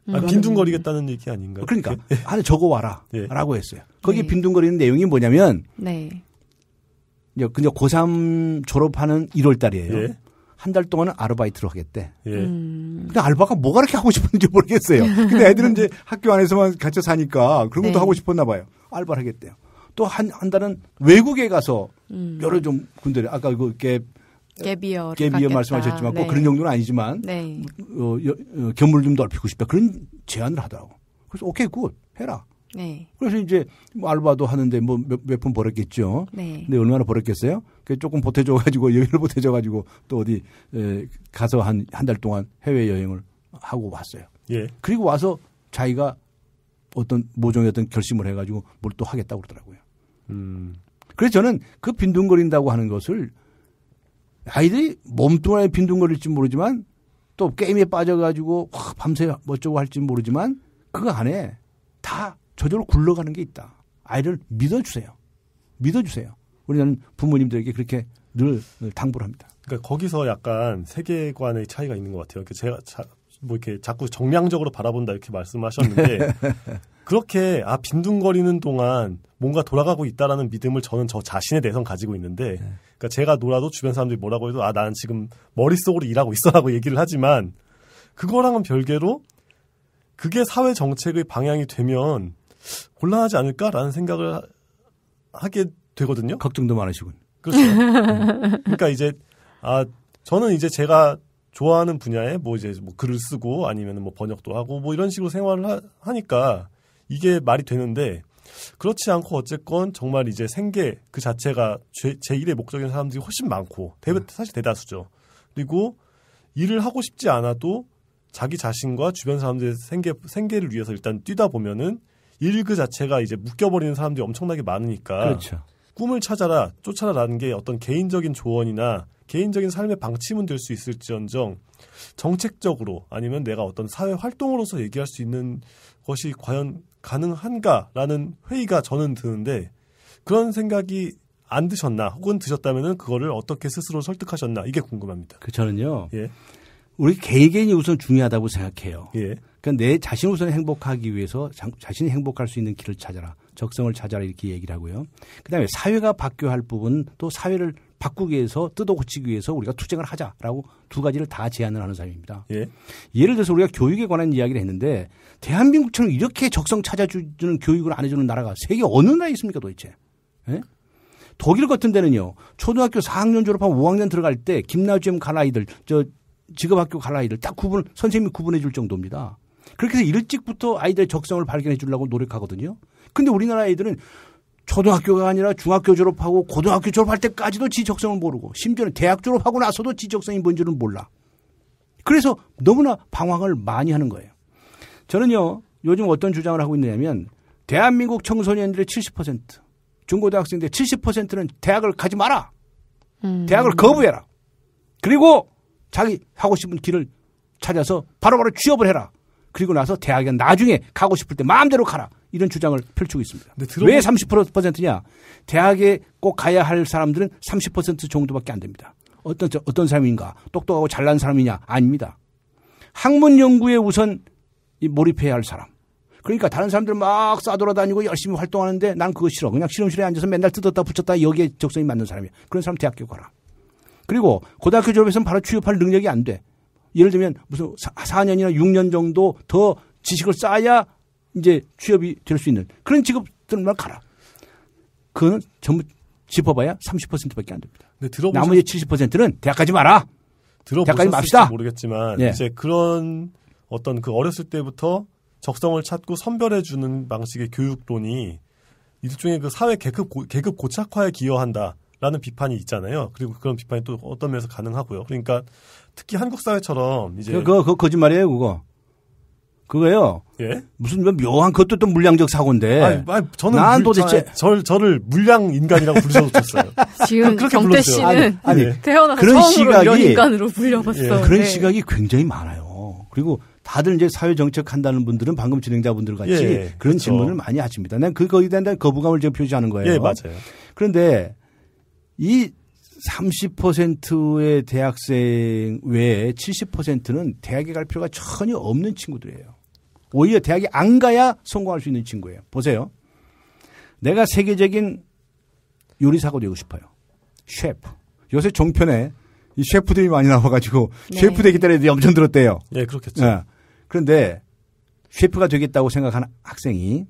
아, 빈둥거리겠다는 얘기 아닌가요? 그러니까 아니 적어 와라라고 예. 네. 했어요. 거기 네. 빈둥거리는 내용이 뭐냐면 네. 이제 근데 고3 졸업하는 1월 달이에요. 예. 한달 동안은 아르바이트를 하겠대. 예. 음. 근데 알바가 뭐가 그렇게 하고 싶은지 모르겠어요. 근데 애들은 이제 학교 안에서만 갇혀 사니까 그런 것도 네. 하고 싶었나 봐요. 알바를 하겠대요. 또 한 한 달은 외국에 가서 음. 여러 좀 군데를 아까 그 갭, 갭이어 갭이어 말씀하셨지만 뭐 네. 꼭 그런 정도는 아니지만 네. 어, 어, 견물 좀 넓히고 싶다 그런 제안을 하더라고. 그래서 오케이 굿 해라. 네. 그래서 이제 뭐 알바도 하는데 뭐 몇몇푼 벌었겠죠. 네. 근데 얼마나 벌었겠어요? 그 조금 보태줘 가지고 여유를 보태줘 가지고 또 어디 에, 가서 한 한 달 동안 해외 여행을 하고 왔어요. 예. 그리고 와서 자기가 어떤 모종의 어떤 결심을 해 가지고 뭘 또 하겠다고 그러더라고요. 음. 그래서 저는 그 빈둥거린다고 하는 것을 아이들이 몸뚱아리 빈둥거릴지 모르지만 또 게임에 빠져가지고 밤새 뭐어쩌고 할지 모르지만 그 안에 다 저절로 굴러가는 게 있다. 아이를 믿어주세요. 믿어주세요. 우리는 부모님들에게 그렇게 늘 당부를 합니다. 그러니까 거기서 약간 세계관의 차이가 있는 것 같아요. 그 제가 자, 뭐 이렇게 자꾸 정량적으로 바라본다 이렇게 말씀하셨는데 그렇게 아 빈둥거리는 동안 뭔가 돌아가고 있다라는 믿음을 저는 저 자신에 대해서 가지고 있는데 네. 그러니까 제가 놀아도 주변 사람들이 뭐라고 해도 아 나는 지금 머릿속으로 일하고 있어라고 얘기를 하지만 그거랑은 별개로 그게 사회 정책의 방향이 되면 곤란하지 않을까라는 생각을 하게 되거든요. 걱정도 많으시군. 그렇죠. 음. 그러니까 이제 아 저는 이제 제가 좋아하는 분야에 뭐 이제 뭐 글을 쓰고 아니면 뭐 번역도 하고 뭐 이런 식으로 생활을 하, 니까 이게 말이 되는데 그렇지 않고 어쨌건 정말 이제 생계 그 자체가 제, 제 일의 목적인 사람들이 훨씬 많고 대, 음. 사실 대다수죠. 그리고 일을 하고 싶지 않아도 자기 자신과 주변 사람들의 생계 생계를 위해서 일단 뛰다 보면은 일그 자체가 이제 묶여버리는 사람들이 엄청나게 많으니까 그렇죠. 꿈을 찾아라 쫓아라라는 게 어떤 개인적인 조언이나 개인적인 삶의 방침은 될 수 있을지언정 정책적으로 아니면 내가 어떤 사회 활동으로서 얘기할 수 있는 것이 과연 가능한가라는 회의가 저는 드는데 그런 생각이 안 드셨나 혹은 드셨다면은 그거를 어떻게 스스로 설득하셨나 이게 궁금합니다. 그 저는요. 예. 우리 개개인이 우선 중요하다고 생각해요. 예. 그러니까 내 자신 우선 행복하기 위해서 자, 자신이 행복할 수 있는 길을 찾아라. 적성을 찾아라 이렇게 얘기를 하고요. 그다음에 사회가 바뀌어야 할 부분 또 사회를 바꾸기 위해서 뜯어 고치기 위해서 우리가 투쟁을 하자라고 두 가지를 다 제안을 하는 사람입니다. 예. 예를 들어서 우리가 교육에 관한 이야기를 했는데 대한민국처럼 이렇게 적성 찾아주는 교육을 안 해주는 나라가 세계 어느 나라에 있습니까 도대체? 예? 독일 같은 데는요 초등학교 4학년 졸업하면 5학년 들어갈 때 김나지엄 갈 아이들 저 직업학교 갈 아이들 딱 구분 선생님이 구분해 줄 정도입니다. 그렇게 해서 일찍부터 아이들의 적성을 발견해 주려고 노력하거든요. 근데 우리나라 아이들은 초등학교가 아니라 중학교 졸업하고 고등학교 졸업할 때까지도 지 적성을 모르고 심지어는 대학 졸업하고 나서도 지 적성이 뭔지는 몰라. 그래서 너무나 방황을 많이 하는 거예요. 저는요, 요즘 어떤 주장을 하고 있느냐면 대한민국 청소년들의 70% 중고등학생들의 70%는 대학을 가지 마라. 음. 대학을 거부해라. 그리고 자기 하고 싶은 길을 찾아서 바로바로 바로 취업을 해라. 그리고 나서 대학에 나중에 가고 싶을 때 마음대로 가라. 이런 주장을 펼치고 있습니다. 왜 30%냐? 대학에 꼭 가야 할 사람들은 30% 정도밖에 안 됩니다. 어떤 어떤 사람인가? 똑똑하고 잘난 사람이냐? 아닙니다. 학문 연구에 우선 몰입해야 할 사람. 그러니까 다른 사람들 막 싸돌아다니고 열심히 활동하는데 난 그거 싫어. 그냥 실험실에 앉아서 맨날 뜯었다 붙였다 여기에 적성이 맞는 사람이야. 그런 사람 대학교 가라. 그리고 고등학교 졸업해서는 바로 취업할 능력이 안 돼. 예를 들면 무슨 4년이나 6년 정도 더 지식을 쌓아야 이제 취업이 될 수 있는 그런 직업들만 가라. 그거는 전부 짚어봐야 30%밖에 안 됩니다. 네, 들어보셨... 나머지 70%는 대학 가지 마라. 대학어지셨시다 모르겠지만 네. 이제 그런 어떤 그 어렸을 때부터 적성을 찾고 선별해 주는 방식의 교육론이 일종의 그 사회 계급 고, 계급 고착화에 기여한다. 라는 비판이 있잖아요. 그리고 그런 비판이 또 어떤 면에서 가능하고요. 그러니까 특히 한국 사회처럼 이제 그거, 그거 거짓말이에요, 그거. 그거요. 예? 무슨 뭐 묘한 그것도 또 물량적 사고인데. 아 저는 난 물, 도대체 절, 저를 물량 인간이라고 부르셔도 좋어요 지금 아, 그렇게 경태 불 씨는 아니, 아니 예. 태어나서 그런 시각이, 인간으로 불려봤어. 예. 그런 네. 시각이 굉장히 많아요. 그리고 다들 이제 사회 정책 한다는 분들은 방금 진행자분들 같이 예, 예. 그런 그렇죠. 질문을 많이 하십니다. 난 그거에 대한 거부감을 지금 표시하는 거예요. 예, 맞아요. 그런데 이 30%의 대학생 외에 70%는 대학에 갈 필요가 전혀 없는 친구들이에요. 오히려 대학에 안 가야 성공할 수 있는 친구예요. 보세요. 내가 세계적인 요리사가 되고 싶어요. 셰프. 요새 종편에 이 셰프들이 많이 나와가지고 네. 셰프 되기 때문에 염전 들었대요. 예, 네, 그렇겠죠. 네. 그런데 셰프가 되겠다고 생각하는 학생이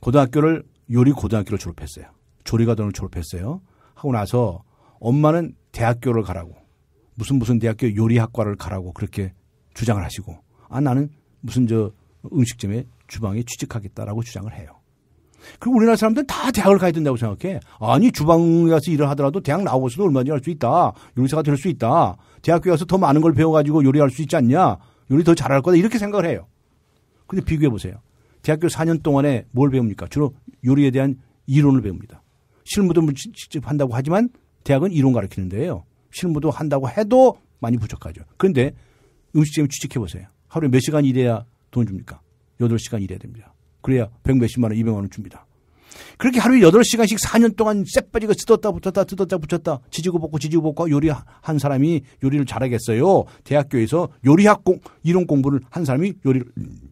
고등학교를 요리 고등학교를 졸업했어요. 조리과정을 졸업했어요. 하고 나서 엄마는 대학교를 가라고 무슨 무슨 대학교 요리학과를 가라고 그렇게 주장을 하시고 아 나는 무슨 저 음식점에 주방에 취직하겠다라고 주장을 해요. 그리고 우리나라 사람들은 다 대학을 가야 된다고 생각해. 아니 주방에 가서 일을 하더라도 대학 나오고서도 얼마든지 할 수 있다. 요리사가 될 수 있다. 대학교 에 가서 더 많은 걸 배워가지고 요리할 수 있지 않냐. 요리 더 잘할 거다. 이렇게 생각을 해요. 근데 비교해 보세요. 대학교 4년 동안에 뭘 배웁니까? 주로 요리에 대한 이론을 배웁니다. 실무도 직접 한다고 하지만 대학은 이론 가르치는 데예요. 실무도 한다고 해도 많이 부족하죠. 그런데 음식점에 취직해 보세요. 하루에 몇 시간 일해야 돈 줍니까? 여덟 시간 일해야 됩니다. 그래야 백 몇십만 원, 이백만 원 줍니다. 그렇게 하루에 여덟 시간씩 사 년 동안 쌔빠지가 뜯었다 붙었다 뜯었다 붙였다 지지고 볶고 지지고 볶고 요리한 사람이 요리를 잘하겠어요. 대학교에서 요리학 공, 이론 공부를 한 사람이 요리를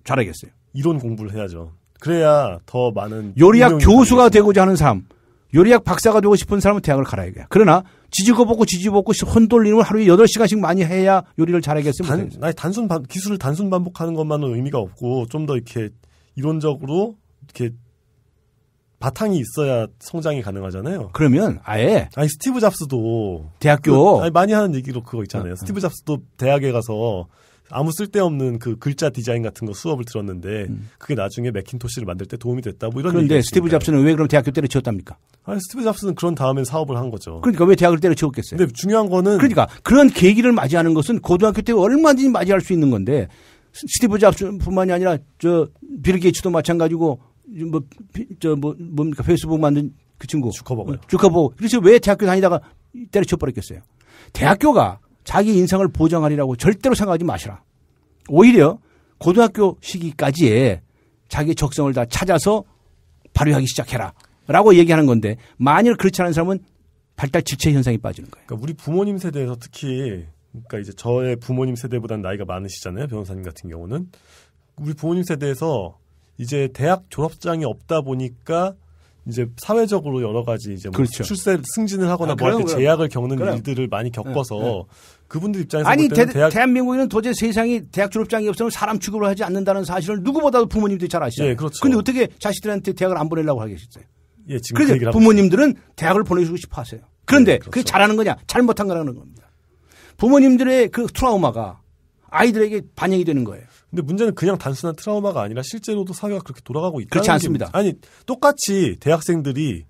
잘하겠어요. 이론 공부를 해야죠. 그래야 더 많은 요리학 교수가 되고자 하는 사람 요리학 박사가 되고 싶은 사람은 대학을 가라 이거야. 그러나 지지고 볶고 지지고 볶고 혼돌림을 하루에 8 시간씩 많이 해야 요리를 잘하겠습니다. 단, 아니, 단순 반, 기술을 단순 반복하는 것만은 의미가 없고 좀 더 이렇게 이론적으로 이렇게 바탕이 있어야 성장이 가능하잖아요. 그러면 아예 아니 스티브 잡스도 대학교 그, 아니 많이 하는 얘기로 그거 있잖아요. 어, 어. 스티브 잡스도 대학에 가서 아무 쓸데없는 그 글자 디자인 같은 거 수업을 들었는데 음. 그게 나중에 맥킨토시를 만들 때 도움이 됐다. 뭐 이런 그런데 스티브 잡스는 왜 그럼 대학교 때를 지웠답니까? 아니, 스티브 잡스는 그런 다음에 사업을 한 거죠. 그러니까 왜 대학을 때를 지웠겠어요? 근데 중요한 거는 그러니까 그런 계기를 맞이하는 것은 고등학교 때 얼마든지 맞이할 수 있는 건데 스티브 잡스뿐만이 아니라 저 빌 게이츠도 마찬가지고 뭐저뭐 뭐, 뭡니까 페이스북 만든 그 친구 주커버그요주커버그 그래서 왜 대학교 다니다가 때려쳐 버렸겠어요. 대학교가 자기 인생을 보장하리라고 절대로 생각하지 마시라. 오히려 고등학교 시기까지에 자기 적성을 다 찾아서 발휘하기 시작해라. 라고 얘기하는 건데 만일 그렇지 않은 사람은 발달 지체 현상이 빠지는 거예요. 그러니까 우리 부모님 세대에서 특히 그러니까 이제 저의 부모님 세대보단 나이가 많으시잖아요. 변호사님 같은 경우는 우리 부모님 세대에서 이제 대학 졸업장이 없다 보니까 이제 사회적으로 여러 가지 이제 뭐 그렇죠. 출세 승진을 하거나 아, 뭐할때 제약을 겪는 그럼. 일들을 많이 겪어서 네, 네. 그분들 입장에서 아니 대, 대학... 한민국에는 도저히 세상이 대학 졸업장이 없으면 사람 취급을 하지 않는다는 사실을 누구보다도 부모님들이 잘 아시죠. 예, 그렇죠. 데 어떻게 자식들한테 대학을 안 보내려고 하겠어요? 예, 지금 그래서 그 부모님들은 대학을 보내주고 싶어 하세요. 그런데 네, 그렇죠. 그게 잘하는 거냐, 잘못한 거라는 겁니다. 부모님들의 그 트라우마가 아이들에게 반영이 되는 거예요. 근데 문제는 그냥 단순한 트라우마가 아니라 실제로도 사회가 그렇게 돌아가고 있다. 그렇지 않습니다. 게, 아니 똑같이 대학생들이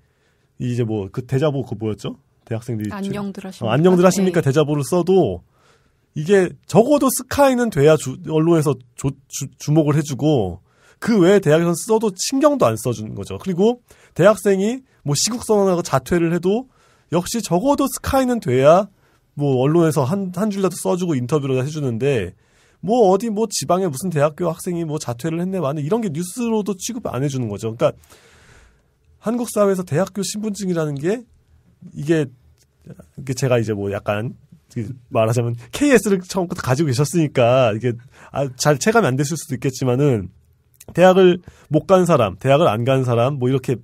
이제 뭐 그 대자보 그 뭐였죠? 대학생들이 안녕들 하십니까? 어, 안녕들 하십니까 네. 대자보를 써도 이게 적어도 스카이는 돼야 주, 언론에서 조, 주, 목을 해주고 그 외에 대학에서 써도 신경도 안 써주는 거죠. 그리고 대학생이 뭐 시국 선언하고 자퇴를 해도 역시 적어도 스카이는 돼야 뭐 언론에서 한 한 줄라도 써주고 인터뷰를 해주는데 뭐 어디 뭐지방에 무슨 대학교 학생이 뭐 자퇴를 했네 만에 이런 게 뉴스로도 취급 안 해주는 거죠. 그러니까 한국 사회에서 대학교 신분증이라는 게 이게 제가 이제 뭐 약간 그 말하자면 KS를 처음부터 가지고 계셨으니까 이게 아, 잘 체감이 안 됐을 수도 있겠지만은 대학을 못 간 사람, 대학을 안 간 사람 뭐 이렇게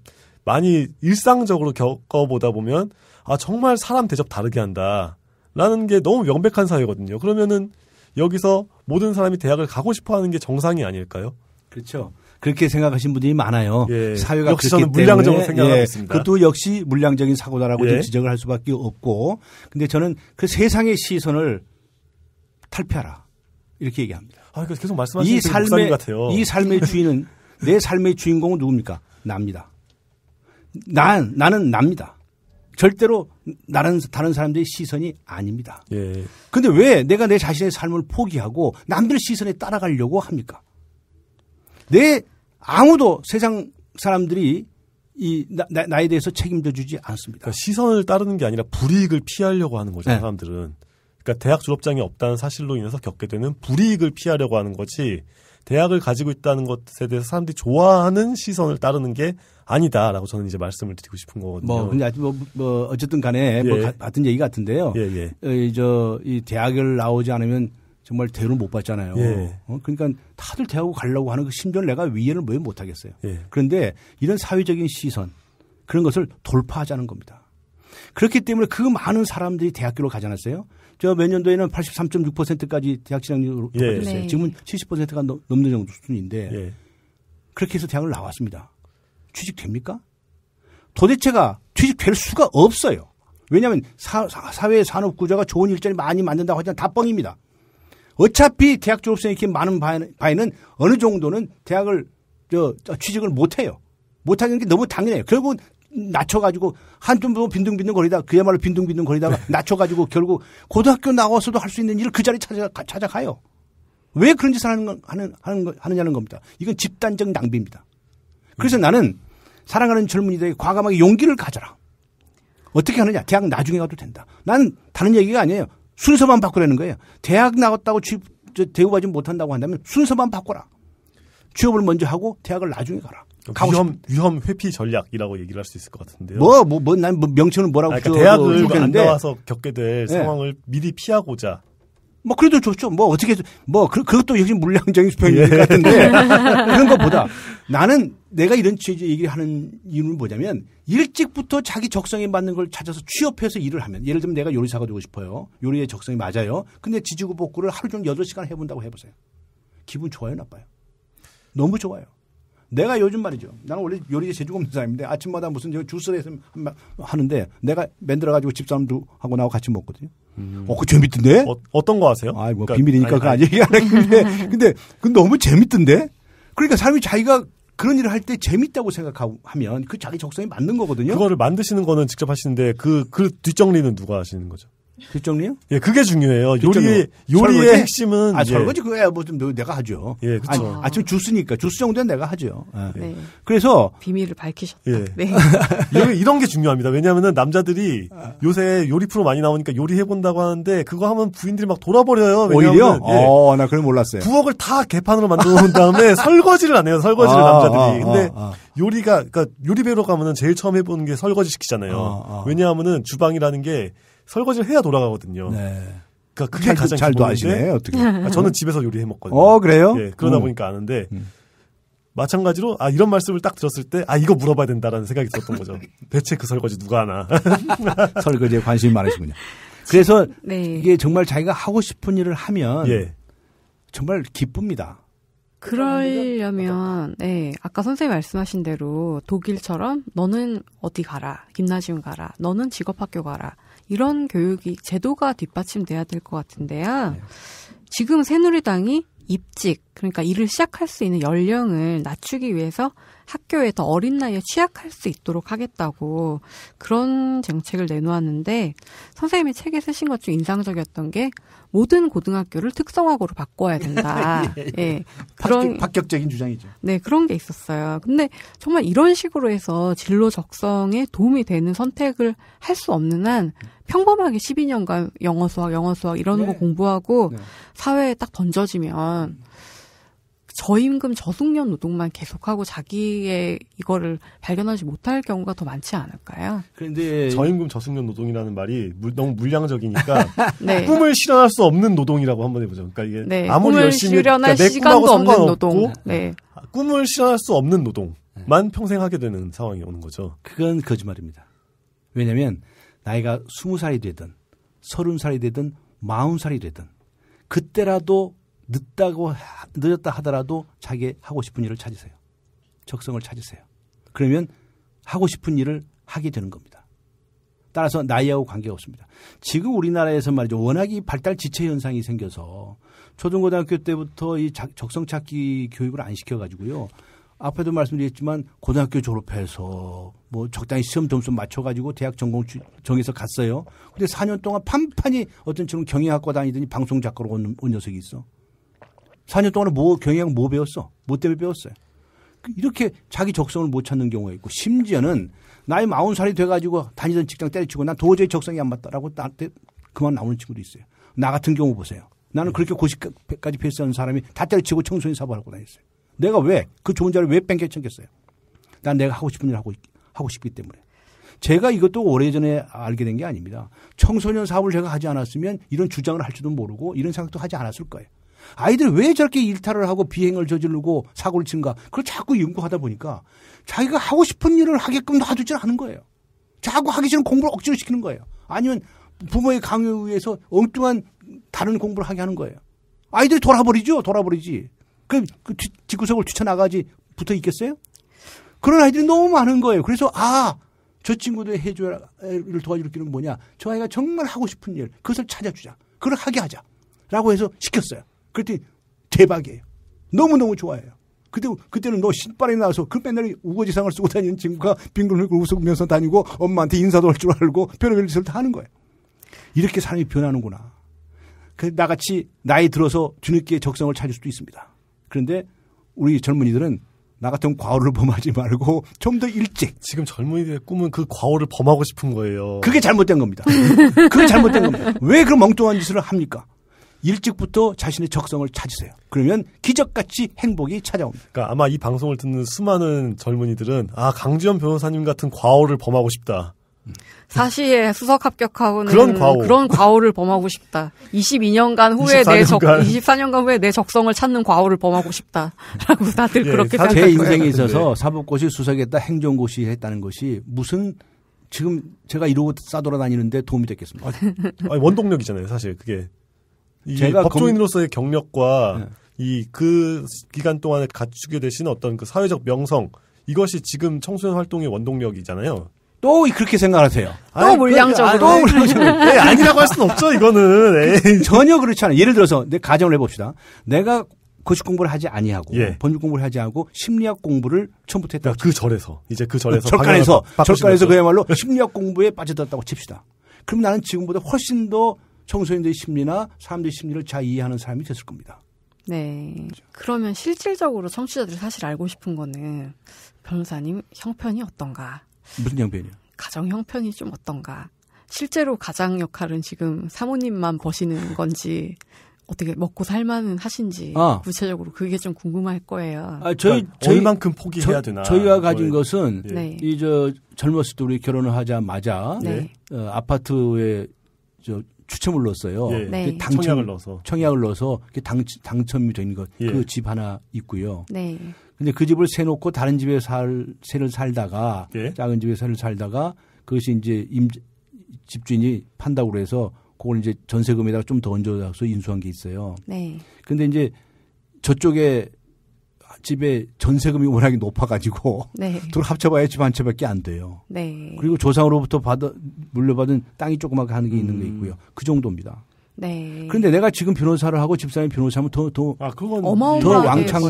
많이 일상적으로 겪어보다 보면 아 정말 사람 대접 다르게 한다라는 게 너무 명백한 사회거든요. 그러면은 여기서 모든 사람이 대학을 가고 싶어하는 게 정상이 아닐까요? 그렇죠. 그렇게 생각하신 분들이 많아요. 예. 사회가 역시는 물량적으로 생각하고 예, 있습니다. 그것도 역시 물량적인 사고다라고 좀 예. 지적을 할 수밖에 없고, 근데 저는 그 세상의 시선을 탈피하라 이렇게 얘기합니다. 아, 그러니까 계속 말씀하시는 이 삶의 이 삶의 주인은 내 삶의 주인공은 누굽니까? 납니다. 난 나는 납니다. 절대로 다른 다른 사람들의 시선이 아닙니다. 예. 근데 왜 내가 내 자신의 삶을 포기하고 남들 시선에 따라가려고 합니까? 내 아무도 세상 사람들이 이 나, 에 대해서 책임져 주지 않습니다. 그러니까 시선을 따르는 게 아니라 불이익을 피하려고 하는 거죠, 네. 사람들은. 그러니까 대학 졸업장이 없다는 사실로 인해서 겪게 되는 불이익을 피하려고 하는 것이 대학을 가지고 있다는 것에 대해서 사람들이 좋아하는 시선을 따르는 게 아니다라고 저는 이제 말씀을 드리고 싶은 거거든요. 뭐, 뭐, 뭐 어쨌든 간에 뭐 예. 뭐 같은 얘기 같은데요. 예, 예. 어, 이, 저, 이 대학을 나오지 않으면 정말 대우를 못 받잖아요. 예. 어? 그러니까 다들 대하고 가려고 하는 그 심정을 내가 위해를 왜 못하겠어요. 예. 그런데 이런 사회적인 시선 그런 것을 돌파하자는 겁니다. 그렇기 때문에 그 많은 사람들이 대학교로 가지 않았어요. 저몇 년도에는 83.6%까지 대학 진학률로 떨졌어요 예. 네. 지금은 70%가 넘는 정도 수준인데 예. 그렇게 해서 대학을 나왔습니다. 취직됩니까? 도대체가 취직될 수가 없어요. 왜냐하면 사, 사, 사회 산업 구조가 좋은 일자리 많이 만든다고 하지만 다 뻥입니다. 어차피 대학 졸업생이 이렇게 많은 바에는 어느 정도는 대학을 저, 취직을 못해요. 못하는 게 너무 당연해요. 결국은 낮춰가지고 한좀 보 빈둥빈둥 거리다 그야말로 빈둥빈둥 거리다가 네. 낮춰가지고 결국 고등학교 나와서도 할 수 있는 일을 그 자리 찾아 찾아가요. 왜 그런 짓을 하는 하는 하는 하느냐는 겁니다. 이건 집단적 낭비입니다. 그래서 음. 나는 사랑하는 젊은이들에게 과감하게 용기를 가져라. 어떻게 하느냐? 대학 나중에 가도 된다. 난 다른 얘기가 아니에요. 순서만 바꾸라는 거예요. 대학 나왔다고 취 대우받지 못한다고 한다면 순서만 바꿔라. 취업을 먼저 하고 대학을 나중에 가라. 위험 위험 회피 전략이라고 얘기를 할 수 있을 것 같은데요. 뭐뭐 뭐난 뭐 명칭을 뭐라고 아, 그러니까 대학을 안 나와서 겪게 될 네. 상황을 미리 피하고자 뭐 그래도 좋죠. 뭐 어떻게 뭐 그, 그것도 역시 물량적인 수평일 예. 같은데 그런 것보다 나는 내가 이런 취지 얘기를 하는 이유는 뭐냐면 일찍부터 자기 적성에 맞는 걸 찾아서 취업해서 일을 하면 예를 들면 내가 요리사가 되고 싶어요. 요리의 적성이 맞아요. 근데 지지고 복구를 하루 종일 여덟 시간 해본다고 해보세요. 기분 좋아요, 나빠요? 너무 좋아요. 내가 요즘 말이죠. 나는 원래 요리에 재주가 없는 사람인데 아침마다 무슨 주스를 해서 하는데 내가 만들어가지고 집사람도 하고 나하고 같이 먹거든요. 음. 어, 그 재밌던데? 어, 떤거 아세요? 아, 뭐 그러니까, 비밀이니까 그안 아 얘기 안 했는데. 근데, 근데 너무 재밌던데? 그러니까 사람이 자기가 그런 일을 할 때 재밌다고 생각하면 그 자기 적성이 맞는 거거든요. 그거를 만드시는 거는 직접 하시는데 그, 그 뒷정리는 누가 하시는 거죠? 뒷정리요? 예, 그게 중요해요. 요리 요리의 예. 핵심은 아, 설거지 그거야 뭐 좀 내가 하죠. 예, 그렇죠. 아, 아침 주스니까 주스 정도는 내가 하죠. 아, 네. 그래서 비밀을 밝히셨다. 예. 네. 이런 게 중요합니다. 왜냐하면 남자들이 요새 요리 프로 많이 나오니까 요리 해본다고 하는데 그거 하면 부인들이 막 돌아버려요. 오히려. 예. 어, 나 그걸 몰랐어요. 부엌을 다 개판으로 만들어 놓은 다음에 설거지를 안 해요. 설거지를 아, 남자들이. 아, 근데 아, 아. 요리가 그러니까 요리 배우러 가면은 제일 처음 해보는 게 설거지 시키잖아요. 왜냐하면은 주방이라는 게 설거지를 해야 돌아가거든요. 네. 그러니까 그게 잘, 가장 잘도 아시네 어떻게? 아, 저는 집에서 요리해 먹거든요. 어 그래요? 예, 그러다 오. 음. 보니까 아는데 음. 마찬가지로 아 이런 말씀을 딱 들었을 때 아 이거 물어봐야 된다라는 생각이 들었던 거죠. 대체 그 설거지 누가 하나? 설거지에 관심이 많으시군요. 그래서 네. 이게 정말 자기가 하고 싶은 일을 하면 예. 정말 기쁩니다. 그러려면 네, 아까 선생님 말씀하신 대로 독일처럼 너는 어디 가라 김나지움 가라 너는 직업학교 가라 이런 교육이 제도가 뒷받침돼야 될 것 같은데요. 네. 지금 새누리당이 입직, 그러니까 일을 시작할 수 있는 연령을 낮추기 위해서 학교에 더 어린 나이에 취약할 수 있도록 하겠다고 그런 정책을 내놓았는데 선생님이 책에 쓰신 것 중 인상적이었던 게 모든 고등학교를 특성화고로 바꿔야 된다. 예, 예. 예. 그런 박격, 적인 주장이죠. 네, 그런 게 있었어요. 근데 정말 이런 식으로 해서 진로 적성에 도움이 되는 선택을 할 수 없는 한 평범하게 12년간 영어 수학, 영어 수학 이런 네. 거 공부하고 네. 사회에 딱 던져지면 음. 저임금 저숙련 노동만 계속하고 자기의 이거를 발견하지 못할 경우가 더 많지 않을까요? 그런데 저임금 저숙련 노동이라는 말이 물, 너무 물량적이니까 네. 꿈을 실현할 수 없는 노동이라고 한번 해보죠. 그러니까 이게 네. 아무리 열심히 실현할 그러니까 시간도 없는 노동, 네. 네. 아, 꿈을 실현할 수 없는 노동만 평생 하게 되는 상황이 오는 거죠. 그건 거짓말입니다. 왜냐하면 나이가 2 0 살이 되든 3 0 살이 되든 4 0 살이 되든 그때라도 늦다고 늦었다 하더라도 자기 하고 싶은 일을 찾으세요. 적성을 찾으세요. 그러면 하고 싶은 일을 하게 되는 겁니다. 따라서 나이하고 관계없습니다. 지금 우리나라에서 말이죠. 워낙 이 발달 지체 현상이 생겨서 초등고등학교 때부터 이 적성 찾기 교육을 안 시켜가지고요. 앞에도 말씀드렸지만 고등학교 졸업해서 뭐 적당히 시험 점수 맞춰가지고 대학 전공 정해서 갔어요. 근데 4년 동안 판판이 어떤 지금 경영학과 다니더니 방송 작가로 온, 온 녀석이 있어. 4년 동안뭐 경영 학뭐 배웠어? 뭐 때문에 배웠어요? 그 이렇게 자기 적성을 못 찾는 경우가 있고 심지어는 나이 40살이 돼가지고 다니던 직장 때려치고 난 도저히 적성이 안 맞다라고 나한테 그만 나오는 친구도 있어요. 나 같은 경우 보세요. 나는 그렇게 고시까지 패스하는 사람이 다 때려치고 청소년 사벌하고 다녔어요. 내가 왜 그 좋은 자를 왜 뺑겨 챙겼어요? 난 내가 하고 싶은 일을 하고, 하고 싶기 때문에. 제가 이것도 오래전에 알게 된 게 아닙니다. 청소년 사업을 제가 하지 않았으면 이런 주장을 할지도 모르고 이런 생각도 하지 않았을 거예요. 아이들이 왜 저렇게 일탈을 하고 비행을 저지르고 사고를 친가 그걸 자꾸 연구하다 보니까 자기가 하고 싶은 일을 하게끔 놔두질 않은 거예요. 자꾸 하기 싫은 공부를 억지로 시키는 거예요. 아니면 부모의 강요에 의해서 엉뚱한 다른 공부를 하게 하는 거예요. 아이들이 돌아버리죠. 돌아버리지. 그럼 그 뒷구석을 뛰쳐나가지 붙어 있겠어요? 그런 아이들이 너무 많은 거예요. 그래서 아, 저 친구도 해줘를 야 도와줄 길은 뭐냐? 저 아이가 정말 하고 싶은 일 그것을 찾아주자. 그걸 하게 하자라고 해서 시켰어요. 그랬더니 대박이에요. 너무 너무 좋아해요. 그때 그때는 너 신발이 나와서 그 맨날 우거지상을 쓰고 다니는 친구가 빙글빙글 웃으면서 다니고 엄마한테 인사도 할 줄 알고 별의별 짓을 다 하는 거예요. 이렇게 사람이 변하는구나. 그 나같이 나이 들어서 뒤늦게 적성을 찾을 수도 있습니다. 그런데 우리 젊은이들은 나 같은 과오를 범하지 말고 좀 더 일찍. 지금 젊은이들의 꿈은 그 과오를 범하고 싶은 거예요. 그게 잘못된 겁니다. 그게 잘못된 겁니다. 왜 그런 멍뚱한 짓을 합니까? 일찍부터 자신의 적성을 찾으세요. 그러면 기적같이 행복이 찾아옵니다. 그러니까 아마 이 방송을 듣는 수많은 젊은이들은 아 강지현 변호사님 같은 과오를 범하고 싶다. 사시에 수석 합격하고는 그런 과오. 그런 과오를 범하고 싶다. 22년간 후에 24년간. 내 적, 24년간 후에 내 적성을 찾는 과오를 범하고 싶다라고 다들 예, 그렇게 생각해요. 제 인생에 있어서 사법고시 수석했다 행정고시 했다는 것이 무슨 지금 제가 이러고 싸돌아다니는데 도움이 됐겠습니까? 아, 니 원동력이잖아요, 사실 그게 제가 법조인으로서의 경력과 네. 예. 이그 기간 동안에 갖추게 되신 어떤 그 사회적 명성 이것이 지금 청소년 활동의 원동력이잖아요. 또 그렇게 생각하세요. 또 물량적으로. 아, 또 물량적으로. 네, 아니라고 할 수는 없죠, 이거는. 에이. 그 네. 전혀 그렇지 않아요. 예를 들어서 내 가정을 해봅시다. 내가 거식 공부를 하지 아니하고 예. 번역 공부를 하지 않고 심리학 공부를 처음부터 했다. 그그 절에서 이제 그 절에서 절간에서 절간에서 그야말로 심리학 공부에 빠져들었다고 칩시다. 그럼 나는 지금보다 훨씬 더 청소년들의 심리나 사람들의 심리를 잘 이해하는 사람이 됐을 겁니다. 네. 그렇죠. 그러면 실질적으로 청취자들이 사실 알고 싶은 거는 변호사님 형편이 어떤가? 무슨 형편이요? 가정 형편이 좀 어떤가? 실제로 가장 역할은 지금 사모님만 버시는 건지 어떻게 먹고 살만은 하신지 아. 구체적으로 그게 좀 궁금할 거예요. 아, 저희 그러니까 저희만큼 포기해야 저, 되나? 저희가 뭐 가진 그걸, 것은 예. 네. 이저 젊었을 때 우리 결혼을 하자마자 네. 어, 아파트에 저 추첨을 넣었어요. 예. 네. 당첨, 청약을 넣어서 청약을 넣어서 당, 당첨이 된것 그집 예. 그 하나 있고요. 네. 근데 그 집을 세놓고 다른 집에 살 세를 살다가 예. 작은 집에 세를 살다가 그것이 이제 임 집주인이 판다고 그래서 그걸 이제 전세금에다가 좀 더 얹어서 인수한 게 있어요. 네. 근데 이제 저쪽에 집에 전세금이 워낙에 높아가지고 네. 둘 합쳐봐야 집 한 채밖에 안 돼요. 네. 그리고 조상으로부터 받아 물려받은 땅이 조그맣게 하는 게 있는 음. 게 있고요. 그 정도입니다. 네. 그런데 내가 지금 변호사를 하고 집사님 변호사면 더, 더, 아, 그건 더 왕창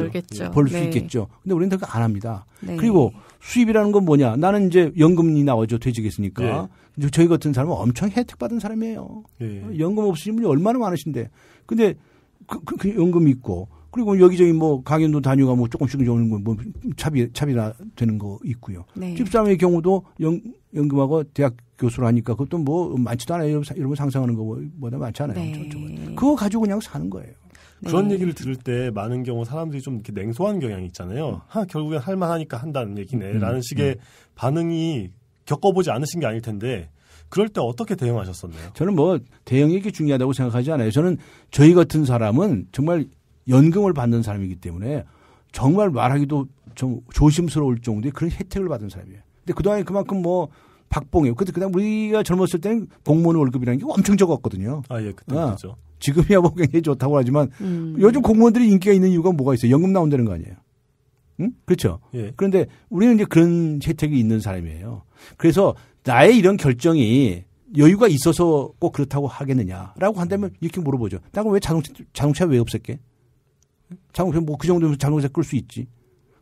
벌수 네. 있겠죠. 근데 우리는 그거 안 합니다. 네. 그리고 수입이라는 건 뭐냐. 나는 이제 연금이 나오죠. 퇴직했으니까. 예. 저희 같은 사람은 엄청 혜택 받은 사람이에요. 예. 연금 없으신 분이 얼마나 많으신데. 근데 그, 그, 그 연금 이 있고 그리고 여기저기 뭐 강연도 다녀가 뭐 조금씩 오는 거뭐 차비 차비나 되는 거 있고요. 네. 집사람의 경우도 연, 연금하고 대학 교수를하니까 그것도 뭐 많지도 않아요. 이러분 상상하는 거보다 많잖아요. 네. 그거 가지고 그냥 사는 거예요. 네. 그런 얘기를 들을 때 많은 경우 사람들이 좀 이렇게 냉소한 경향이 있잖아요. 음. 하, 결국엔 할만하니까 한다는 얘기네. 음, 라는 식의 음. 반응이 겪어보지 않으신 게 아닐 텐데 그럴 때 어떻게 대응하셨었나요? 저는 뭐 대응이 이렇게 중요하다고 생각하지 않아요. 저는 저희 같은 사람은 정말 연금을 받는 사람이기 때문에 정말 말하기도 좀 조심스러울 정도의 그런 혜택을 받은 사람이에요. 근데 그동안에 그만큼 뭐 박봉이요. 그때 그냥 우리가 젊었을 때는 공무원 월급이라는 게 엄청 적었거든요. 아, 예, 그때 아, 그 지금이야 뭐 굉장히 좋다고 하지만 음. 요즘 공무원들이 인기가 있는 이유가 뭐가 있어요? 연금 나온다는 거 아니에요? 응? 그렇죠. 예. 그런데 우리는 이제 그런 혜택이 있는 사람이에요. 그래서 나의 이런 결정이 여유가 있어서 꼭 그렇다고 하겠느냐라고 한다면 이렇게 물어보죠. 나 그럼 왜 자동차 자동차 왜 없앨게? 자동차 뭐 그 정도면 자동차 끌 수 있지.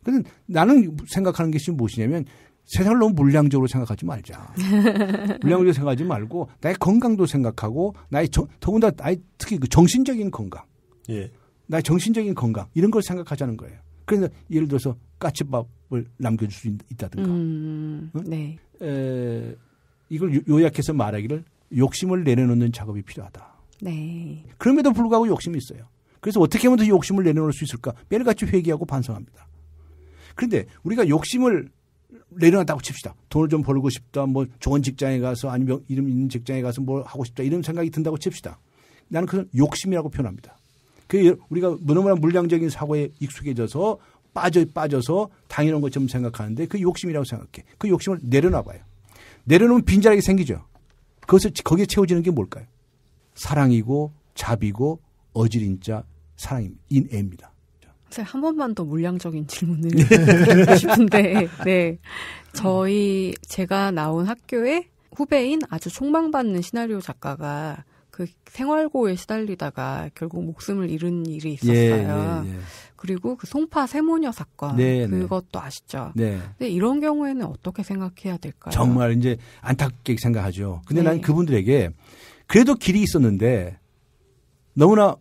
근데 나는 생각하는 게 지금 무엇이냐면 세상을 너무 물량적으로 생각하지 말자. 물량적으로 생각하지 말고 나의 건강도 생각하고 나의 저, 더군다나 나의 특히 그 정신적인 건강, 예. 나의 정신적인 건강 이런 걸 생각하자는 거예요. 그래서 예를 들어서 까치밥을 남겨줄 수 있, 다든가 음, 응? 네. 에, 이걸 요약해서 말하기를 욕심을 내려놓는 작업이 필요하다. 네. 그럼에도 불구하고 욕심이 있어요. 그래서 어떻게 하면 더 욕심을 내려놓을 수 있을까? 매일같이 회개하고 반성합니다. 그런데 우리가 욕심을 내려놨다고 칩시다. 돈을 좀 벌고 싶다. 뭐 좋은 직장에 가서 아니면 뭐 이름 있는 직장에 가서 뭘 하고 싶다. 이런 생각이 든다고 칩시다. 나는 그걸 욕심이라고 표현합니다. 그 우리가 너무나 물량적인 사고에 익숙해져서 빠져 빠져서 당연한 것처럼 생각하는데 그 욕심이라고 생각해. 그 욕심을 내려놔봐요. 내려놓으면 빈자락이 생기죠. 그것을 거기에 채워지는 게 뭘까요? 사랑이고 자비고 어질인 자 사랑인 애입니다. 선생한 번만 더 물량적인 질문을 드리고 싶은데, 네. 저희, 제가 나온 학교에 후배인 아주 촉망받는 시나리오 작가가 그 생활고에 시달리다가 결국 목숨을 잃은 일이 있었어요. 예, 예, 예. 그리고 그 송파 세모녀 사건 네, 네. 그것도 네. 아시죠. 네. 근데 이런 경우에는 어떻게 생각해야 될까요? 정말 이제 안타깝게 생각하죠. 근데 네. 난 그분들에게 그래도 길이 있었는데 너무나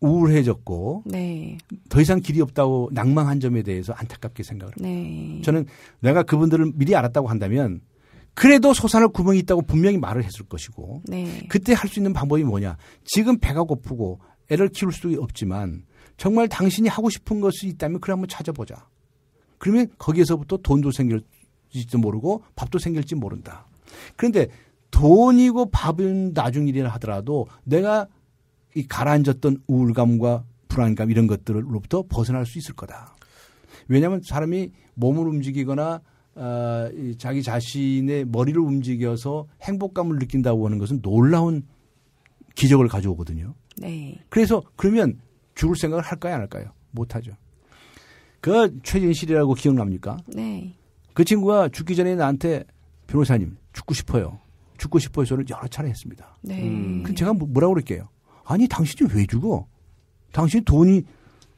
우울해졌고 네. 더 이상 길이 없다고 낭망한 점에 대해서 안타깝게 생각을 합니다. 네. 저는 내가 그분들을 미리 알았다고 한다면 그래도 소산을 구멍이 있다고 분명히 말을 했을 것이고 네. 그때 할 수 있는 방법이 뭐냐 지금 배가 고프고 애를 키울 수도 없지만 정말 당신이 하고 싶은 것이 있다면 그래 한번 찾아보자 그러면 거기에서부터 돈도 생길지도 모르고 밥도 생길지 모른다 그런데 돈이고 밥은 나중 일이라 하더라도 내가 이 가라앉았던 우울감과 불안감 이런 것들로부터 벗어날 수 있을 거다. 왜냐하면 사람이 몸을 움직이거나 어, 이 자기 자신의 머리를 움직여서 행복감을 느낀다고 하는 것은 놀라운 기적을 가져오거든요. 네. 그래서 그러면 죽을 생각을 할까요, 안 할까요? 못 하죠. 그 최진실이라고 기억납니까? 네. 그 친구가 죽기 전에 나한테 변호사님 죽고 싶어요. 죽고 싶어요. 저를 여러 차례 했습니다. 네. 음. 그 제가 뭐, 뭐라고 그럴게요? 아니 당신이 왜 죽어? 당신 돈이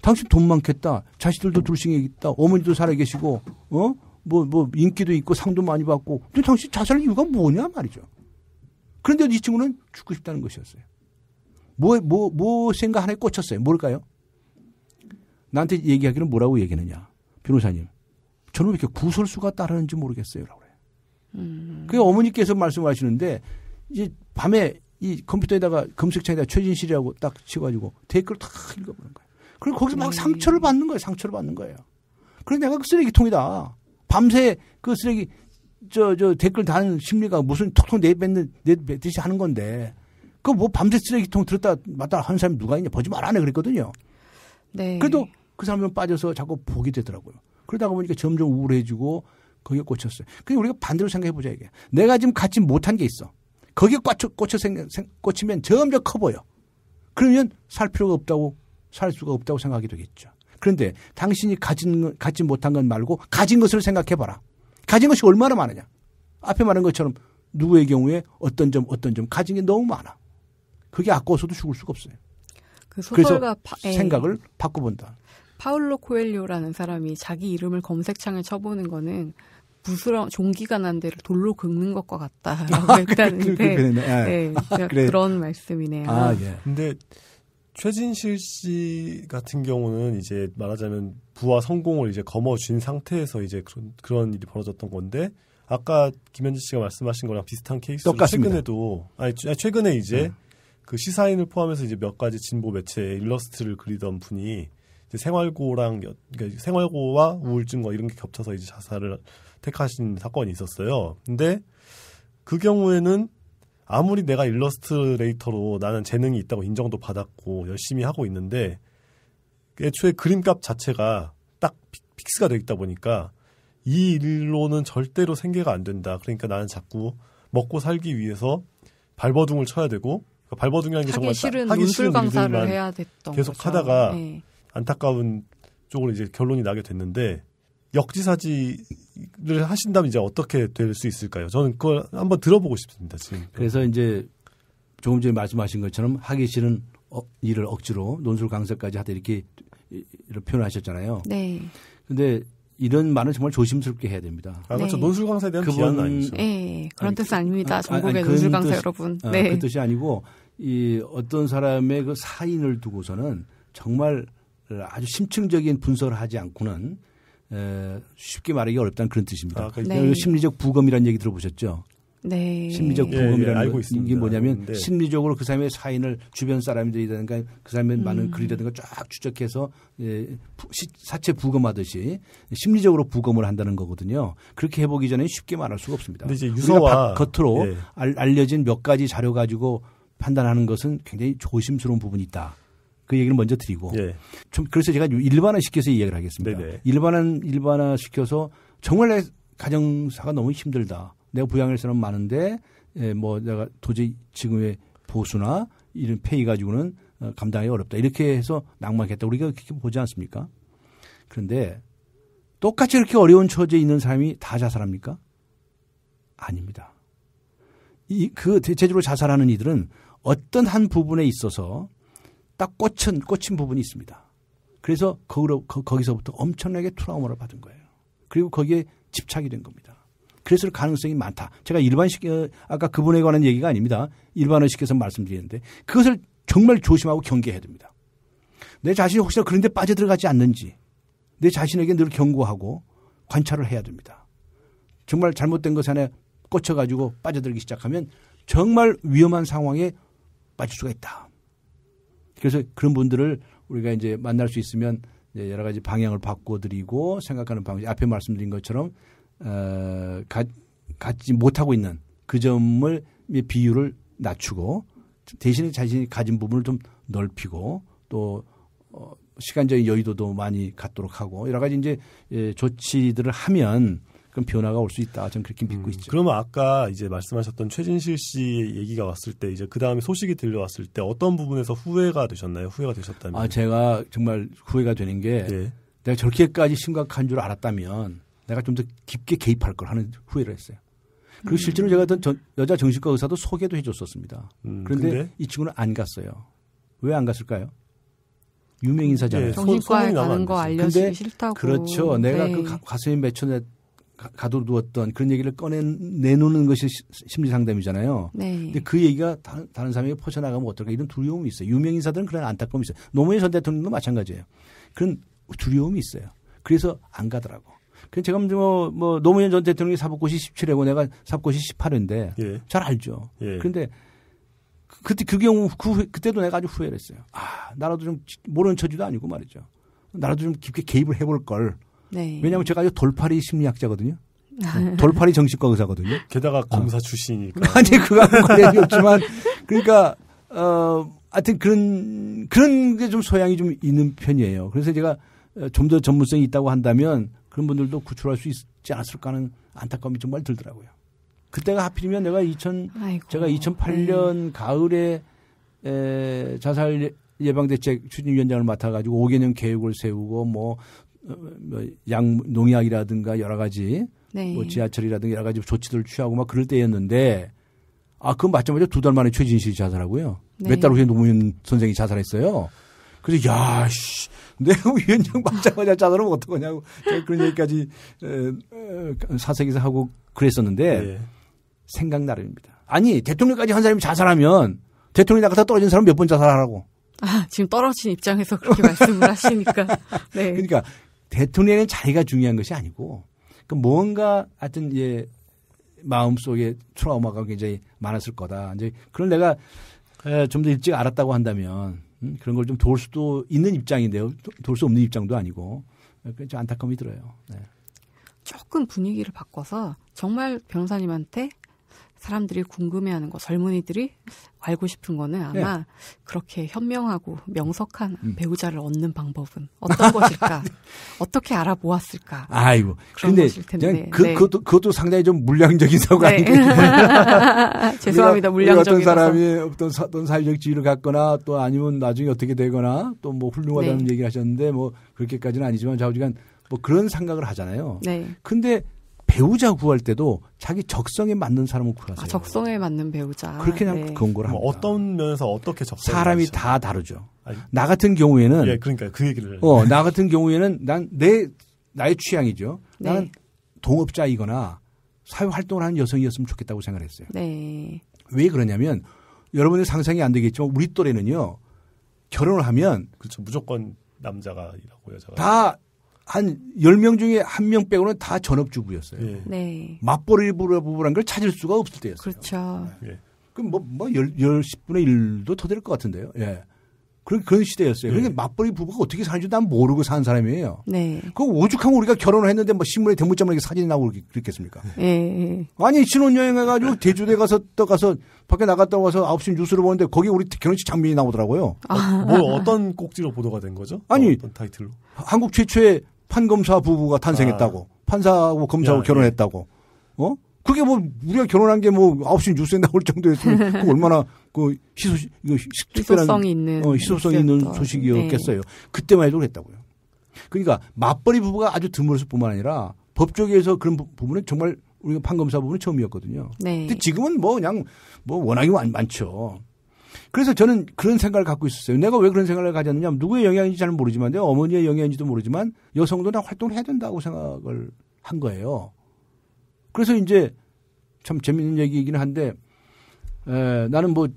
당신 돈 많겠다. 자식들도 둘씩 있다. 어머니도 살아계시고 어? 뭐뭐 뭐 인기도 있고 상도 많이 받고. 근데 당신 자살 이유가 뭐냐 말이죠. 그런데 이 친구는 죽고 싶다는 것이었어요. 뭐 뭐뭐 뭐, 뭐 생각 하나에 꽂혔어요. 뭘까요? 나한테 얘기하기는 뭐라고 얘기느냐. 변호사님. 저는 왜 이렇게 구설수가 따르는지 모르겠어요. 라고 그래 음. 그 어머니께서 말씀하시는데, 이제 밤에 이 컴퓨터에다가 검색창에다 최진실이라고 딱 치가지고 댓글 을탁 읽어보는 거예요. 그리고 거기서 막 네. 상처를 받는 거예요. 상처를 받는 거예요. 그래 내가 그 쓰레기통이다. 밤새 그 쓰레기 저 저 댓글 다는 심리가 무슨 톡톡 내뱉는 내뱉듯이 하는 건데 그 뭐 밤새 쓰레기통 들었다 맞다 하는 사람이 누가 있냐 보지 말아네 그랬거든요. 네. 그래도 그 사람은 빠져서 자꾸 보게 되더라고요. 그러다가 보니까 점점 우울해지고 거기에 꽂혔어요. 그게 우리가 반대로 생각해 보자 이게. 내가 지금 갖지 못한 게 있어. 거기에 꽂혀, 꽂혀 생, 생, 꽂히면 점점 커 보여. 그러면 살 필요가 없다고 살 수가 없다고 생각이 되겠죠. 그런데 당신이 가진 갖지 못한 건 말고 가진 것을 생각해 봐라. 가진 것이 얼마나 많으냐. 앞에 말한 것처럼 누구의 경우에 어떤 점 어떤 점 가진 게 너무 많아. 그게 아까워서도 죽을 수가 없어요. 그 소설가 파, 예. 생각을 바꿔본다. 파울로 코엘리오라는 사람이 자기 이름을 검색창에 쳐보는 거는 부스러 종기가 난 데를 돌로 긁는 것과 같다라고 아, 했다는데 그, 아, 네, 아, 그래. 그런 말씀이네요. 아, 예. 근데 최진실 씨 같은 경우는 이제 말하자면 부와 성공을 이제 거머쥔 상태에서 이제 그런, 그런 일이 벌어졌던 건데 아까 김현지 씨가 말씀하신 거랑 비슷한 케이스로 똑같습니다. 최근에도 아니 최근에 이제 네. 그 시사인을 포함해서 이제 몇 가지 진보 매체에 일러스트를 그리던 분이 이제 생활고랑 그러니까 생활고와 우울증과 뭐 이런 게 겹쳐서 이제 자살을 택하신 사건이 있었어요. 근데 그 경우에는 아무리 내가 일러스트레이터로 나는 재능이 있다고 인정도 받았고 열심히 하고 있는데 애초에 그림값 자체가 딱 픽스가 되어 있다 보니까 이 일로는 절대로 생계가 안 된다. 그러니까 나는 자꾸 먹고 살기 위해서 발버둥을 쳐야 되고 그러니까 발버둥이라는 게 정말 싫은 하기 싫은 강사를 해야 됐던 계속 거죠. 하다가 네. 안타까운 쪽으로 이제 결론이 나게 됐는데 역지사지 를 하신다면 이제 어떻게 될 수 있을까요? 저는 그걸 한번 들어보고 싶습니다. 지금. 그래서 이제 조금 전에 말씀하신 것처럼 하기 싫은 어, 일을 억지로 논술 강사까지 하다 이렇게, 표현하셨잖아요. 네. 근데 이런 말은 정말 조심스럽게 해야 됩니다. 아, 그렇죠. 네. 논술 강사에 대한 그분, 아니죠. 네, 그런 뜻은 아닙니다. 전국의 아니, 논술 강사 뜻, 여러분. 아, 네. 아, 그 뜻이 아니고 이 어떤 사람의 그 사인을 두고서는 정말 아주 심층적인 분석을 하지 않고는 에, 쉽게 말하기 어렵다는 그런 뜻입니다. 아, 그러니까 네. 그 심리적 부검이라는 얘기 들어보셨죠? 네. 심리적 부검이라는 예, 예, 게 뭐냐면 네. 심리적으로 그 사람의 사인을 주변 사람들이라든가 그 사람의 음. 많은 글이라든가 쫙 추적해서 예, 사체 부검하듯이 심리적으로 부검을 한다는 거거든요. 그렇게 해보기 전에 쉽게 말할 수가 없습니다. 근데 이제 유서와 겉으로 예. 알, 알려진 몇 가지 자료 가지고 판단하는 것은 굉장히 조심스러운 부분이 있다. 그 얘기를 먼저 드리고 예. 좀 그래서 제가 일반화 시켜서 이야기를 하겠습니다. 네네. 일반은 일반화 시켜서 정말 내 가정사가 너무 힘들다. 내가 부양할 사람 많은데 예, 뭐 내가 도저히 지금의 보수나 이런 폐이 가지고는 어, 감당하기 어렵다. 이렇게 해서 낭만했다. 우리가 그렇게 보지 않습니까? 그런데 똑같이 이렇게 어려운 처지에 있는 사람이 다 자살합니까? 아닙니다. 이, 그 대체적으로 자살하는 이들은 어떤 한 부분에 있어서 딱 꽂힌 꽂힌 부분이 있습니다. 그래서 거기로, 거, 기서부터 엄청나게 트라우마를 받은 거예요. 그리고 거기에 집착이 된 겁니다. 그래서 가능성이 많다. 제가 일반식 아까 그분에 관한 얘기가 아닙니다. 일반의식에서 말씀드리는데 그것을 정말 조심하고 경계해야 됩니다. 내 자신이 혹시나 그런 데 빠져들어가지 않는지 내 자신에게 늘 경고하고 관찰을 해야 됩니다. 정말 잘못된 것 안에 꽂혀가지고 빠져들기 시작하면 정말 위험한 상황에 빠질 수가 있다. 그래서 그런 분들을 우리가 이제 만날 수 있으면 이제 여러 가지 방향을 바꿔드리고 생각하는 방향 앞에 말씀드린 것처럼 어, 가, 갖지 못하고 있는 그 점을 비율을 낮추고 대신에 자신이 가진 부분을 좀 넓히고 또 어, 시간적인 여유도도 많이 갖도록 하고 여러 가지 이제 예, 조치들을 하면 그런 변화가 올 수 있다. 저는 그렇게 믿고 음, 있죠. 그러면 아까 이제 말씀하셨던 최진실 씨 얘기가 왔을 때 이제 그 다음에 소식이 들려왔을 때 어떤 부분에서 후회가 되셨나요? 후회가 되셨다면? 아 제가 정말 후회가 되는 게 네. 내가 저렇게까지 심각한 줄 알았다면 내가 좀 더 깊게 개입할 걸 하는 후회를 했어요. 그리고 음. 실제로 제가 어떤 전, 여자 정신과 의사도 소개도 해줬었습니다. 음, 그런데 근데? 이 친구는 안 갔어요. 왜 안 갔을까요? 유명 인사잖아요. 예, 정신과에 가는 거 알려주기 싫다고. 그렇죠. 내가 네. 그 가슴이 맺혀 가둬두었던 그런 얘기를 꺼낸 내놓는 것이 심리 상담이잖아요. 네. 근데 그 얘기가 다, 른 사람에게 퍼져나가면 어떨까 이런 두려움이 있어요. 유명 인사들은 그런 안타까움이 있어요. 노무현 전 대통령도 마찬가지예요. 그런 두려움이 있어요. 그래서 안 가더라고. 그래서 제가 뭐, 뭐 노무현 전 대통령이 사법고시 17회고 내가 사법고시 18회인데 예. 잘 알죠. 예. 그런데 그, 그때 그 경우 그, 그때도 내가 아주 후회를 했어요. 아 나라도 좀 모르는 처지도 아니고 말이죠. 나라도 좀 깊게 개입을 해볼 걸. 네. 왜냐하면 제가 아주 돌팔이 심리학자거든요. 돌팔이 정신과 의사거든요. 게다가 아. 검사 어. 출신이니까. 아니 그거 관련이 없지만 그러니까 어 하여튼 그런 그런 게 좀 소양이 좀 있는 편이에요. 그래서 제가 어, 좀더 전문성이 있다고 한다면 그런 분들도 구출할 수 있지 않았을까 하는 안타까움이 정말 들더라고요. 그때가 하필이면 내가 2000 아이고, 제가 2008년 네. 가을에 에, 자살 예, 예방 대책 추진위원장을 맡아가지고 5개년 계획을 세우고 뭐 어, 뭐양 농약이라든가 여러 가지 네. 뭐 지하철이라든가 여러 가지 조치들을 취하고 막 그럴 때였는데 아 그건 맞자마자 두 달 만에 최진실이 자살하고요. 네. 몇달 후에 노무현 선생이 자살했어요. 그래서 야 씨, 내가 위원장 맞자마자 자살하면 어떡하냐고 그런 얘기까지 사색에서 하고 그랬었는데 네. 생각 나름입니다. 아니 대통령까지 한 사람이 자살하면 대통령이 나가서 떨어진 사람 몇 번 자살하라고. 아, 지금 떨어진 입장에서 그렇게 말씀을 하시니까. 네. 그러니까 대통령의 자리가 중요한 것이 아니고 그 뭔가 하여튼 이제 마음속에 트라우마가 굉장히 많았을 거다. 이제 그런 내가 좀 더 일찍 알았다고 한다면 음, 그런 걸 좀 도울 수도 있는 입장인데요. 도울 수 없는 입장도 아니고 좀 안타까움이 들어요. 네. 조금 분위기를 바꿔서 정말 변호사님한테 사람들이 궁금해하는 거 젊은이들이 알고 싶은 거는 아마 네. 그렇게 현명하고 명석한 음. 배우자를 얻는 방법은 어떤 것일까 어떻게 알아보았을까 아이고 근데 그, 네. 그것도 그것도 상당히 좀 물량적인 사고 네. 아니겠 죄송합니다 물량적인 어떤 사람이 어떤 사, 어떤 사회적 지위를 갖거나 또 아니면 나중에 어떻게 되거나 또 뭐 훌륭하다는 네. 얘기를 하셨는데 뭐 그렇게까지는 아니지만 좌우지간 뭐 그런 생각을 하잖아요 네. 근데 배우자 구할 때도 자기 적성에 맞는 사람을 구하세요. 아, 적성에 맞는 배우자. 그렇게 그냥 네. 그런 거라. 뭐 어떤 면에서 어떻게 적성? 사람이 하시다 다르죠. 아니, 나 같은 경우에는 예, 그러니까 그 얘기를. 어, 나 같은 경우에는 난 내 나의 취향이죠. 네. 나는 동업자이거나 사회 활동을 하는 여성이었으면 좋겠다고 생각했어요. 네. 왜 그러냐면 여러분의 상상이 안 되겠지만 우리 또래는요 결혼을 하면 그렇죠 무조건 남자가 일하고 여자가 다한 10명 중에 한 명 빼고는 다 전업주부였어요. 예. 네. 맞벌이 부부란 걸 찾을 수가 없을 때였어요. 그렇죠. 예. 예. 그럼 뭐, 뭐, 열, 열, 0분의1도더될것 같은데요. 예. 그런, 그런 시대였어요. 예. 그러니까 맞벌이 부부가 어떻게 사는지 난 모르고 사는 사람이에요. 네. 그 오죽하면 우리가 결혼을 했는데 뭐 신문에 대문자만 이렇게 사진이 나오고 그랬겠습니까? 예. 아니, 신혼여행 해가지고 대주대 가서 떠 가서 밖에 나갔다 와서 아홉 시 뉴스를 보는데 거기 우리 결혼식 장면이 나오더라고요. 아. 어, 뭐 어떤 꼭지로 보도가 된 거죠? 아니. 어, 떤 타이틀로? 한국 최초의 판검사 부부가 탄생했다고. 아. 판사하고 뭐 검사하고 야, 결혼했다고. 예. 어? 그게 뭐 우리가 결혼한 게 뭐9시 뉴스에 나올 정도였으면 그 얼마나 그 희소 이거 특별한 희소성이 있는 어, 희소성이 있는 소식이었겠어요. 네. 그때만 해도 그랬다고요. 그러니까 맞벌이 부부가 아주 드물었을 뿐만 아니라 법조계에서 그런 부분은 정말 우리가 판검사 부분은 처음이었거든요. 네. 근데 지금은 뭐 그냥 뭐 워낙에 많, 많죠. 그래서 저는 그런 생각을 갖고 있었어요. 내가 왜 그런 생각을 가졌느냐 하면 누구의 영향인지 잘 모르지만 어머니의 영향인지도 모르지만 여성도 다 활동을 해야 된다고 생각을 한 거예요. 그래서 이제 참 재밌는 얘기이기는 한데 에, 나는 뭐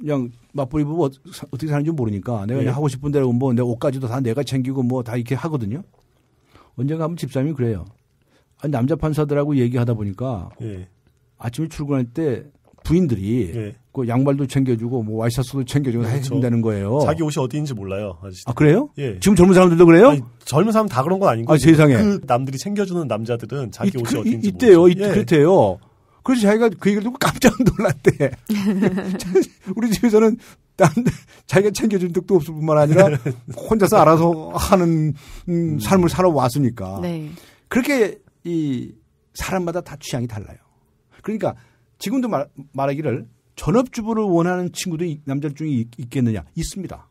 그냥 맞벌이 부부 어떻게 사는지 모르니까 내가 그냥 예. 하고 싶은 대로 뭐내 옷까지도 다 내가 챙기고 뭐 다 이렇게 하거든요. 언젠가 하면 집사람이 그래요. 아니, 남자 판사들하고 얘기하다 보니까 예. 아침에 출근할 때 부인들이 예. 그 양말도 챙겨주고 뭐 와이셔츠도 챙겨주고 그렇죠. 해준다는 거예요. 자기 옷이 어디인지 몰라요. 아저씨아 그래요? 예. 지금 젊은 사람들도 그래요? 아니, 젊은 사람 다 그런 건 아닌 거예요. 아, 세상에. 그 남들이 챙겨주는 남자들은 자기 이, 옷이 그, 어디인지 있대요 있, 예. 그렇대요. 그래서 자기가 그 얘기를 듣고 깜짝 놀랐대. 우리 집에서는 딴데 자기가 챙겨준 적도 없을 뿐만 아니라 혼자서 알아서 하는 음, 음. 삶을 살아왔으니까. 네. 그렇게 이 사람마다 다 취향이 달라요. 그러니까 지금도 말, 말하기를 전업주부를 원하는 친구도 남자 중에 있, 겠느냐 있습니다.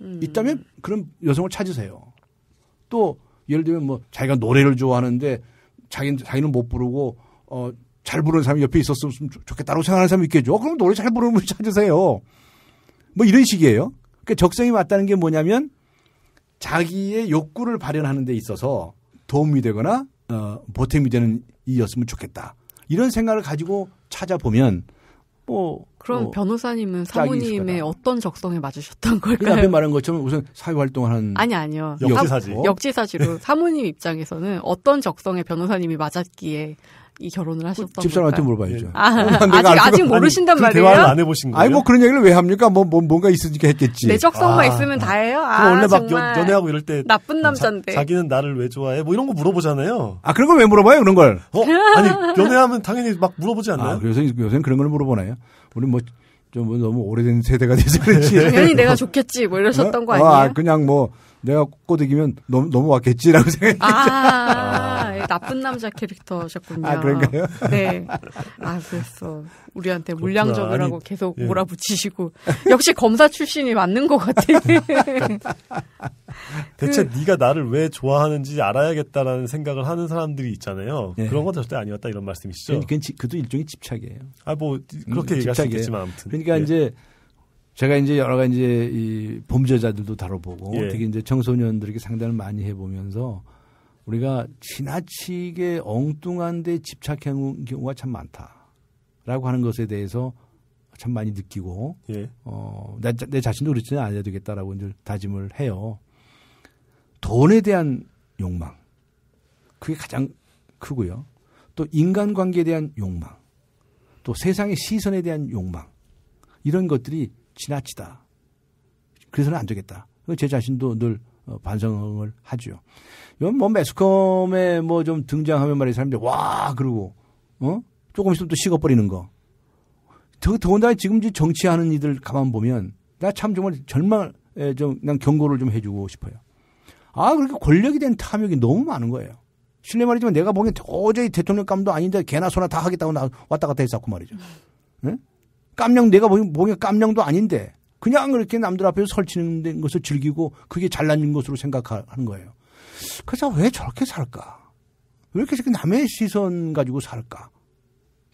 음. 있다면 그럼 여성을 찾으세요. 또 예를 들면 뭐 자기가 노래를 좋아하는데 자기 자기는 못 부르고 어, 잘 부르는 사람이 옆에 있었으면 좋겠다고 생각하는 사람이 있겠죠. 그럼 노래 잘 부르는 분 찾으세요. 뭐 이런 식이에요. 그러니까 적성이 맞다는 게 뭐냐면 자기의 욕구를 발현하는 데 있어서 도움이 되거나 어, 보탬이 되는 이였으면 좋겠다. 이런 생각을 가지고 찾아보면 뭐 그럼 뭐 변호사님은 사모님의 어떤 적성에 맞으셨던 그러니까 걸까요? 앞에 말한 것처럼 우선 사회 활동을 한 아니 아니요 역지사지 역지사지로 사모님 입장에서는 어떤 적성에 변호사님이 맞았기에 이 결혼을 그 하셨던 집사람한테 물어봐야죠. 아, 직 아, 아직 모르신단 아니, 말이에요. 대화를 안 해보신 거예요. 아니 뭐 그런 얘기를 왜 합니까? 뭐, 뭐 뭔가 있으니까 했겠지. 내적성만 아, 있으면 다예요. 아, 원래 막 연, 애하고 이럴 때 나쁜 음, 남자인데 자, 기는 나를 왜 좋아해? 뭐 이런 거 물어보잖아요. 아 그런 걸 왜 물어봐요? 그런 걸? 어? 아니 연애하면 당연히 막 물어보지 않나요? 아, 그래서 요새는 그런 걸 물어보나요? 우리 뭐. 좀 뭐 너무 오래된 세대가 돼서 그렇지. 당연히 내가 좋겠지 뭐 이러셨던 어? 거 아, 아니에요? 아, 그냥 뭐 내가 꼬드기면 너무 넘어왔겠지라고 아. 생각했죠. 아~ 네, 나쁜 남자 캐릭터셨군요. 아, 그런가요? 네. 아, 그랬어 우리한테 물량적이라고 아니, 계속 예. 몰아붙이시고. 역시 검사 출신이 맞는 것 같아. 대체 그, 네가 나를 왜 좋아하는지 알아야겠다라는 생각을 하는 사람들이 있잖아요. 예. 그런 건 절대 아니었다 이런 말씀이시죠? 그러니까 그건 지, 그도 일종의 집착이에요. 아, 뭐, 그렇게 음, 얘기하시겠지만 아무튼. 그러니까 예. 이제 제가 이제 여러 가지 이제 이 범죄자들도 다뤄보고 예. 특히 이제 청소년들에게 상담을 많이 해보면서 우리가 지나치게 엉뚱한 데 집착하는 경우가 참 많다라고 하는 것에 대해서 참 많이 느끼고 예. 어, 내, 내 자신도 그렇지 않아야 되겠다라고 이제 다짐을 해요. 돈에 대한 욕망 그게 가장 크고요. 또 인간관계에 대한 욕망, 또 세상의 시선에 대한 욕망 이런 것들이 지나치다. 그래서는 안 되겠다. 제 자신도 늘 어, 반성을 하죠. 이건 뭐 매스컴에 뭐 좀 등장하면 말이야 사람들이 와 그러고 어 조금 있으면 또 식어버리는 거. 더 더군다나 지금 정치하는 이들 가만 보면 나 참 정말 절망 좀난 경고를 좀 해주고 싶어요. 아 그렇게 권력이 된 탐욕이 너무 많은 거예요. 실례 말이지만 내가 보기엔 도저히 대통령감도 아닌데 개나 소나 다 하겠다고 나 왔다 갔다 했었고 말이죠. 응? 예? 깜냥 내가 보기엔 깜냥도 아닌데 그냥 그렇게 남들 앞에서 설치는 것을 즐기고 그게 잘난 것으로 생각하는 거예요. 그래서 왜 저렇게 살까? 왜 이렇게 남의 시선 가지고 살까?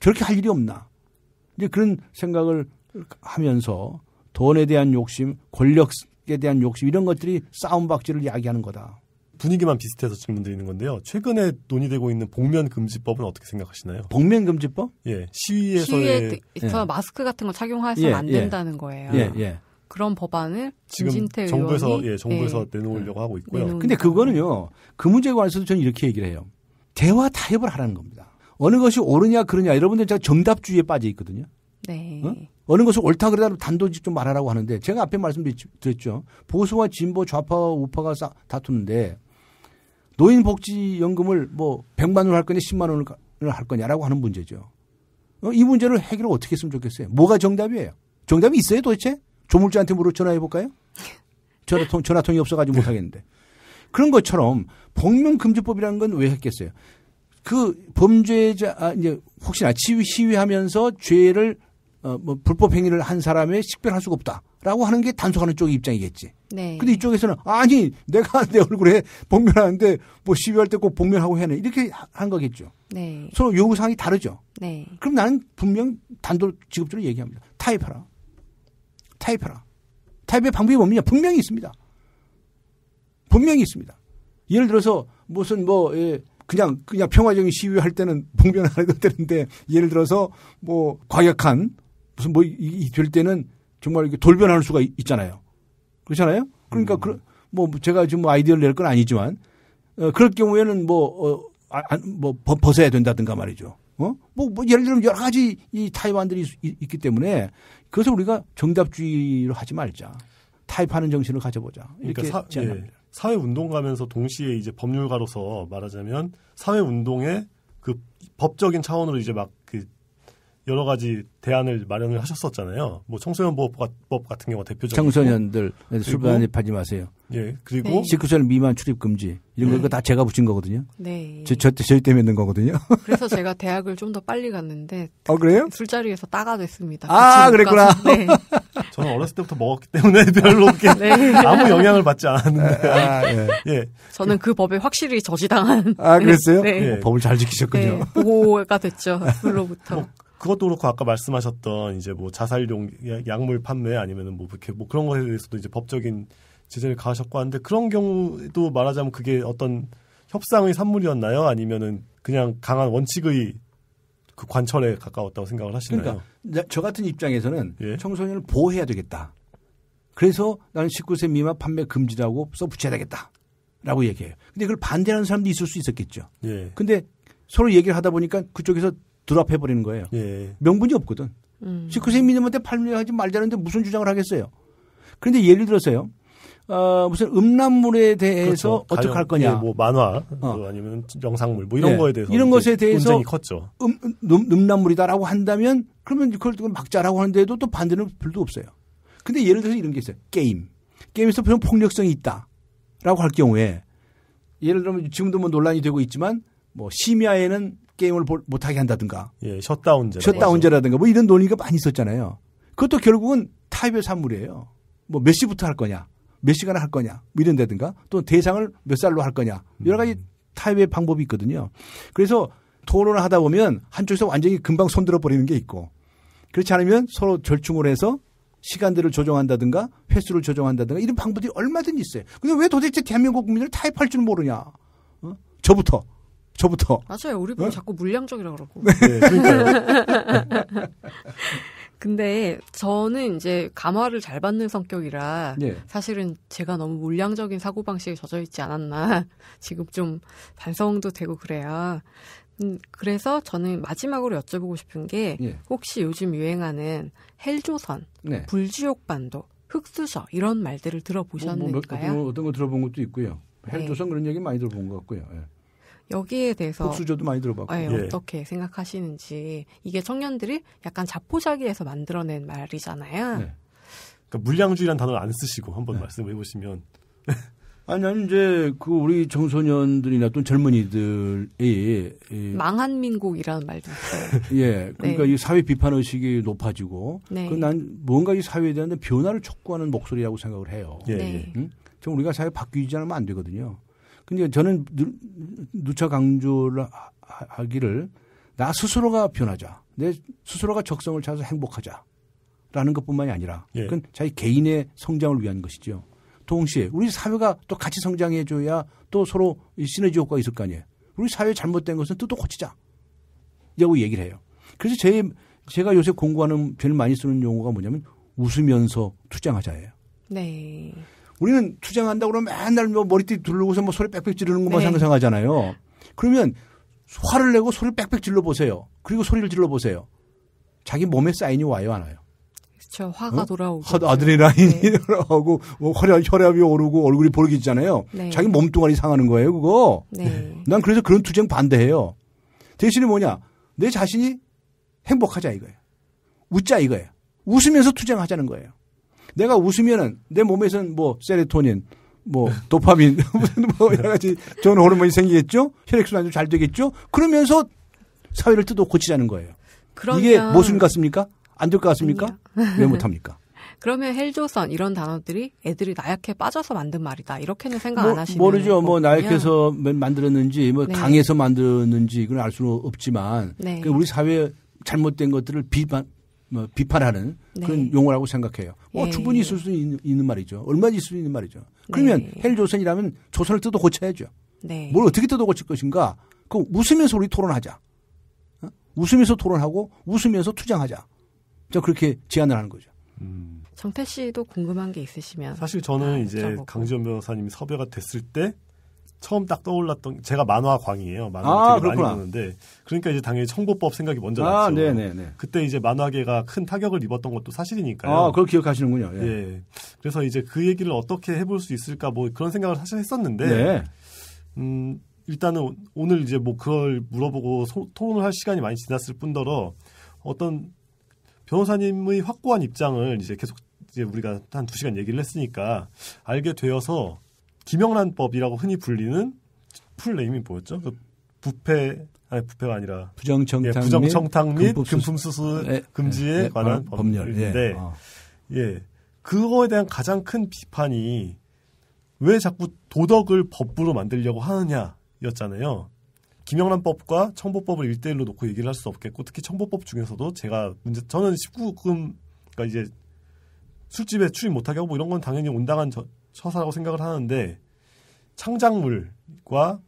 저렇게 할 일이 없나? 이제 그런 생각을 하면서 돈에 대한 욕심, 권력에 대한 욕심 이런 것들이 싸움박질을 야기하는 거다. 분위기만 비슷해서 질문 드리는 건데요. 최근에 논의되고 있는 복면 금지법은 어떻게 생각하시나요? 복면 금지법? 예, 시위에서의 시위에서 예. 마스크 같은 거착용하서는 예, 안 예. 된다는 거예요. 예, 예. 그런 법안을 지금 정부에서 예, 정부에서 내놓으려고 하고 있고요. 근데 그거는요. 그 문제에 관해서도 저는 이렇게 얘기를 해요. 대화 타협을 하라는 겁니다. 어느 것이 옳으냐 그러냐 여러분들 제가 정답주의에 빠져 있거든요. 네. 어? 느 것을 옳다 그러다 단도직 좀 말하라고 하는데 제가 앞에 말씀드렸죠. 보수와 진보 좌파와 우파가 싸, 다투는데 노인복지연금을 뭐 100만 원을 할 거냐 10만 원을 할 거냐라고 하는 문제죠. 어, 이 문제를 해결을 어떻게 했으면 좋겠어요. 뭐가 정답이에요? 정답이 있어요 도대체? 조물주한테 물어 전화해 볼까요? 전화통, 전화통이 없어가지고 못하겠는데. 그런 것처럼 복면금지법이라는 건 왜 했겠어요? 그 범죄자, 아, 이제 혹시나 시위, 시위하면서 죄를, 어, 뭐 불법행위를 한 사람의 식별할 수가 없다. 라고 하는 게 단속하는 쪽의 입장이겠지. 네. 근데 이쪽에서는 아니 내가 내 얼굴에 복면하는데 뭐 시위할 때 꼭 복면하고 해야 이렇게 한 거겠죠. 네. 서로 요구 사항이 다르죠. 네. 그럼 나는 분명 단독 직업적으로 얘기합니다. 타협하라. 타협하라. 타협의 방법이 뭡니까? 분명히 있습니다. 분명히 있습니다. 예를 들어서 무슨 뭐 예, 그냥 그냥 평화적인 시위할 때는 봉변 안 해도 되는데 예를 들어서 뭐 과격한 무슨 뭐 이 될 때는 정말 이게 렇 돌변할 수가 있잖아요. 그렇잖아요. 그러니까 음. 그, 뭐 제가 지금 뭐 아이디어를 낼 건 아니지만 어, 그럴 경우에는 뭐, 어, 안, 아, 아, 뭐 벗어야 된다든가 말이죠. 어? 뭐, 뭐 예를 들면 여러 가지 이 타협안들이 있, 있기 때문에 그것을 우리가 정답주의로 하지 말자. 타협하는 정신을 가져보자. 이렇게 그러니까 사, 예, 사회 운동가면서 동시에 이제 법률가로서 말하자면 사회 운동의 그 법적인 차원으로 이제 막그 여러 가지 대안을 마련을 하셨었잖아요. 뭐 청소년 보호법 같은 경우 대표적으로 청소년들 술반입하지 마세요. 예 그리고 네. 19살 미만 출입 금지 이런 네. 거다 제가 붙인 거거든요. 네. 저, 저, 저희 때문에 있는 거거든요. 그래서 제가 대학을 좀 더 빨리 갔는데 어 그래요? 술자리에서 따가 됐습니다. 아 그랬구나. 네. 저는 어렸을 때부터 먹었기 때문에 별로 네. 아무 영향을 받지 않았는데. 아, 아 네. 예. 저는 그 법에 확실히 저지당한. 아 그랬어요? 네. 네. 법을 잘 지키셨군요. 네. 보호가 됐죠 술로부터. 뭐, 그것도 그렇고 아까 말씀하셨던 이제 뭐 자살용 약물 판매 아니면은 뭐 이렇게 뭐 그런 것에 대해서도 이제 법적인 제재를 가하셨고 하는데 그런 경우도 말하자면 그게 어떤 협상의 산물이었나요? 아니면은 그냥 강한 원칙의 그 관철에 가까웠다고 생각을 하시나요? 그러니까 저 같은 입장에서는 예? 청소년을 보호해야 되겠다. 그래서 나는 19세 미만 판매 금지라고 써 붙여야 되겠다. 라고 얘기해요. 근데 그걸 반대하는 사람도 있을 수 있었겠죠. 예. 근데 서로 얘기를 하다 보니까 그쪽에서 드랍해버리는 거예요. 예. 명분이 없거든. 음. 시크릿 미님한테 판매하지 말자는데 무슨 주장을 하겠어요. 그런데 예를 들어서요. 어, 무슨 음란물에 대해서 그렇죠. 어떻게 할 거냐. 예, 뭐 만화 뭐 어. 아니면 영상물 뭐 이런 네. 거에 대해서 이런 것에 대해서 논쟁이 컸죠. 음, 음, 음 란물이다라고 한다면 그러면 그걸 막자라고 하는데도 또 반대는 별도 없어요. 근데 예를 들어서 이런 게 있어요. 게임. 게임에서 그런 폭력성이 있다라고 할 경우에 예를 들면 지금도 뭐 논란이 되고 있지만 뭐 심야에는 게임을 못하게 한다든가. 예, 셧다운제. 셧다운제라든가 뭐 이런 논의가 많이 있었잖아요. 그것도 결국은 타입의 산물이에요. 뭐 몇 시부터 할 거냐, 몇 시간에 할 거냐, 뭐 이런다든가 또 대상을 몇 살로 할 거냐 여러 가지 타입의 방법이 있거든요. 그래서 토론을 하다 보면 한쪽에서 완전히 금방 손들어 버리는 게 있고 그렇지 않으면 서로 절충을 해서 시간대를 조정한다든가 횟수를 조정한다든가 이런 방법들이 얼마든지 있어요. 근데 왜 도대체 대한민국 국민을 타협할 줄 모르냐? 어? 저부터 저부터. 맞아요. 우리 보고 뭐 어? 자꾸 물량적이라 그러고. 네, 그러니까요. 근데 저는 이제 감화를 잘 받는 성격이라 네. 사실은 제가 너무 물량적인 사고방식에 젖어 있지 않았나 지금 좀 반성도 되고 그래요. 음, 그래서 저는 마지막으로 여쭤보고 싶은 게 네. 혹시 요즘 유행하는 헬조선, 네. 불지옥반도, 흑수저 이런 말들을 들어보셨는가요? 뭐, 뭐, 뭐 어떤, 거 들어본 것도 있고요. 네. 헬조선 그런 얘기 많이 들어본 것 같고요. 예. 여기에 대해서 복수조도 많이 들어봤고 네, 예. 어떻게 생각하시는지 이게 청년들이 약간 자포자기해서 만들어낸 말이잖아요. 네. 그러니까 물량주의란 단어를 안 쓰시고 한번 네. 말씀해 보시면 아니 아니 이제 그 우리 청소년들이나 또 젊은이들이 망한 민국이라는 말도 있어요. 예, 그러니까 네. 이 사회 비판 의식이 높아지고 네. 그난 뭔가 이 사회에 대한 변화를 촉구하는 목소리라고 생각을 해요. 네. 응? 예, 지금 예. 음? 우리가 사회 바뀌지 않으면 안 되거든요. 근데 저는 누차 강조를 하기를 나 스스로가 변하자. 내 스스로가 적성을 찾아서 행복하자. 라는 것뿐만이 아니라 예. 그건 자기 개인의 성장을 위한 것이죠. 동시에 우리 사회가 또 같이 성장해 줘야 또 서로 시너지 효과가 있을 거 아니에요. 우리 사회 잘못된 것은 또 또 고치자. 라고 얘기를 해요. 그래서 제 제가 요새 공부하는 제일 많이 쓰는 용어가 뭐냐면 웃으면서 투쟁하자예요. 네. 우리는 투쟁한다 그러면 맨날 뭐 머리띠 두르고서 뭐 소리 빽빽 지르는 것만 네. 상상하잖아요. 그러면 화를 내고 소리 빽빽 질러 보세요. 그리고 소리를 질러 보세요. 자기 몸에 사인이 와요, 안 와요? 그렇죠. 화가 어? 돌아오고. 화, 아드레나린이 네. 돌아오고 뭐 혈압, 혈압이 오르고 얼굴이 보르기잖아요. 네. 자기 몸뚱아리 상하는 거예요, 그거. 네. 난 그래서 그런 투쟁 반대해요. 대신에 뭐냐? 내 자신이 행복하자 이거예요. 웃자 이거예요. 웃으면서 투쟁하자는 거예요. 내가 웃으면은 내 몸에서는 뭐 세레토닌, 뭐 도파민, 뭐 여러 가지 좋은 호르몬이 생기겠죠. 혈액순환도 잘 되겠죠. 그러면서 사회를 뜯어 고치자는 거예요. 그러면... 이게 모순 같습니까? 안 될 것 같습니까? 왜 못합니까? 그러면 헬조선 이런 단어들이 애들이 나약해 빠져서 만든 말이다 이렇게는 생각 뭐, 안 하시는 모르죠. 뭐 거군요. 뭐 나약해서 만들었는지 뭐 네. 강해서 만들었는지 그건 알 수는 없지만 네. 그 우리 사회 잘못된 것들을 비판 뭐 비판하는 그런 네. 용어라고 생각해요. 뭐 예. 충분히 있을 예. 수 있는, 있는, 말이죠. 얼마나 있을 수 있는 말이죠. 그러면 네. 헬조선이라면 조선을 뜯어 고쳐야죠. 네. 뭘 어떻게 뜯어 고칠 것인가? 그 웃으면서 우리 토론하자. 어? 웃으면서 토론하고 웃으면서 투쟁하자. 저 그렇게 제안을 하는 거죠. 음. 정태 씨도 궁금한 게 있으시면 사실 저는 아, 이제 강지원 변호사님이 섭외가 됐을 때 처음 딱 떠올랐던 제가 만화 광이에요. 만화 아, 되게 그렇구나. 많이 보는데 그러니까 이제 당연히 청보법 생각이 먼저 아, 났죠. 네네네. 네, 네. 그때 이제 만화계가 큰 타격을 입었던 것도 사실이니까요. 아, 그걸 기억하시는군요. 예. 예. 그래서 이제 그 얘기를 어떻게 해볼 수 있을까 뭐 그런 생각을 사실 했었는데 네. 음, 일단은 오늘 이제 뭐 그걸 물어보고 소, 토론을 할 시간이 많이 지났을 뿐더러 어떤 변호사님의 확고한 입장을 이제 계속 이제 우리가 한 두 시간 얘기를 했으니까 알게 되어서 김영란법이라고 흔히 불리는 풀네임이 뭐였죠? 그 부패 아니 부패가 아니라 부정청탁, 예, 부정청탁 및 금품수수 에, 예, 예, 금지에 에, 예, 아, 관한 법률인데 예, 예 그거에 대한 가장 큰 비판이 왜 자꾸 도덕을 법으로 만들려고 하느냐였잖아요. 김영란법과 청보법을 일대일로 놓고 얘기를 할 수 없겠고 특히 청보법 중에서도 제가 문제 저는 19금 그러니까 이제 술집에 출입 못하게 하고 뭐 이런 건 당연히 온당한 저, 처사라고 생각을 하는데 창작물과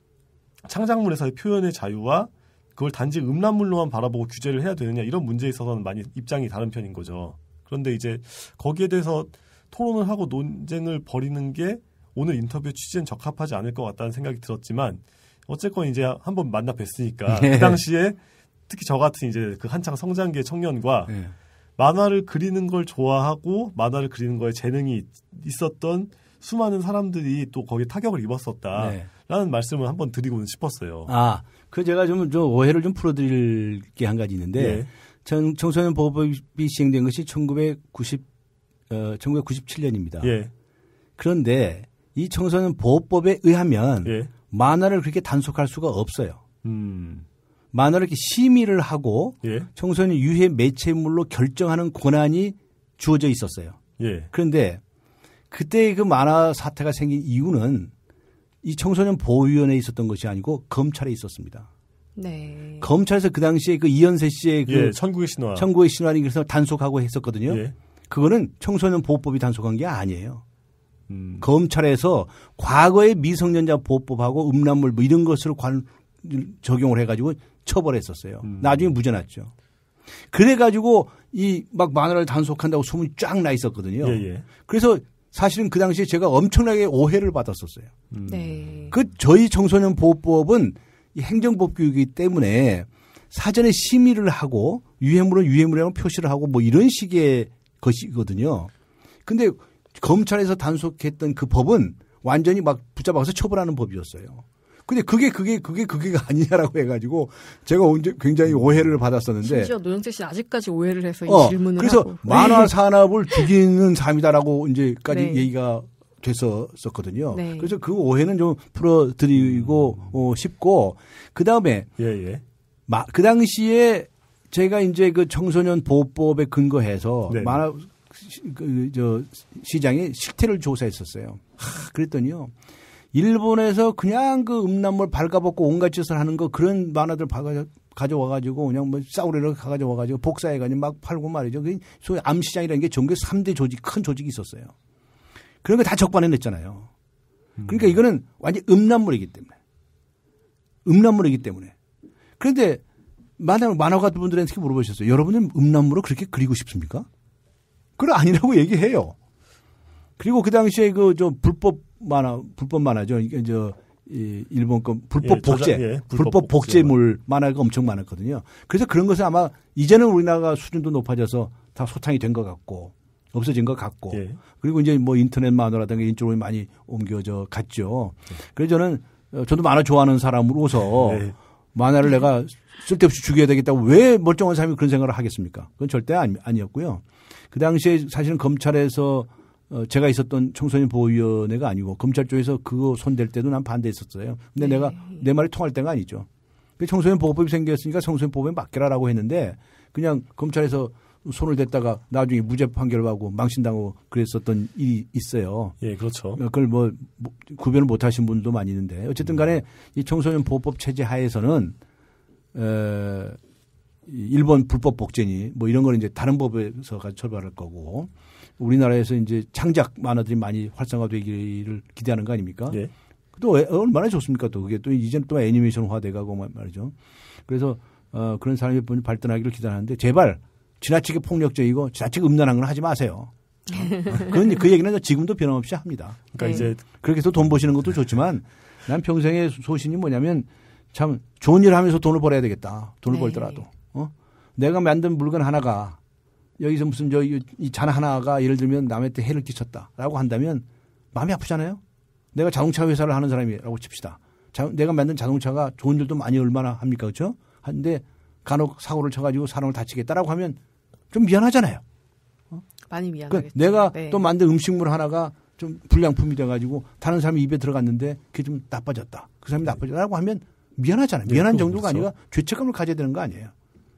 창작물에서의 표현의 자유와 그걸 단지 음란물로만 바라보고 규제를 해야 되느냐 이런 문제에 있어서는 많이 입장이 다른 편인 거죠. 그런데 이제 거기에 대해서 토론을 하고 논쟁을 벌이는 게 오늘 인터뷰 취지엔 적합하지 않을 것 같다는 생각이 들었지만 어쨌건 이제 한번 만나 뵀으니까 네. 그 당시에 특히 저 같은 이제 그 한창 성장기의 청년과 네. 만화를 그리는 걸 좋아하고 만화를 그리는 거에 재능이 있었던 수많은 사람들이 또 거기에 타격을 입었었다라는 네. 말씀을 한번 드리고 싶었어요. 아, 그 제가 좀, 좀 오해를 좀 풀어드릴 게 한 가지 있는데 네. 예. 청, 소년 보호법이 시행된 것이 1990, 어, 1997년입니다. 예. 그런데 이 청소년 보호법에 의하면 예. 만화를 그렇게 단속할 수가 없어요. 음. 만화를 이렇게 심의를 하고 예. 청소년 유해 매체물로 결정하는 권한이 주어져 있었어요. 예. 그런데 그때 그 만화 사태가 생긴 이유는 이 청소년 보호위원회에 있었던 것이 아니고 검찰에 있었습니다. 네. 검찰에서 그 당시에 그 이현세 씨의 그 예, 천국의 신화 천국의 신화를 그래서 단속하고 했었거든요. 예. 그거는 청소년 보호법이 단속한 게 아니에요. 음. 검찰에서 과거의 미성년자 보호법하고 음란물 뭐 이런 것으로 관, 적용을 해가지고 처벌했었어요. 음. 나중에 무죄 났죠. 그래가지고 이 막 만화를 단속한다고 소문이 쫙 나 있었거든요. 예, 예. 그래서 사실은 그 당시에 제가 엄청나게 오해를 받았었어요. 음. 네. 그 저희 청소년 보호법은 행정법 규이기 때문에 사전에 심의를 하고 유해물은 유해물이라고 표시를 하고 뭐 이런 식의 것이거든요. 근데 검찰에서 단속했던 그 법은 완전히 막 붙잡아서 처벌하는 법이었어요. 근데 그게 그게 그게 그게가 아니냐라고 해가지고 제가 언제 굉장히 오해를 받았었는데. 심지어 노영태 씨 아직까지 오해를 해서 어, 질문을 그래서 하고. 만화 네. 산업을 죽이는 삶이다라고 이제까지 네. 얘기가 됐었거든요. 네. 그래서 그 오해는 좀 풀어드리고 어, 싶고 그 다음에 예, 예. 그 당시에 제가 이제 그 청소년 보호법에 근거해서 네. 만화 그, 저, 시장의 식태를 조사했었어요. 하, 그랬더니요. 일본에서 그냥 그 음란물 발가벗고 온갖 짓을 하는 거 그런 만화들 가져와가지고 그냥 뭐 싸우려고 가져와가지고 복사해가지고 막 팔고 말이죠. 그 소위 암시장이라는 게 종교 3대 조직 큰 조직이 있었어요. 그런 거 다 적반해냈잖아요. 그러니까 음. 이거는 완전 히 음란물이기 때문에 음란물이기 때문에 그런데 만약 만화가 분들한테 물어보셨어요. 여러분은 음란물을 그렇게 그리고 싶습니까? 그건 아니라고 얘기해요. 그리고 그 당시에 그 좀 불법 만화 불법 만화죠. 이게 저이 일본 거 불법 예, 복제, 저자, 예, 불법, 불법 복제물 뭐. 만화가 엄청 많았거든요. 그래서 그런 것은 아마 이제는 우리나라 수준도 높아져서 다 소탕이 된 것 같고 없어진 것 같고 예. 그리고 이제 뭐 인터넷 만화라든가 이쪽으로 많이 옮겨져 갔죠. 예. 그래서 저는 어, 저도 만화 좋아하는 사람으로서 예. 만화를 내가 쓸데없이 죽여야 되겠다고 왜 멀쩡한 사람이 그런 생각을 하겠습니까? 그건 절대 아니, 었고요그 당시에 사실은 검찰에서 어, 제가 있었던 청소년 보호위원회가 아니고 검찰 쪽에서 그거 손댈 때도 난 반대했었어요. 근데 네. 내가 내 말이 통할 때가 아니죠. 그 청소년 보호법이 생겼으니까 청소년 보호에 맡겨라라고 했는데 그냥 검찰에서 손을 댔다가 나중에 무죄 판결하고 망신당하고 그랬었던 일이 있어요. 예, 그렇죠. 어, 그걸 뭐, 뭐 구별을 못 하신 분도 많이 있는데 어쨌든 간에 이 청소년 보호법 체제 하에서는 에 일본 불법 복제니 뭐 이런 거는 이제 다른 법에서 처벌할 거고 우리나라에서 이제 창작 만화들이 많이 활성화되기를 기대하는 거 아닙니까? 네. 또 어, 얼마나 좋습니까? 또 그게 또 이젠 또 애니메이션화 돼가고 말이죠. 그래서 어, 그런 사람이 발전하기를 기대하는데 제발 지나치게 폭력적이고 지나치게 음란한 건 하지 마세요. 그건 그 얘기는 지금도 변함없이 합니다. 그러니까 네. 이제 그렇게 해서 돈 버시는 것도 좋지만 난 평생의 소신이 뭐냐면 참 좋은 일을 하면서 돈을 벌어야 되겠다. 돈을 네. 벌더라도. 어? 내가 만든 물건 하나가 여기서 무슨 저이 잔 하나가 예를 들면 남한테 해를 끼쳤다라고 한다면 마음이 아프잖아요. 내가 자동차 회사를 하는 사람이라고 칩시다. 자, 내가 만든 자동차가 좋은 일도 많이 얼마나 합니까, 그렇죠? 한데 간혹 사고를 쳐가지고 사람을 다치겠다라고 하면 좀 미안하잖아요. 어? 많이 미안하겠 그러니까 내가 네. 또 만든 음식물 하나가 좀 불량품이 돼가지고 다른 사람이 입에 들어갔는데 그게 좀 나빠졌다. 그 사람이 나빠졌다라고 하면 미안하잖아요. 네, 미안한 정도가 그렇죠. 아니라 죄책감을 가져야 되는 거 아니에요.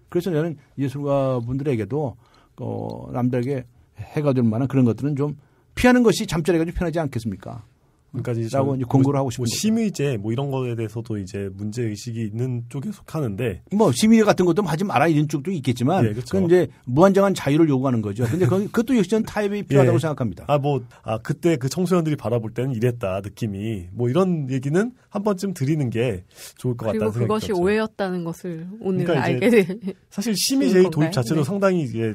그래서 저는 예술가 분들에게도 어, 남들에게 해가 될 만한 그런 것들은 좀 피하는 것이 잠자리가 좀 편하지 않겠습니까? 그러니까 이제 라고 이제 공고를 뭐, 하고 싶은 뭐 심의제 뭐 이런 거에 대해서도 이제 문제 의식이 있는 쪽에 속하는데 뭐 심의제 같은 것도 하지 마라 이런 쪽도 있겠지만 예, 그렇죠. 그건 이제 무한정한 자유를 요구하는 거죠. 근데 그것도 역시전 타협이 필요하다고 예. 생각합니다. 아 뭐아 아, 그때 그 청소년들이 바라볼 때는 이랬다 느낌이 뭐 이런 얘기는 한 번쯤 드리는 게 좋을 것 같다는 생각이 그것이 오해였다는 것을 오늘 그러니까 알게 돼. 사실 심의제의 도입 자체도 네. 상당히 이제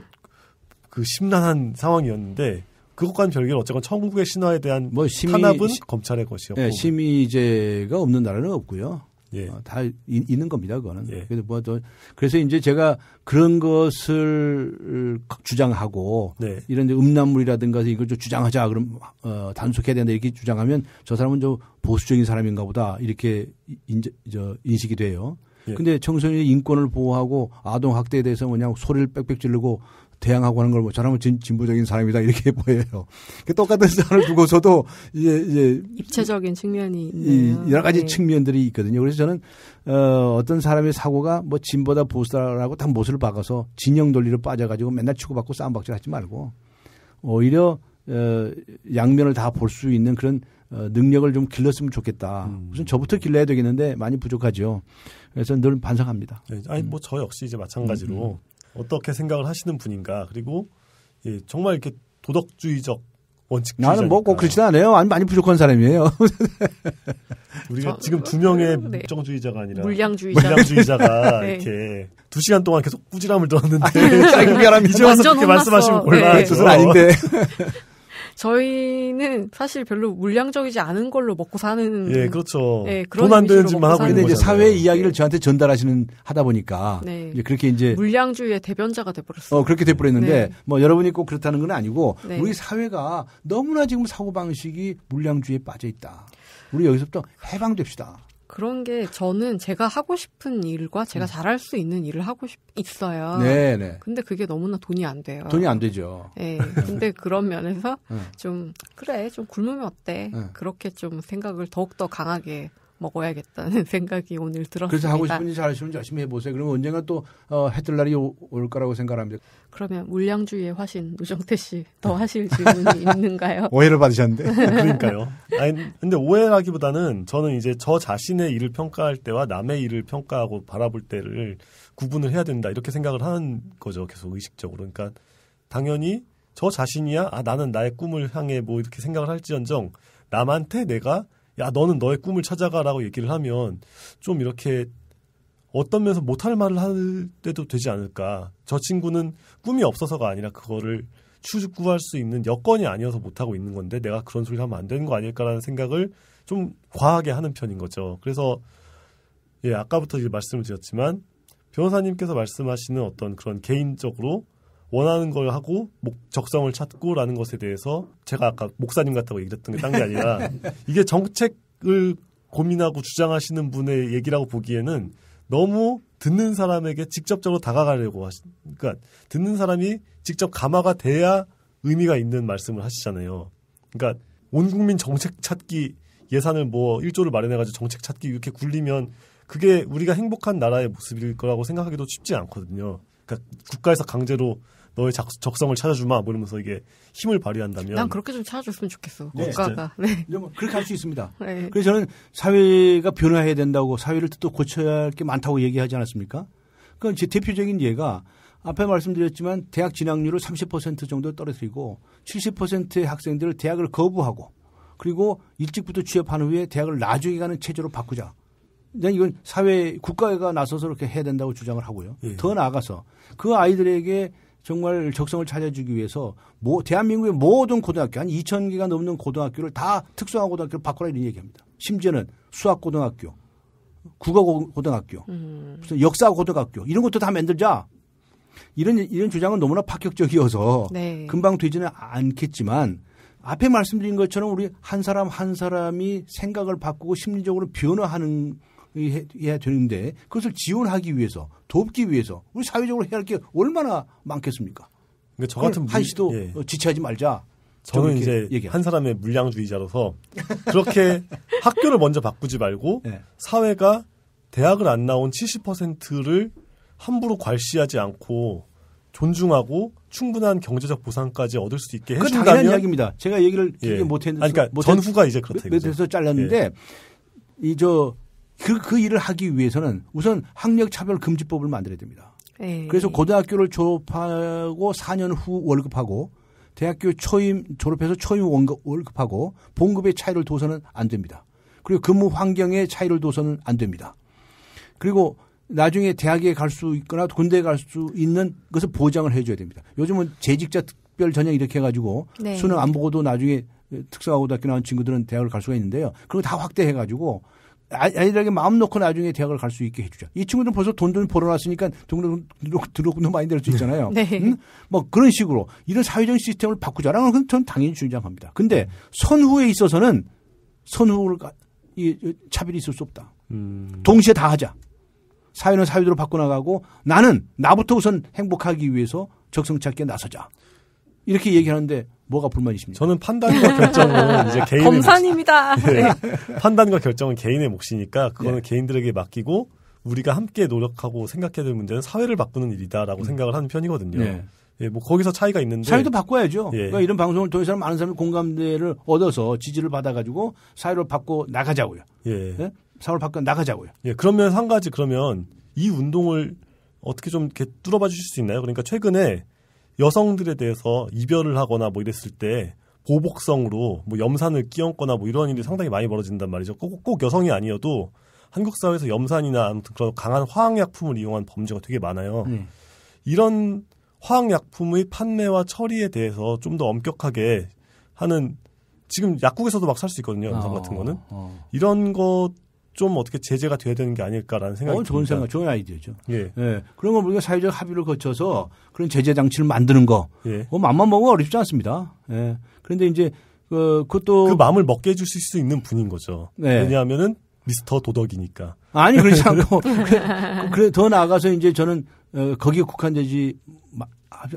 그 심란한 상황이었는데 그것과는 별개로 어쨌건 천국의 신화에 대한 뭐 심의, 탄압은 시, 검찰의 것이었고 예, 심의제가 없는 나라는 없고요. 예. 어, 다 이, 있는 겁니다. 그거는. 예. 그래서 뭐 저, 그래서 이제 제가 그런 것을 주장하고 네. 이런 음란물이라든가 이걸 좀 주장하자 그럼 어, 단속해야 된다 이렇게 주장하면 저 사람은 좀 보수적인 사람인가 보다 이렇게 인제, 저, 인식이 돼요. 예. 근데 청소년의 인권을 보호하고 아동 학대에 대해서 그냥 소리를 빽빽 지르고 대항하고 하는 걸뭐 저라면 진, 진보적인 사람이다 이렇게 보여요. 그 똑같은 사람을 두고서도 이제, 이제 입체적인 측면이 있네요. 여러 가지 네. 측면들이 있거든요. 그래서 저는 어, 어떤 사람의 사고가 뭐 진보다 보수다라고 딱 못을 박아서 진영 논리로 빠져가지고 맨날 치고받고 싸움박질하지 말고 오히려 어, 양면을 다 볼 수 있는 그런 어, 능력을 좀 길렀으면 좋겠다. 음. 우선 슨 저부터 길러야 되겠는데 많이 부족하죠. 그래서 늘 반성합니다. 네, 아니 뭐 음. 뭐저 역시 이제 마찬가지로 음. 음. 어떻게 생각을 하시는 분인가 그리고 예, 정말 이렇게 도덕주의적 원칙. 나는 뭐꼭 그렇진 않아요. 아니 많이 부족한 사람이에요. 우리가 저, 지금 두 명의 네. 정주의자가 아니라 물량주의자. 가 네. 이렇게 두 시간 동안 계속 꾸지람을 들었는데 아, 그러니 이제 와서 그렇게 말씀하시면 곤란해서 네. 아닌데. 저희는 사실 별로 물량적이지 않은 걸로 먹고 사는. 예, 그렇죠. 예, 그런 돈안 되는 짓만 하고 있는 거죠. 사회 이야기를 저한테 전달하시는 하다 보니까 네. 이제 그렇게 이제 물량주의의 대변자가 돼버렸어요. 어, 그렇게 돼버렸는데 네. 뭐 여러분이 꼭 그렇다는 건 아니고 네. 우리 사회가 너무나 지금 사고 방식이 물량주의에 빠져 있다. 우리 여기서부터 해방됩시다. 그런 게 저는 제가 하고 싶은 일과 제가 음. 잘할 수 있는 일을 하고 싶, 있어요. 네네. 근데 그게 너무나 돈이 안 돼요. 돈이 안 되죠. 네. 근데 그런 면에서 네. 좀, 그래, 좀 굶으면 어때? 네. 그렇게 좀 생각을 더욱더 강하게 먹어야겠다는 생각이 오늘 들었습니다. 그래서 하고 싶은 지 잘하시면 열심히 해보세요. 그러면 언젠가 또 어, 해뜰 날이 오, 올 거라고 생각합니다. 그러면 물량주의의 화신 노정태 씨 더 하실 질문이 있는가요? 오해를 받으셨는데. 그러니까요. 아니, 근데 오해라기보다는 저는 이제 저 자신의 일을 평가할 때와 남의 일을 평가하고 바라볼 때를 구분을 해야 된다 이렇게 생각을 하는 거죠. 계속 의식적으로. 그러니까 당연히 저 자신이야 아 나는 나의 꿈을 향해 뭐 이렇게 생각을 할지언정 남한테 내가 야 너는 너의 꿈을 찾아가라고 얘기를 하면 좀 이렇게 어떤 면에서 못할 말을 할 때도 되지 않을까. 저 친구는 꿈이 없어서가 아니라 그거를 추구할 수 있는 여건이 아니어서 못하고 있는 건데 내가 그런 소리를 하면 안 되는 거 아닐까라는 생각을 좀 과하게 하는 편인 거죠. 그래서 예, 아까부터 이제 말씀을 드렸지만 변호사님께서 말씀하시는 어떤 그런 개인적으로 원하는 걸 하고 목 적성을 찾고라는 것에 대해서 제가 아까 목사님 같다고 얘기했던 게 딴 게 아니라 이게 정책을 고민하고 주장하시는 분의 얘기라고 보기에는 너무 듣는 사람에게 직접적으로 다가가려고 하시, 그러니까 듣는 사람이 직접 감화가 돼야 의미가 있는 말씀을 하시잖아요. 그러니까 온 국민 정책 찾기 예산을 뭐일조를 마련해가지고 정책 찾기 이렇게 굴리면 그게 우리가 행복한 나라의 모습일 거라고 생각하기도 쉽지 않거든요. 그러니까 국가에서 강제로 너의 작, 적성을 찾아주마 뭐 이러면서 이게 힘을 발휘한다면 난 그렇게 좀 찾아줬으면 좋겠어 네. 국가가 네. 네. 그렇게 할 수 있습니다. 네. 그래서 저는 사회가 변화해야 된다고 사회를 또 고쳐야 할 게 많다고 얘기하지 않았습니까? 그건 제 대표적인 예가 앞에 말씀드렸지만 대학 진학률을 30% 정도 떨어뜨리고 70%의 학생들을 대학을 거부하고 그리고 일찍부터 취업한 후에 대학을 나중에 가는 체제로 바꾸자. 난 이건 사회 국가가 나서서 그렇게 해야 된다고 주장을 하고요. 예. 더 나아가서 그 아이들에게 정말 적성을 찾아주기 위해서 뭐 대한민국의 모든 고등학교 한2 0 0 0 개가 넘는 고등학교를 다 특성화 고등학교로 바꿔라 이런 얘기합니다. 심지어는 수학 고등학교, 국어 고등학교, 음. 무슨 역사 고등학교 이런 것도 다 만들자. 이런 이런 주장은 너무나 파격적이어서 네. 금방 되지는 않겠지만 앞에 말씀드린 것처럼 우리 한 사람 한 사람이 생각을 바꾸고 심리적으로 변화하는 해야 되는데 그것을 지원하기 위해서 돕기 위해서 우리 사회적으로 해야 할 게 얼마나 많겠습니까? 그러니까 저 같은 한시도 예. 지체하지 말자. 저는 이제 얘기하죠. 한 사람의 물량주의자로서 그렇게 학교를 먼저 바꾸지 말고 네. 사회가 대학을 안 나온 70%를 함부로 괄시하지 않고 존중하고 충분한 경제적 보상까지 얻을 수 있게 해준다면 당연한 이야기입니다. 제가 얘기를 예. 못했는데 그러니까 전후가 이제 그렇다 이거죠. 그래서 잘랐는데 예. 이저 그, 그 일을 하기 위해서는 우선 학력차별금지법을 만들어야 됩니다. 에이. 예. 그래서 고등학교를 졸업하고 4년 후 월급하고 대학교 초임 졸업해서 초임 원급, 월급하고 봉급의 차이를 둬서는 안 됩니다. 그리고 근무 환경의 차이를 둬서는 안 됩니다. 그리고 나중에 대학에 갈 수 있거나 군대에 갈 수 있는 것을 보장을 해줘야 됩니다. 요즘은 재직자 특별 전형 이렇게 해가지고 네. 수능 안 보고도 나중에 특성화고등학교 나온 친구들은 대학을 갈 수가 있는데요. 그리고다 확대해가지고 아, 아이들에게 마음 놓고 나중에 대학을 갈 수 있게 해주자. 이 친구들은 벌써 돈좀 벌어놨으니까 등록금도 많이 낼수 있잖아요. 네. 응? 네. 음? 뭐 그런 식으로 이런 사회적 시스템을 바꾸자라는 건 저는 당연히 주장합니다. 근데 선후에 있어서는 선후를 이 차별이 있을 수 없다. 음. 동시에 다 하자. 사회는 사회대로 바꿔나가고 나는 나부터 우선 행복하기 위해서 적성 찾기에 나서자. 이렇게 얘기하는데 뭐가 불만이십니까? 저는 판단과 결정은 이제 개인의 검사입니다 네. 네. 판단과 결정은 개인의 몫이니까 그거는 네. 개인들에게 맡기고 우리가 함께 노력하고 생각해야 될 문제는 사회를 바꾸는 일이다라고 음. 생각을 하는 편이거든요. 네. 예, 뭐 거기서 차이가 있는데 사회도 바꿔야죠. 예. 그러니까 이런 방송을 통해서 많은 사람이 공감대를 얻어서 지지를 받아가지고 사회를 바꿔 나가자고요. 예. 네? 예? 사회를 바꿔 나가자고요. 예, 그러면 한 가지 그러면 이 운동을 어떻게 좀 이렇게 뚫어봐 주실 수 있나요? 그러니까 최근에 여성들에 대해서 이별을 하거나 뭐 이랬을 때 보복성으로 뭐 염산을 끼얹거나 뭐 이런 일이 상당히 많이 벌어진단 말이죠. 꼭, 꼭 여성이 아니어도 한국 사회에서 염산이나 아무튼 그런 강한 화학약품을 이용한 범죄가 되게 많아요. 음. 이런 화학약품의 판매와 처리에 대해서 좀 더 엄격하게 하는 지금 약국에서도 막 살 수 있거든요. 염산 어, 같은 거는 어. 이런 것좀 어떻게 제재가 돼야 되는 게 아닐까라는 생각이 어, 좋은 듭니다. 생각, 좋은 아이디어죠. 예. 예. 그런 걸 우리가 사회적 합의를 거쳐서 그런 제재 장치를 만드는 거, 예. 마음만 뭐 먹으면 어렵지 않습니다. 예. 그런데 이제 그, 그것도 그 마음을 먹게 해줄 수 있는 분인 거죠. 네. 왜냐하면은 미스터 도덕이니까. 아니 그렇지 않고 그래, 그래 더 나아가서 이제 저는 어, 거기에 국한되지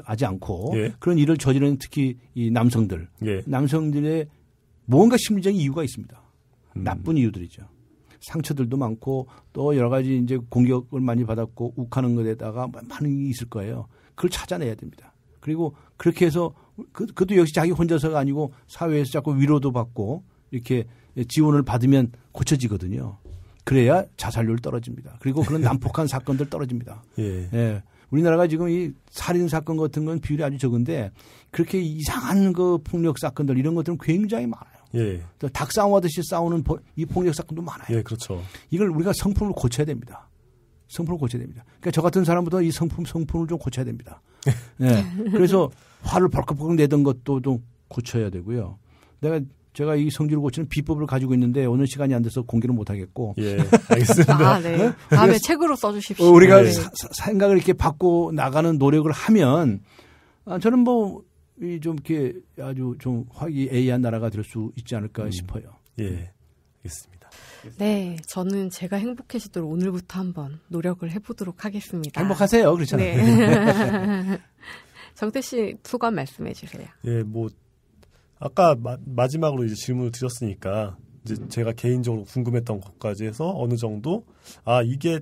하지 않고 예. 그런 일을 저지르는 특히 이 남성들, 예. 남성들의 뭔가 심리적인 이유가 있습니다. 음. 나쁜 이유들이죠. 상처들도 많고 또 여러 가지 이제 공격을 많이 받았고 욱하는 것에다가 많은 게 있을 거예요. 그걸 찾아내야 됩니다. 그리고 그렇게 해서 그, 그것도 역시 자기 혼자서가 아니고 사회에서 자꾸 위로도 받고 이렇게 지원을 받으면 고쳐지거든요. 그래야 자살률 떨어집니다. 그리고 그런 난폭한 사건들 떨어집니다. 예. 예. 우리나라가 지금 이 살인 사건 같은 건 비율이 아주 적은데 그렇게 이상한 그 폭력 사건들 이런 것들은 굉장히 많아요. 예. 그러니까 닭 싸움하듯이 싸우는 이 폭력 사건도 많아요. 예, 그렇죠. 이걸 우리가 성품을 고쳐야 됩니다. 성품을 고쳐야 됩니다. 그러니까 저 같은 사람보다 이 성품 성품을 좀 고쳐야 됩니다. 예. 그래서 화를 벌컥벌컥 내던 것도 좀 고쳐야 되고요. 내가 제가 이 성질을 고치는 비법을 가지고 있는데 오늘 시간이 안 돼서 공개를 못 하겠고. 예, 알겠습니다. 아, 네. 예? 다음에 책으로 써주십시오. 어, 우리가 네. 사, 생각을 이렇게 바꿔 나가는 노력을 하면 아, 저는 뭐 이좀 이렇게 아주 좀 화기애애한 나라가 될 수 있지 않을까 음. 싶어요. 예, 음. 알겠습니다. 네, 저는 제가 행복해지도록 오늘부터 한번 노력을 해보도록 하겠습니다. 행복하세요, 그렇잖아요. 네. 정태 씨 소감 말씀해 주세요. 예, 뭐 아까 마, 지막으로 이제 질문을 드렸으니까 이제 제가 개인적으로 궁금했던 것까지 해서 어느 정도 아 이게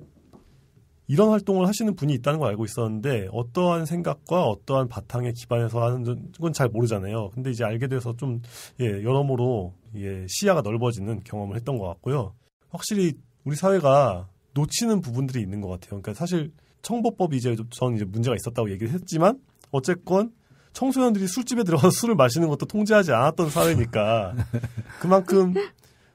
이런 활동을 하시는 분이 있다는 걸 알고 있었는데 어떠한 생각과 어떠한 바탕에 기반해서 하는 건 잘 모르잖아요. 근데 이제 알게 돼서 좀 예, 여러모로 예, 시야가 넓어지는 경험을 했던 것 같고요. 확실히 우리 사회가 놓치는 부분들이 있는 것 같아요. 그러니까 사실 청보법이 이제 전 이제 문제가 있었다고 얘기를 했지만 어쨌건 청소년들이 술집에 들어가서 술을 마시는 것도 통제하지 않았던 사회니까 그만큼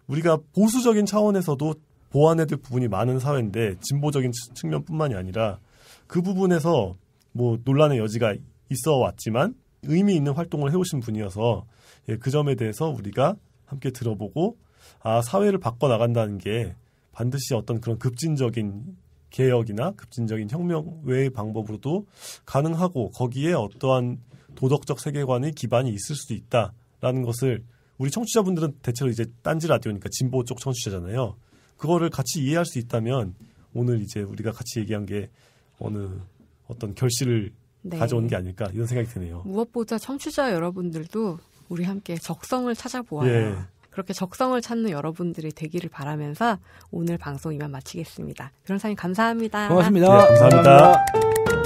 우리가 보수적인 차원에서도 보완해야 될 부분이 많은 사회인데 진보적인 측면뿐만이 아니라 그 부분에서 뭐 논란의 여지가 있어 왔지만 의미 있는 활동을 해오신 분이어서 예, 그 점에 대해서 우리가 함께 들어보고 아 사회를 바꿔 나간다는 게 반드시 어떤 그런 급진적인 개혁이나 급진적인 혁명 외의 방법으로도 가능하고 거기에 어떠한 도덕적 세계관의 기반이 있을 수도 있다라는 것을 우리 청취자분들은 대체로 이제 딴지 라디오니까 진보 쪽 청취자잖아요. 그거를 같이 이해할 수 있다면 오늘 이제 우리가 같이 얘기한 게 어느 어떤 결실을 네. 가져온 게 아닐까 이런 생각이 드네요. 무엇보다 청취자 여러분들도 우리 함께 적성을 찾아보아요. 예. 그렇게 적성을 찾는 여러분들이 되기를 바라면서 오늘 방송 이만 마치겠습니다. 변호사님 감사합니다. 고맙습니다. 네, 감사합니다. 감사합니다.